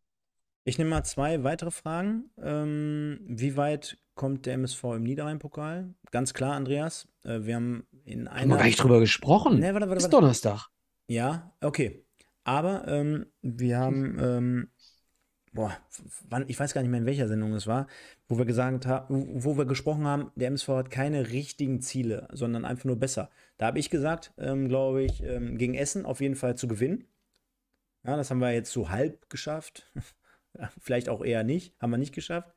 Ich nehme mal zwei weitere Fragen. Ähm, wie weit kommt der MSV im Niederrhein-Pokal? Ganz klar, Andreas. Äh, wir haben in einer. Haben wir gar nicht drüber gesprochen. Nee, warte, warte, warte. Ist Donnerstag. Ja, okay. Aber ähm, wir haben, ähm, boah, wann, ich weiß gar nicht mehr, in welcher Sendung es war, wo wir gesagt haben, wo wir gesprochen haben, der MSV hat keine richtigen Ziele, sondern einfach nur besser. Da habe ich gesagt, ähm, glaube ich, ähm, gegen Essen auf jeden Fall zu gewinnen. Ja, das haben wir jetzt so halb geschafft. vielleicht auch eher nicht, haben wir nicht geschafft.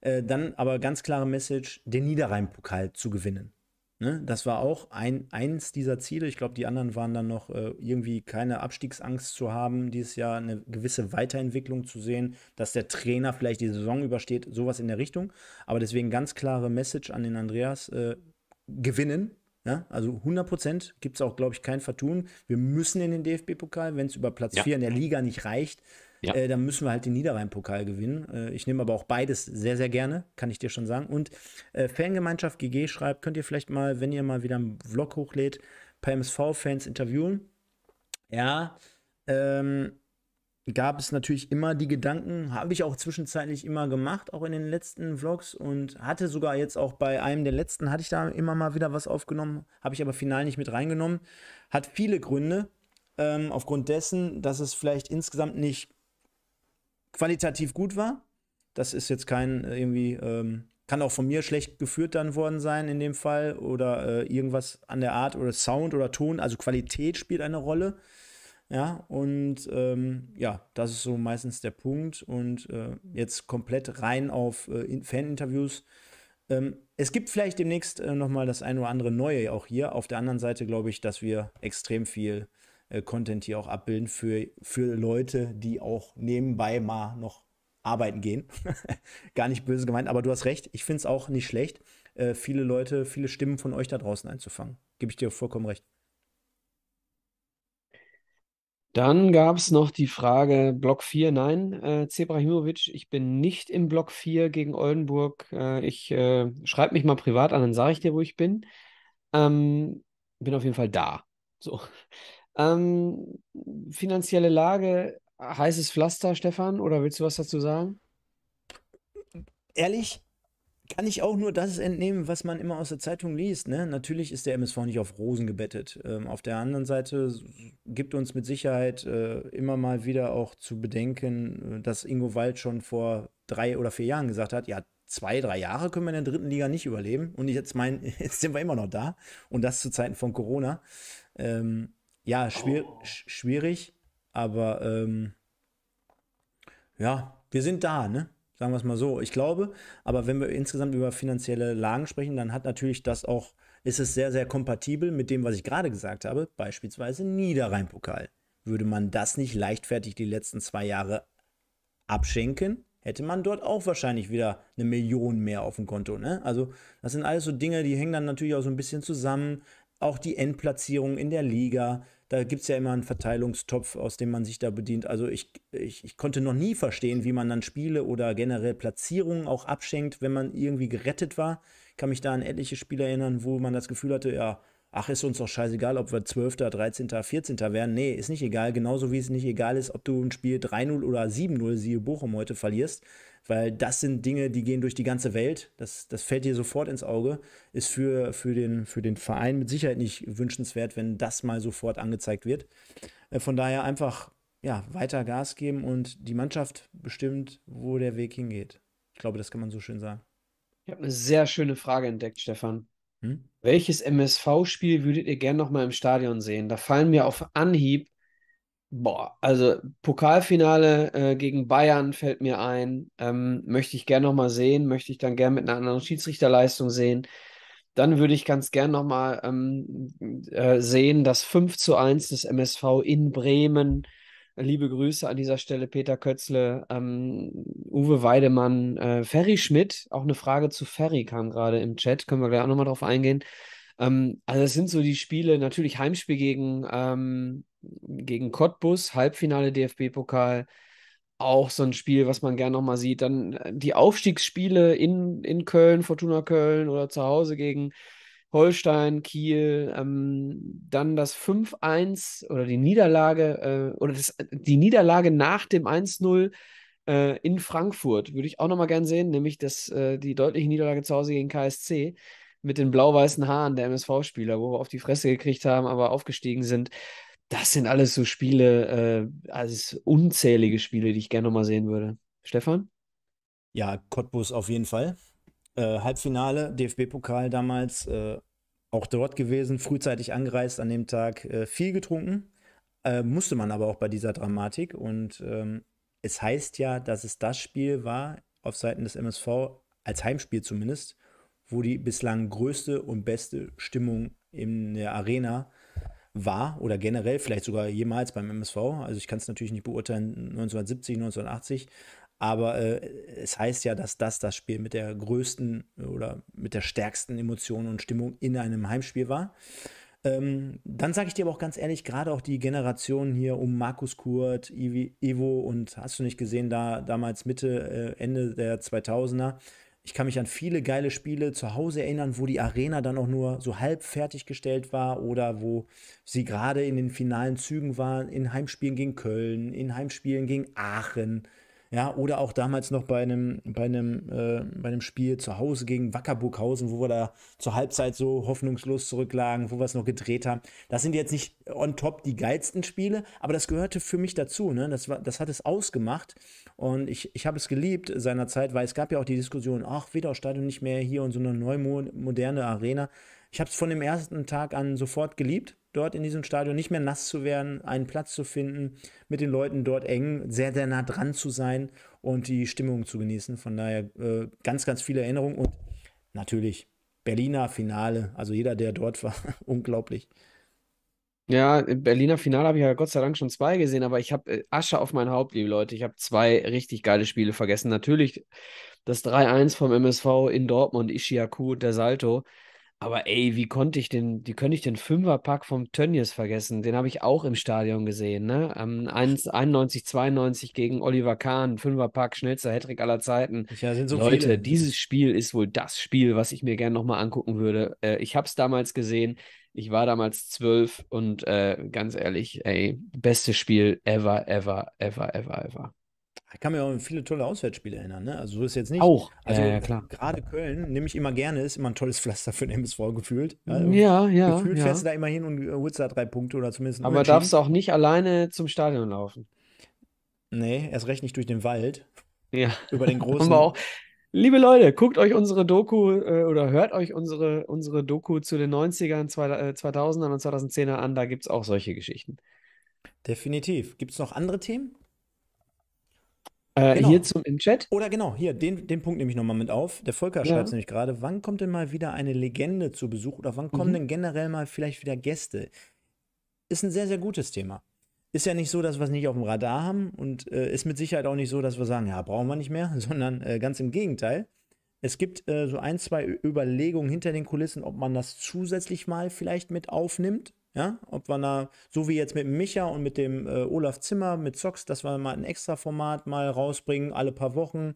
Äh, dann aber ganz klare Message, den Niederrhein-Pokal zu gewinnen. Ne? Das war auch ein, eins dieser Ziele. Ich glaube, die anderen waren dann noch äh, irgendwie keine Abstiegsangst zu haben, dieses Jahr eine gewisse Weiterentwicklung zu sehen, dass der Trainer vielleicht die Saison übersteht, sowas in der Richtung. Aber deswegen ganz klare Message an den Andreas, äh, gewinnen. Ja? Also 100 Prozent gibt es auch, glaube ich, kein Vertun. Wir müssen in den DFB-Pokal, wenn es über Platz ja. 4 in der Liga nicht reicht, ja. Äh, dann müssen wir halt den Niederrhein-Pokal gewinnen. Äh, ich nehme aber auch beides sehr, sehr gerne, kann ich dir schon sagen. Und äh, Fangemeinschaft GG schreibt, könnt ihr vielleicht mal, wenn ihr mal wieder einen Vlog hochlädt, ein MSV-Fans interviewen. Ja, ähm, gab es natürlich immer die Gedanken, habe ich auch zwischenzeitlich immer gemacht, auch in den letzten Vlogs und hatte sogar jetzt auch bei einem der letzten, hatte ich da immer mal wieder was aufgenommen, habe ich aber final nicht mit reingenommen. Hat viele Gründe, ähm, aufgrund dessen, dass es vielleicht insgesamt nicht qualitativ gut war. Das ist jetzt kein äh, irgendwie, ähm, kann auch von mir schlecht geführt dann worden sein in dem Fall oder äh, irgendwas an der Art oder Sound oder Ton. Also Qualität spielt eine Rolle. Ja, und ähm, ja, das ist so meistens der Punkt. Und äh, jetzt komplett rein auf äh, Faninterviews. Ähm, es gibt vielleicht demnächst äh, nochmal das ein oder andere Neue auch hier. Auf der anderen Seite glaube ich, dass wir extrem viel äh, Content hier auch abbilden für, für Leute, die auch nebenbei mal noch arbeiten gehen. Gar nicht böse gemeint, aber du hast recht. Ich finde es auch nicht schlecht, äh, viele Leute, viele Stimmen von euch da draußen einzufangen. Gebe ich dir vollkommen recht. Dann gab es noch die Frage Block 4. Nein, äh, Zebrahimovic, ich bin nicht im Block 4 gegen Oldenburg. Äh, ich äh, schreibe mich mal privat an, dann sage ich dir, wo ich bin. Ähm, bin auf jeden Fall da. So. Ähm, finanzielle Lage, heißes Pflaster, Stefan, oder willst du was dazu sagen? Ehrlich, kann ich auch nur das entnehmen, was man immer aus der Zeitung liest. Ne? Natürlich ist der MSV nicht auf Rosen gebettet. Ähm, auf der anderen Seite gibt uns mit Sicherheit äh, immer mal wieder auch zu bedenken, äh, dass Ingo Wald schon vor drei oder vier Jahren gesagt hat, ja, zwei, drei Jahre können wir in der dritten Liga nicht überleben. Und jetzt, mein, jetzt sind wir immer noch da. Und das zu Zeiten von Corona. Ähm, ja, schwierig, oh. schwierig aber ähm, ja, wir sind da, ne? Sagen wir es mal so. Ich glaube, aber wenn wir insgesamt über finanzielle Lagen sprechen, dann hat natürlich das auch, ist es sehr, sehr kompatibel mit dem, was ich gerade gesagt habe, beispielsweise Niederrhein-Pokal. Würde man das nicht leichtfertig die letzten zwei Jahre abschenken, hätte man dort auch wahrscheinlich wieder eine Million mehr auf dem Konto. Ne? Also das sind alles so Dinge, die hängen dann natürlich auch so ein bisschen zusammen. Auch die Endplatzierung in der Liga, da gibt es ja immer einen Verteilungstopf, aus dem man sich da bedient. Also ich, ich, ich konnte noch nie verstehen, wie man dann Spiele oder generell Platzierungen auch abschenkt, wenn man irgendwie gerettet war. Ich kann mich da an etliche Spiele erinnern, wo man das Gefühl hatte, ja, ach, ist uns doch scheißegal, ob wir 12., 13., 14. werden. Nee, ist nicht egal. Genauso wie es nicht egal ist, ob du ein Spiel 3-0 oder 7-0, siehe Bochum heute, verlierst. Weil das sind Dinge, die gehen durch die ganze Welt. Das, das fällt dir sofort ins Auge. Ist für, für, den, für den Verein mit Sicherheit nicht wünschenswert, wenn das mal sofort angezeigt wird. Äh, von daher einfach ja, weiter Gas geben und die Mannschaft bestimmt, wo der Weg hingeht. Ich glaube, das kann man so schön sagen. Ich habe eine sehr schöne Frage entdeckt, Stefan. Hm? Welches MSV-Spiel würdet ihr gerne nochmal im Stadion sehen? Da fallen mir auf Anhieb, boah, also Pokalfinale äh, gegen Bayern fällt mir ein. Ähm, möchte ich gerne nochmal sehen, möchte ich dann gerne mit einer anderen Schiedsrichterleistung sehen. Dann würde ich ganz gerne nochmal ähm, äh, sehen, das 5 zu 1 des MSV in Bremen Liebe Grüße an dieser Stelle, Peter Kötzle, ähm, Uwe Weidemann, äh, Ferry Schmidt. Auch eine Frage zu Ferry kam gerade im Chat, können wir gleich auch nochmal drauf eingehen. Ähm, also, es sind so die Spiele, natürlich Heimspiel gegen, ähm, gegen Cottbus, Halbfinale DFB-Pokal. Auch so ein Spiel, was man gerne nochmal sieht. Dann äh, die Aufstiegsspiele in, in Köln, Fortuna Köln oder zu Hause gegen Holstein, Kiel, ähm, dann das 5-1 oder die Niederlage äh, oder das, die Niederlage nach dem 1-0 äh, in Frankfurt würde ich auch nochmal gern sehen, nämlich das, äh, die deutliche Niederlage zu Hause gegen KSC mit den blau-weißen Haaren der MSV-Spieler, wo wir auf die Fresse gekriegt haben, aber aufgestiegen sind. Das sind alles so Spiele, äh, also unzählige Spiele, die ich gerne nochmal sehen würde. Stefan? Ja, Cottbus auf jeden Fall. Äh, Halbfinale, DFB-Pokal damals, äh, auch dort gewesen, frühzeitig angereist an dem Tag, äh, viel getrunken, äh, musste man aber auch bei dieser Dramatik. Und ähm, es heißt ja, dass es das Spiel war, auf Seiten des MSV, als Heimspiel zumindest, wo die bislang größte und beste Stimmung in der Arena war oder generell vielleicht sogar jemals beim MSV. Also ich kann es natürlich nicht beurteilen, 1970, 1980, aber äh, es heißt ja, dass das das Spiel mit der größten oder mit der stärksten Emotion und Stimmung in einem Heimspiel war. Ähm, dann sage ich dir aber auch ganz ehrlich, gerade auch die Generation hier um Markus Kurt, Ivi, Ivo und hast du nicht gesehen, da damals Mitte, äh, Ende der 2000er. Ich kann mich an viele geile Spiele zu Hause erinnern, wo die Arena dann auch nur so halb fertiggestellt war oder wo sie gerade in den finalen Zügen waren, in Heimspielen gegen Köln, in Heimspielen gegen Aachen. Ja, oder auch damals noch bei einem, bei einem, äh, bei einem Spiel zu Hause gegen Wackerburghausen, wo wir da zur Halbzeit so hoffnungslos zurücklagen, wo wir es noch gedreht haben. Das sind jetzt nicht on top die geilsten Spiele, aber das gehörte für mich dazu. Ne? Das, war, das hat es ausgemacht und ich, ich habe es geliebt seinerzeit, weil es gab ja auch die Diskussion, ach, Wedau-Stadion nicht mehr hier und so eine neue moderne Arena. Ich habe es von dem ersten Tag an sofort geliebt dort in diesem Stadion nicht mehr nass zu werden, einen Platz zu finden, mit den Leuten dort eng, sehr, sehr nah dran zu sein und die Stimmung zu genießen. Von daher äh, ganz, ganz viele Erinnerungen und natürlich Berliner Finale. Also jeder, der dort war, unglaublich. Ja, Berliner Finale habe ich ja Gott sei Dank schon zwei gesehen, aber ich habe äh, Asche auf mein Haupt, liebe Leute. Ich habe zwei richtig geile Spiele vergessen. Natürlich das 3-1 vom MSV in Dortmund, Ishiaku, der Salto. Aber ey, wie konnte ich den, wie könnte ich den Fünferpack vom Tönnies vergessen? Den habe ich auch im Stadion gesehen, ne? Um, 91, 92 gegen Oliver Kahn, Fünferpack, schnellster Hattrick aller Zeiten. Ja, so Leute, viele. dieses Spiel ist wohl das Spiel, was ich mir gerne nochmal angucken würde. Äh, ich habe es damals gesehen. Ich war damals zwölf und äh, ganz ehrlich, ey, bestes Spiel ever, ever, ever, ever, ever. Ich kann mir auch viele tolle Auswärtsspiele erinnern. Ne? Also so ist jetzt nicht. Auch. Also ja, ja, klar. gerade Köln nehme ich immer gerne, ist immer ein tolles Pflaster für den MSV gefühlt. Also, ja, ja. Gefühlt ja. fährst du da immer hin und äh, holst da drei Punkte oder zumindest. Aber darfst du auch nicht alleine zum Stadion laufen. Nee, erst recht nicht durch den Wald. Ja. Über den großen. auch, liebe Leute, guckt euch unsere Doku äh, oder hört euch unsere, unsere Doku zu den 90ern, 2000ern äh, und 2010ern an. Da gibt es auch solche Geschichten. Definitiv. Gibt es noch andere Themen? Äh, genau. Hier zum im Chat. Oder genau, hier, den, den Punkt nehme ich nochmal mit auf. Der Volker ja. schreibt nämlich gerade, wann kommt denn mal wieder eine Legende zu Besuch oder wann mhm. kommen denn generell mal vielleicht wieder Gäste? Ist ein sehr, sehr gutes Thema. Ist ja nicht so, dass wir es nicht auf dem Radar haben und äh, ist mit Sicherheit auch nicht so, dass wir sagen, ja, brauchen wir nicht mehr, sondern äh, ganz im Gegenteil. Es gibt äh, so ein, zwei Überlegungen hinter den Kulissen, ob man das zusätzlich mal vielleicht mit aufnimmt. Ja, ob wir da, so wie jetzt mit Micha und mit dem äh, Olaf Zimmer, mit Socks, dass wir mal ein extra Format mal rausbringen, alle paar Wochen,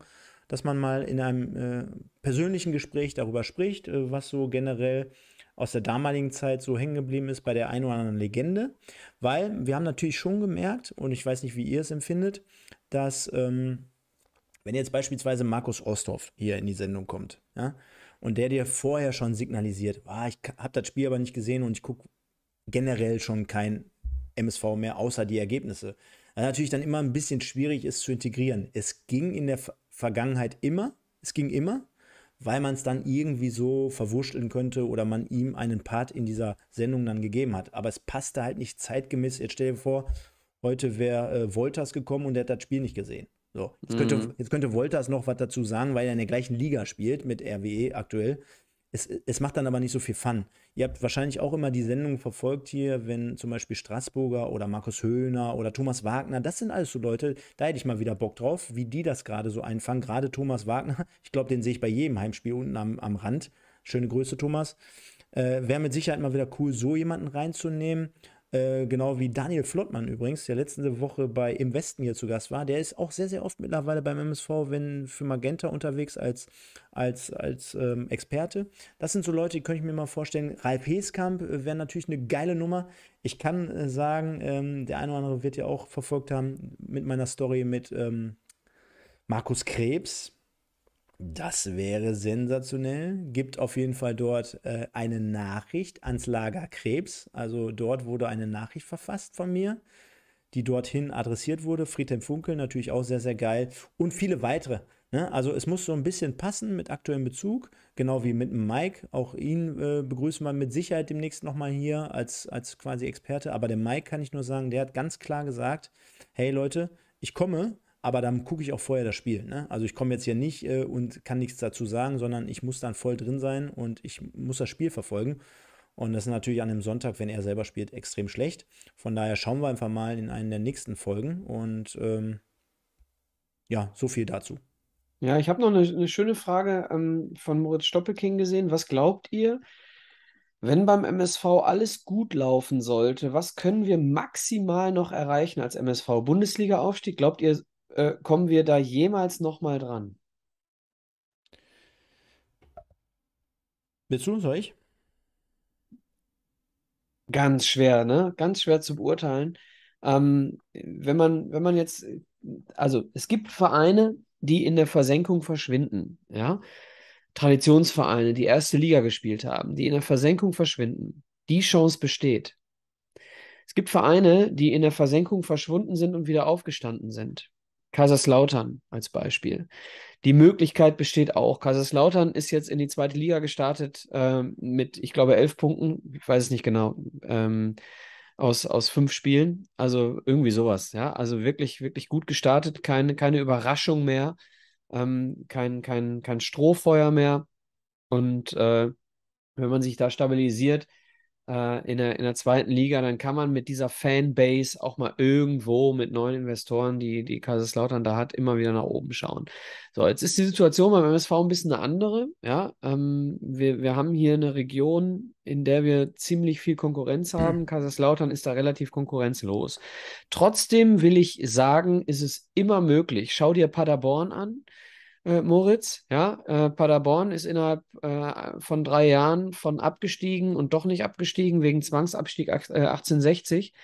dass man mal in einem äh, persönlichen Gespräch darüber spricht, äh, was so generell aus der damaligen Zeit so hängen geblieben ist bei der einen oder anderen Legende. Weil wir haben natürlich schon gemerkt, und ich weiß nicht, wie ihr es empfindet, dass, ähm, wenn jetzt beispielsweise Markus Osthoff hier in die Sendung kommt, ja, und der dir vorher schon signalisiert, ah, ich habe das Spiel aber nicht gesehen und ich gucke generell schon kein MSV mehr, außer die Ergebnisse. Was natürlich dann immer ein bisschen schwierig ist zu integrieren. Es ging in der Vergangenheit immer, es ging immer, weil man es dann irgendwie so verwurschteln könnte oder man ihm einen Part in dieser Sendung dann gegeben hat. Aber es passte halt nicht zeitgemäß. Jetzt stell dir vor, heute wäre äh, Wolters gekommen und der hat das Spiel nicht gesehen. So, jetzt könnte, mhm. jetzt könnte Wolters noch was dazu sagen, weil er in der gleichen Liga spielt mit RWE aktuell es, es macht dann aber nicht so viel Fun. Ihr habt wahrscheinlich auch immer die Sendung verfolgt hier, wenn zum Beispiel Straßburger oder Markus Höhner oder Thomas Wagner, das sind alles so Leute, da hätte ich mal wieder Bock drauf, wie die das gerade so einfangen. Gerade Thomas Wagner, ich glaube, den sehe ich bei jedem Heimspiel unten am, am Rand. Schöne Grüße, Thomas. Äh, Wäre mit Sicherheit mal wieder cool, so jemanden reinzunehmen. Äh, genau wie Daniel Flottmann übrigens, der letzte Woche bei Im Westen hier zu Gast war. Der ist auch sehr, sehr oft mittlerweile beim MSV, wenn für Magenta unterwegs als, als, als ähm, Experte. Das sind so Leute, die könnte ich mir mal vorstellen. Ralf Heskamp äh, wäre natürlich eine geile Nummer. Ich kann äh, sagen, ähm, der eine oder andere wird ja auch verfolgt haben mit meiner Story mit ähm, Markus Krebs das wäre sensationell. Gibt auf jeden Fall dort äh, eine Nachricht ans Lager Krebs. Also dort wurde eine Nachricht verfasst von mir, die dorthin adressiert wurde. Friedhelm Funkel natürlich auch sehr, sehr geil. Und viele weitere. Ne? Also es muss so ein bisschen passen mit aktuellem Bezug, genau wie mit Mike. Auch ihn äh, begrüßen wir mit Sicherheit demnächst nochmal hier als, als quasi Experte. Aber der Mike kann ich nur sagen, der hat ganz klar gesagt, hey Leute, ich komme, aber dann gucke ich auch vorher das Spiel. Ne? Also ich komme jetzt hier nicht äh, und kann nichts dazu sagen, sondern ich muss dann voll drin sein und ich muss das Spiel verfolgen. Und das ist natürlich an einem Sonntag, wenn er selber spielt, extrem schlecht. Von daher schauen wir einfach mal in einen der nächsten Folgen. Und ähm, ja, so viel dazu. Ja, ich habe noch eine, eine, schöne Frage ähm, von Moritz Stoppeking gesehen. Was glaubt ihr, wenn beim MSV alles gut laufen sollte, was können wir maximal noch erreichen als MSV? Bundesliga-Aufstieg? Glaubt ihr, äh, kommen wir da jemals nochmal dran? Willst du uns euch? Ganz schwer, ne? Ganz schwer zu beurteilen. Ähm, wenn, man, wenn man jetzt, also es gibt Vereine, die in der Versenkung verschwinden, ja. Traditionsvereine, die erste Liga gespielt haben, die in der Versenkung verschwinden. Die Chance besteht. Es gibt Vereine, die in der Versenkung verschwunden sind und wieder aufgestanden sind. Kaiserslautern als Beispiel. Die Möglichkeit besteht auch. Kaiserslautern ist jetzt in die zweite Liga gestartet äh, mit, ich glaube, elf Punkten. Ich weiß es nicht genau. Ähm, aus, aus fünf Spielen. Also irgendwie sowas, ja. Also wirklich, wirklich gut gestartet, keine, keine Überraschung mehr, ähm, kein, kein, kein Strohfeuer mehr. Und äh, wenn man sich da stabilisiert, äh, in, der, in der zweiten Liga, dann kann man mit dieser Fanbase auch mal irgendwo mit neuen Investoren, die, die Kaiserslautern da hat, immer wieder nach oben schauen. So, jetzt ist die Situation beim MSV ein bisschen eine andere. Ja? Ähm, wir, wir haben hier eine Region, in der wir ziemlich viel Konkurrenz haben. Mhm. Kaiserslautern ist da relativ konkurrenzlos. Trotzdem will ich sagen, ist es immer möglich. Schau dir Paderborn an äh, Moritz. Ja, äh, Paderborn ist innerhalb äh, von drei Jahren von abgestiegen und doch nicht abgestiegen wegen Zwangsabstieg 1860 äh,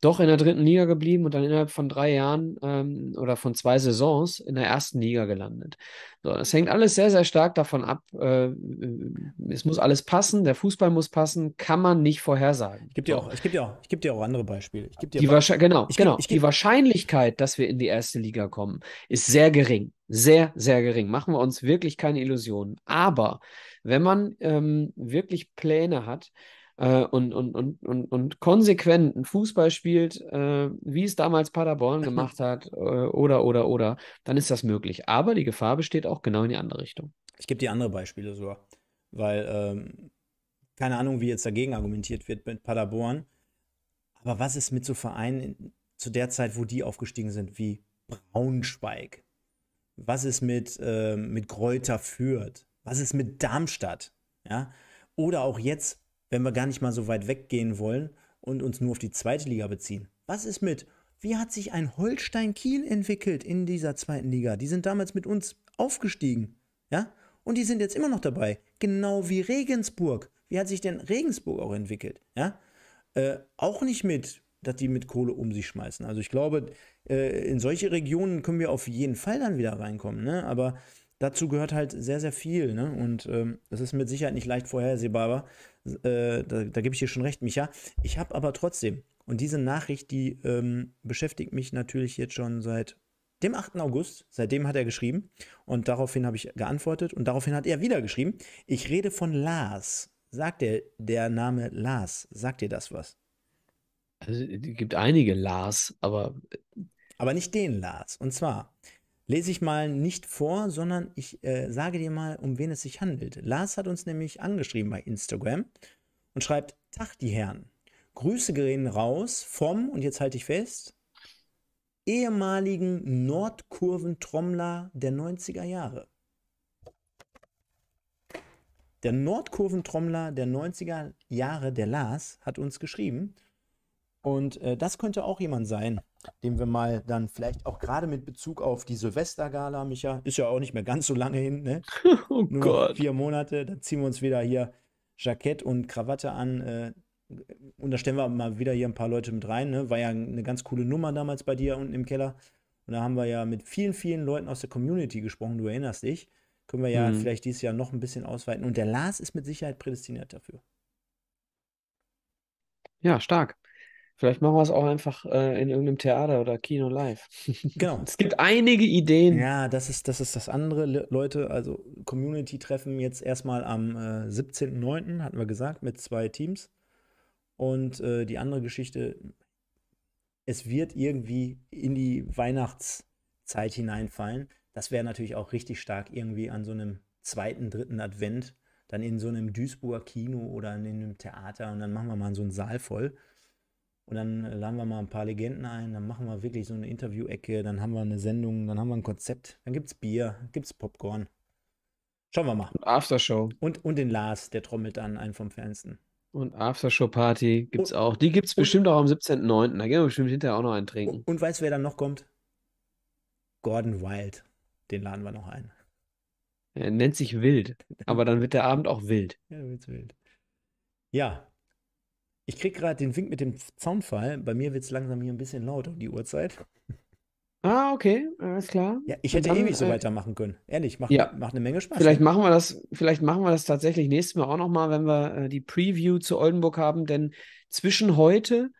doch in der dritten Liga geblieben und dann innerhalb von drei Jahren ähm, oder von zwei Saisons in der ersten Liga gelandet. So, das hängt alles sehr, sehr stark davon ab. Äh, äh es muss alles passen, der Fußball muss passen, kann man nicht vorhersagen. Ich gebe dir, auch, geb dir, geb dir auch andere Beispiele. Ich dir die Be genau, ich genau. Geb, ich die Wahrscheinlichkeit, dass wir in die erste Liga kommen, ist sehr gering. Sehr, sehr gering. Machen wir uns wirklich keine Illusionen. Aber wenn man ähm, wirklich Pläne hat, äh, und, und, und, und, und konsequent Fußball spielt, äh, wie es damals Paderborn gemacht hat, äh, oder, oder, oder, dann ist das möglich. Aber die Gefahr besteht auch genau in die andere Richtung. Ich gebe dir andere Beispiele sogar, weil ähm, keine Ahnung, wie jetzt dagegen argumentiert wird mit Paderborn. Aber was ist mit so Vereinen in, zu der Zeit, wo die aufgestiegen sind, wie Braunschweig? Was ist mit, äh, mit Kräuter Fürth? Was ist mit Darmstadt? Ja? Oder auch jetzt wenn wir gar nicht mal so weit weggehen wollen und uns nur auf die zweite Liga beziehen. Was ist mit? Wie hat sich ein Holstein Kiel entwickelt in dieser zweiten Liga? Die sind damals mit uns aufgestiegen, ja? Und die sind jetzt immer noch dabei, genau wie Regensburg. Wie hat sich denn Regensburg auch entwickelt, ja? Äh, auch nicht mit, dass die mit Kohle um sich schmeißen. Also ich glaube, äh, in solche Regionen können wir auf jeden Fall dann wieder reinkommen, ne? Aber dazu gehört halt sehr, sehr viel. Ne? Und ähm, ist mit Sicherheit nicht leicht vorhersehbar. Äh, da, da gebe ich dir schon recht, Micha. Ich habe aber trotzdem, und diese Nachricht, die ähm, beschäftigt mich natürlich jetzt schon seit dem 8. August. Seitdem hat er geschrieben. Und daraufhin habe ich geantwortet. Und daraufhin hat er wieder geschrieben. Ich rede von Lars. Sagt er der Name Lars? Sagt dir das was? Also, es gibt einige Lars, aber. Äh, aber nicht den Lars. Und zwar lese ich mal nicht vor, sondern ich äh, sage dir mal, um wen es sich handelt. Lars hat uns nämlich angeschrieben bei Instagram und schreibt, Tag die Herren, Grüße gehen raus vom, und jetzt halte ich fest, ehemaligen Nordkurventrommler der 90er Jahre. Der Nordkurventrommler der 90er Jahre, der Lars, hat uns geschrieben. Und äh, das könnte auch jemand sein, den wir mal dann vielleicht auch gerade mit Bezug auf die Silvestergala, Micha, ist ja auch nicht mehr ganz so lange hin, ne? Oh Nur Gott. Vier Monate, da ziehen wir uns wieder hier Jackett und Krawatte an. Äh, und da stellen wir mal wieder hier ein paar Leute mit rein, ne? War ja eine ganz coole Nummer damals bei dir unten im Keller. Und da haben wir ja mit vielen, vielen Leuten aus der Community gesprochen, du erinnerst dich. Können wir ja mhm. vielleicht dieses Jahr noch ein bisschen ausweiten. Und der Lars ist mit Sicherheit prädestiniert dafür. Ja, stark. Vielleicht machen wir es auch einfach äh, in irgendeinem Theater oder Kino live. Genau. es gibt einige Ideen. Ja, das ist das, ist das andere. Le Leute, also Community-Treffen jetzt erstmal am äh, 17.09., hatten wir gesagt, mit zwei Teams. Und äh, die andere Geschichte, es wird irgendwie in die Weihnachtszeit hineinfallen. Das wäre natürlich auch richtig stark, irgendwie an so einem zweiten, dritten Advent, dann in so einem Duisburger Kino oder in einem Theater und dann machen wir mal so einen Saal voll. Und dann äh, laden wir mal ein paar Legenden ein, dann machen wir wirklich so eine Interview-Ecke, dann haben wir eine Sendung, dann haben wir ein Konzept, dann gibt's Bier, gibt's Popcorn. Schauen wir mal. Aftershow. Und, und den Lars, der trommelt an, einen vom Fernsten. Und Aftershow-Party gibt's und, auch. Die gibt's und, bestimmt auch am 17.09. Da gehen wir bestimmt hinterher auch noch einen trinken. Und, und weißt wer dann noch kommt? Gordon Wild. Den laden wir noch ein. Er nennt sich wild. aber dann wird der Abend auch wild. Ja, wird's wild. Ja, ich kriege gerade den Wink mit dem Zaunfall. Bei mir wird es langsam hier ein bisschen lauter, die Uhrzeit. Ah, okay, alles klar. Ja, ich hätte dann, ewig so äh, weitermachen können. Ehrlich, macht, ja. macht eine Menge Spaß. Vielleicht machen wir das, vielleicht machen wir das tatsächlich nächstes Mal auch nochmal, wenn wir äh, die Preview zu Oldenburg haben, denn zwischen heute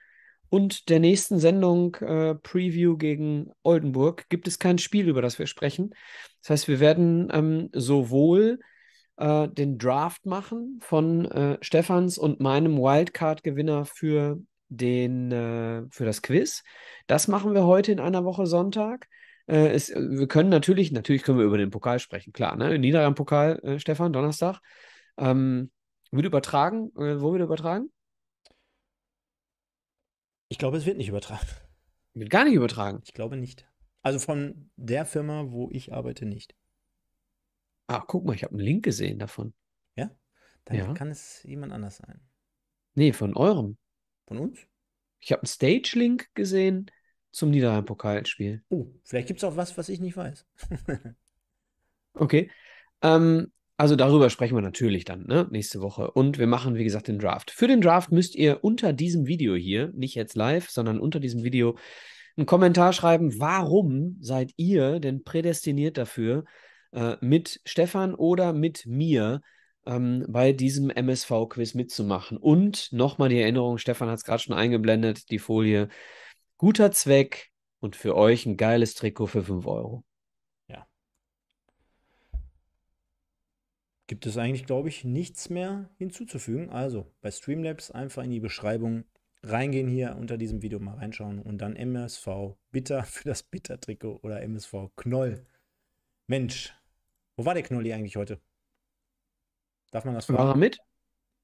und der nächsten Sendung äh, Preview gegen Oldenburg gibt es kein Spiel, über das wir sprechen. Das heißt, wir werden ähm, sowohl äh, den Draft machen von äh, Stefans und meinem Wildcard-Gewinner für, den, äh, für das Quiz. Das machen wir heute in einer Woche Sonntag. Äh, es, äh, wir können natürlich, natürlich können wir über den Pokal sprechen, klar, ne? Niederrhein-Pokal, äh, Stefan, Donnerstag. Ähm, wird übertragen, wo wird übertragen? Ich glaube, es wird nicht übertragen. Wird gar nicht übertragen? Ich glaube nicht. Also von der Firma, wo ich arbeite, nicht. Ah, guck mal, ich habe einen Link gesehen davon. Ja? Dann Ja. kann es jemand anders sein. Nee, von eurem. Von uns? Ich habe einen Stage-Link gesehen zum Niederrhein-Pokalspiel. Oh, vielleicht gibt es auch was, was ich nicht weiß. Okay. Ähm, also darüber sprechen wir natürlich dann, ne? Nächste Woche. Und wir machen, wie gesagt, den Draft. Für den Draft müsst ihr unter diesem Video hier, nicht jetzt live, sondern unter diesem Video, einen Kommentar schreiben, warum seid ihr denn prädestiniert dafür, äh, mit Stefan oder mit mir ähm, bei diesem MSV-Quiz mitzumachen. Und nochmal die Erinnerung, Stefan hat es gerade schon eingeblendet, die Folie. Guter Zweck und für euch ein geiles Trikot für 5 Euro. Ja. Gibt es eigentlich, glaube ich, nichts mehr hinzuzufügen. Also bei Streamlabs einfach in die Beschreibung reingehen hier unter diesem Video mal reinschauen und dann MSV Bitter für das Bitter-Trikot oder MSV Knoll. Mensch, wo war der Knolli eigentlich heute? Darf man das fragen? War er mit?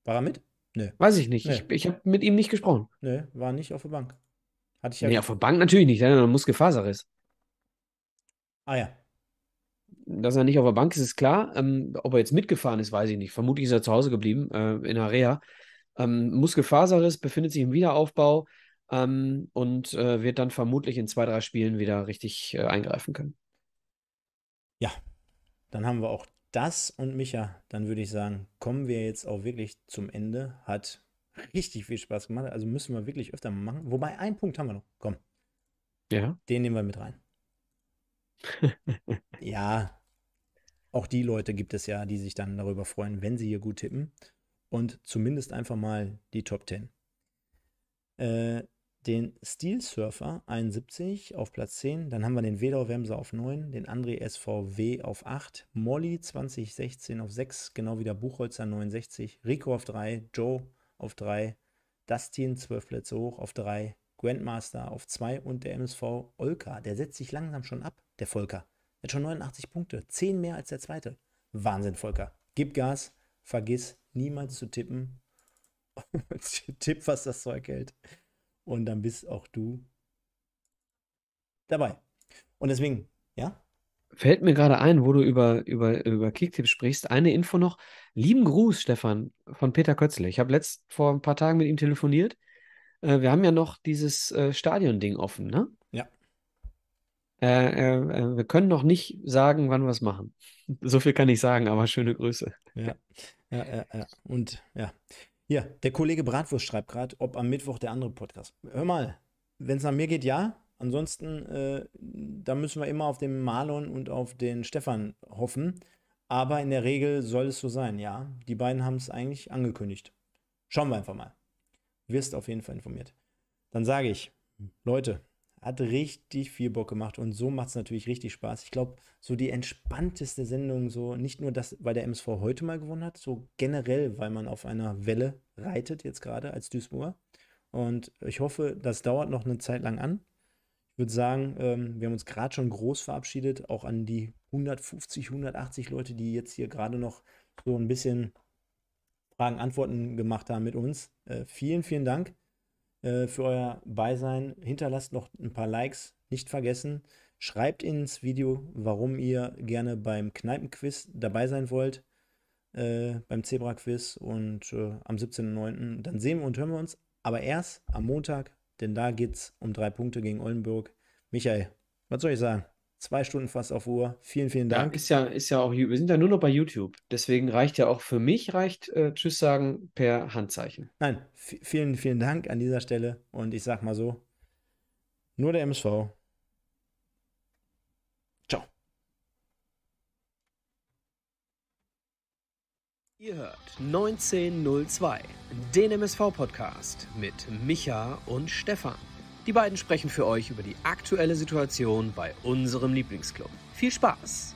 War er mit? Nö. Weiß ich nicht. Nö. Ich, ich habe mit ihm nicht gesprochen. Nö, war nicht auf der Bank. Hatte ich ja. Nee, auf der Bank natürlich nicht. Dann muss Gefaserriss. Ah ja. Dass er nicht auf der Bank ist, ist klar. Ähm, ob er jetzt mitgefahren ist, weiß ich nicht. Vermutlich ist er zu Hause geblieben, äh, in Area. Ähm, Muskelfaserriss befindet sich im Wiederaufbau ähm, und äh, wird dann vermutlich in zwei, drei Spielen wieder richtig äh, eingreifen können. Ja, dann haben wir auch das und Micha. Dann würde ich sagen, kommen wir jetzt auch wirklich zum Ende. Hat richtig viel Spaß gemacht. Also müssen wir wirklich öfter mal machen. Wobei, einen Punkt haben wir noch. Komm. Ja. Den nehmen wir mit rein. ja. Auch die Leute gibt es ja, die sich dann darüber freuen, wenn sie hier gut tippen. Und zumindest einfach mal die Top 10. Äh, den Steel Surfer 71 auf Platz 10, dann haben wir den Wedau Wemser auf 9, den André SVW auf 8, Molly 2016 auf 6, genau wie der Buchholzer 69, Rico auf 3, Joe auf 3, Dustin 12 Plätze hoch auf 3, Grandmaster auf 2 und der MSV Olka, der setzt sich langsam schon ab, der Volker. Hat schon 89 Punkte, 10 mehr als der zweite. Wahnsinn, Volker. Gib Gas, vergiss niemals zu tippen. Tipp, was das Zeug hält. Und dann bist auch du dabei. Und deswegen, ja? Fällt mir gerade ein, wo du über, über, über Kicktipp sprichst, eine Info noch. Lieben Gruß, Stefan, von Peter Kötzle. Ich habe letzt vor ein paar Tagen mit ihm telefoniert. Äh, wir haben ja noch dieses äh, Stadion-Ding offen, ne? Ja. Äh, äh, äh wir können noch nicht sagen, wann wir es machen. So viel kann ich sagen, aber schöne Grüße. Ja, ja, ja. ja. Und ja, hier, der Kollege Bratwurst schreibt gerade, ob am Mittwoch der andere Podcast. Hör mal, wenn es nach mir geht, ja. Ansonsten, äh, da müssen wir immer auf den Marlon und auf den Stefan hoffen. Aber in der Regel soll es so sein, ja. Die beiden haben es eigentlich angekündigt. Schauen wir einfach mal. wirst auf jeden Fall informiert. Dann sage ich, Leute, hat richtig viel Bock gemacht und so macht es natürlich richtig Spaß. Ich glaube, so die entspannteste Sendung, so nicht nur das, weil der MSV heute mal gewonnen hat, so generell, weil man auf einer Welle reitet jetzt gerade als Duisburger. Und ich hoffe, das dauert noch eine Zeit lang an. Ich würde sagen, ähm, wir haben uns gerade schon groß verabschiedet, auch an die 150, 180 Leute, die jetzt hier gerade noch so ein bisschen Fragen, Antworten gemacht haben mit uns. Äh, vielen, vielen Dank. Äh, für euer Beisein. Hinterlasst noch ein paar Likes, nicht vergessen. Schreibt ins Video, warum ihr gerne beim Kneipenquiz dabei sein wollt, äh, beim Zebra-Quiz und äh, am 17.09. Dann sehen wir und hören wir uns, aber erst am Montag, denn da geht es um drei Punkte gegen Oldenburg. Michael, was soll ich sagen? Zwei Stunden fast auf Uhr. Vielen, vielen Dank. Ja, ist ja, ist ja auch, wir sind ja nur noch bei YouTube. Deswegen reicht ja auch für mich, reicht äh, Tschüss sagen per Handzeichen. Nein, vielen, vielen Dank an dieser Stelle. Und ich sag mal so, nur der MSV. Ciao. Ihr hört 1902, den MSV-Podcast mit Micha und Stefan. Die beiden sprechen für euch über die aktuelle Situation bei unserem Lieblingsclub. Viel Spaß!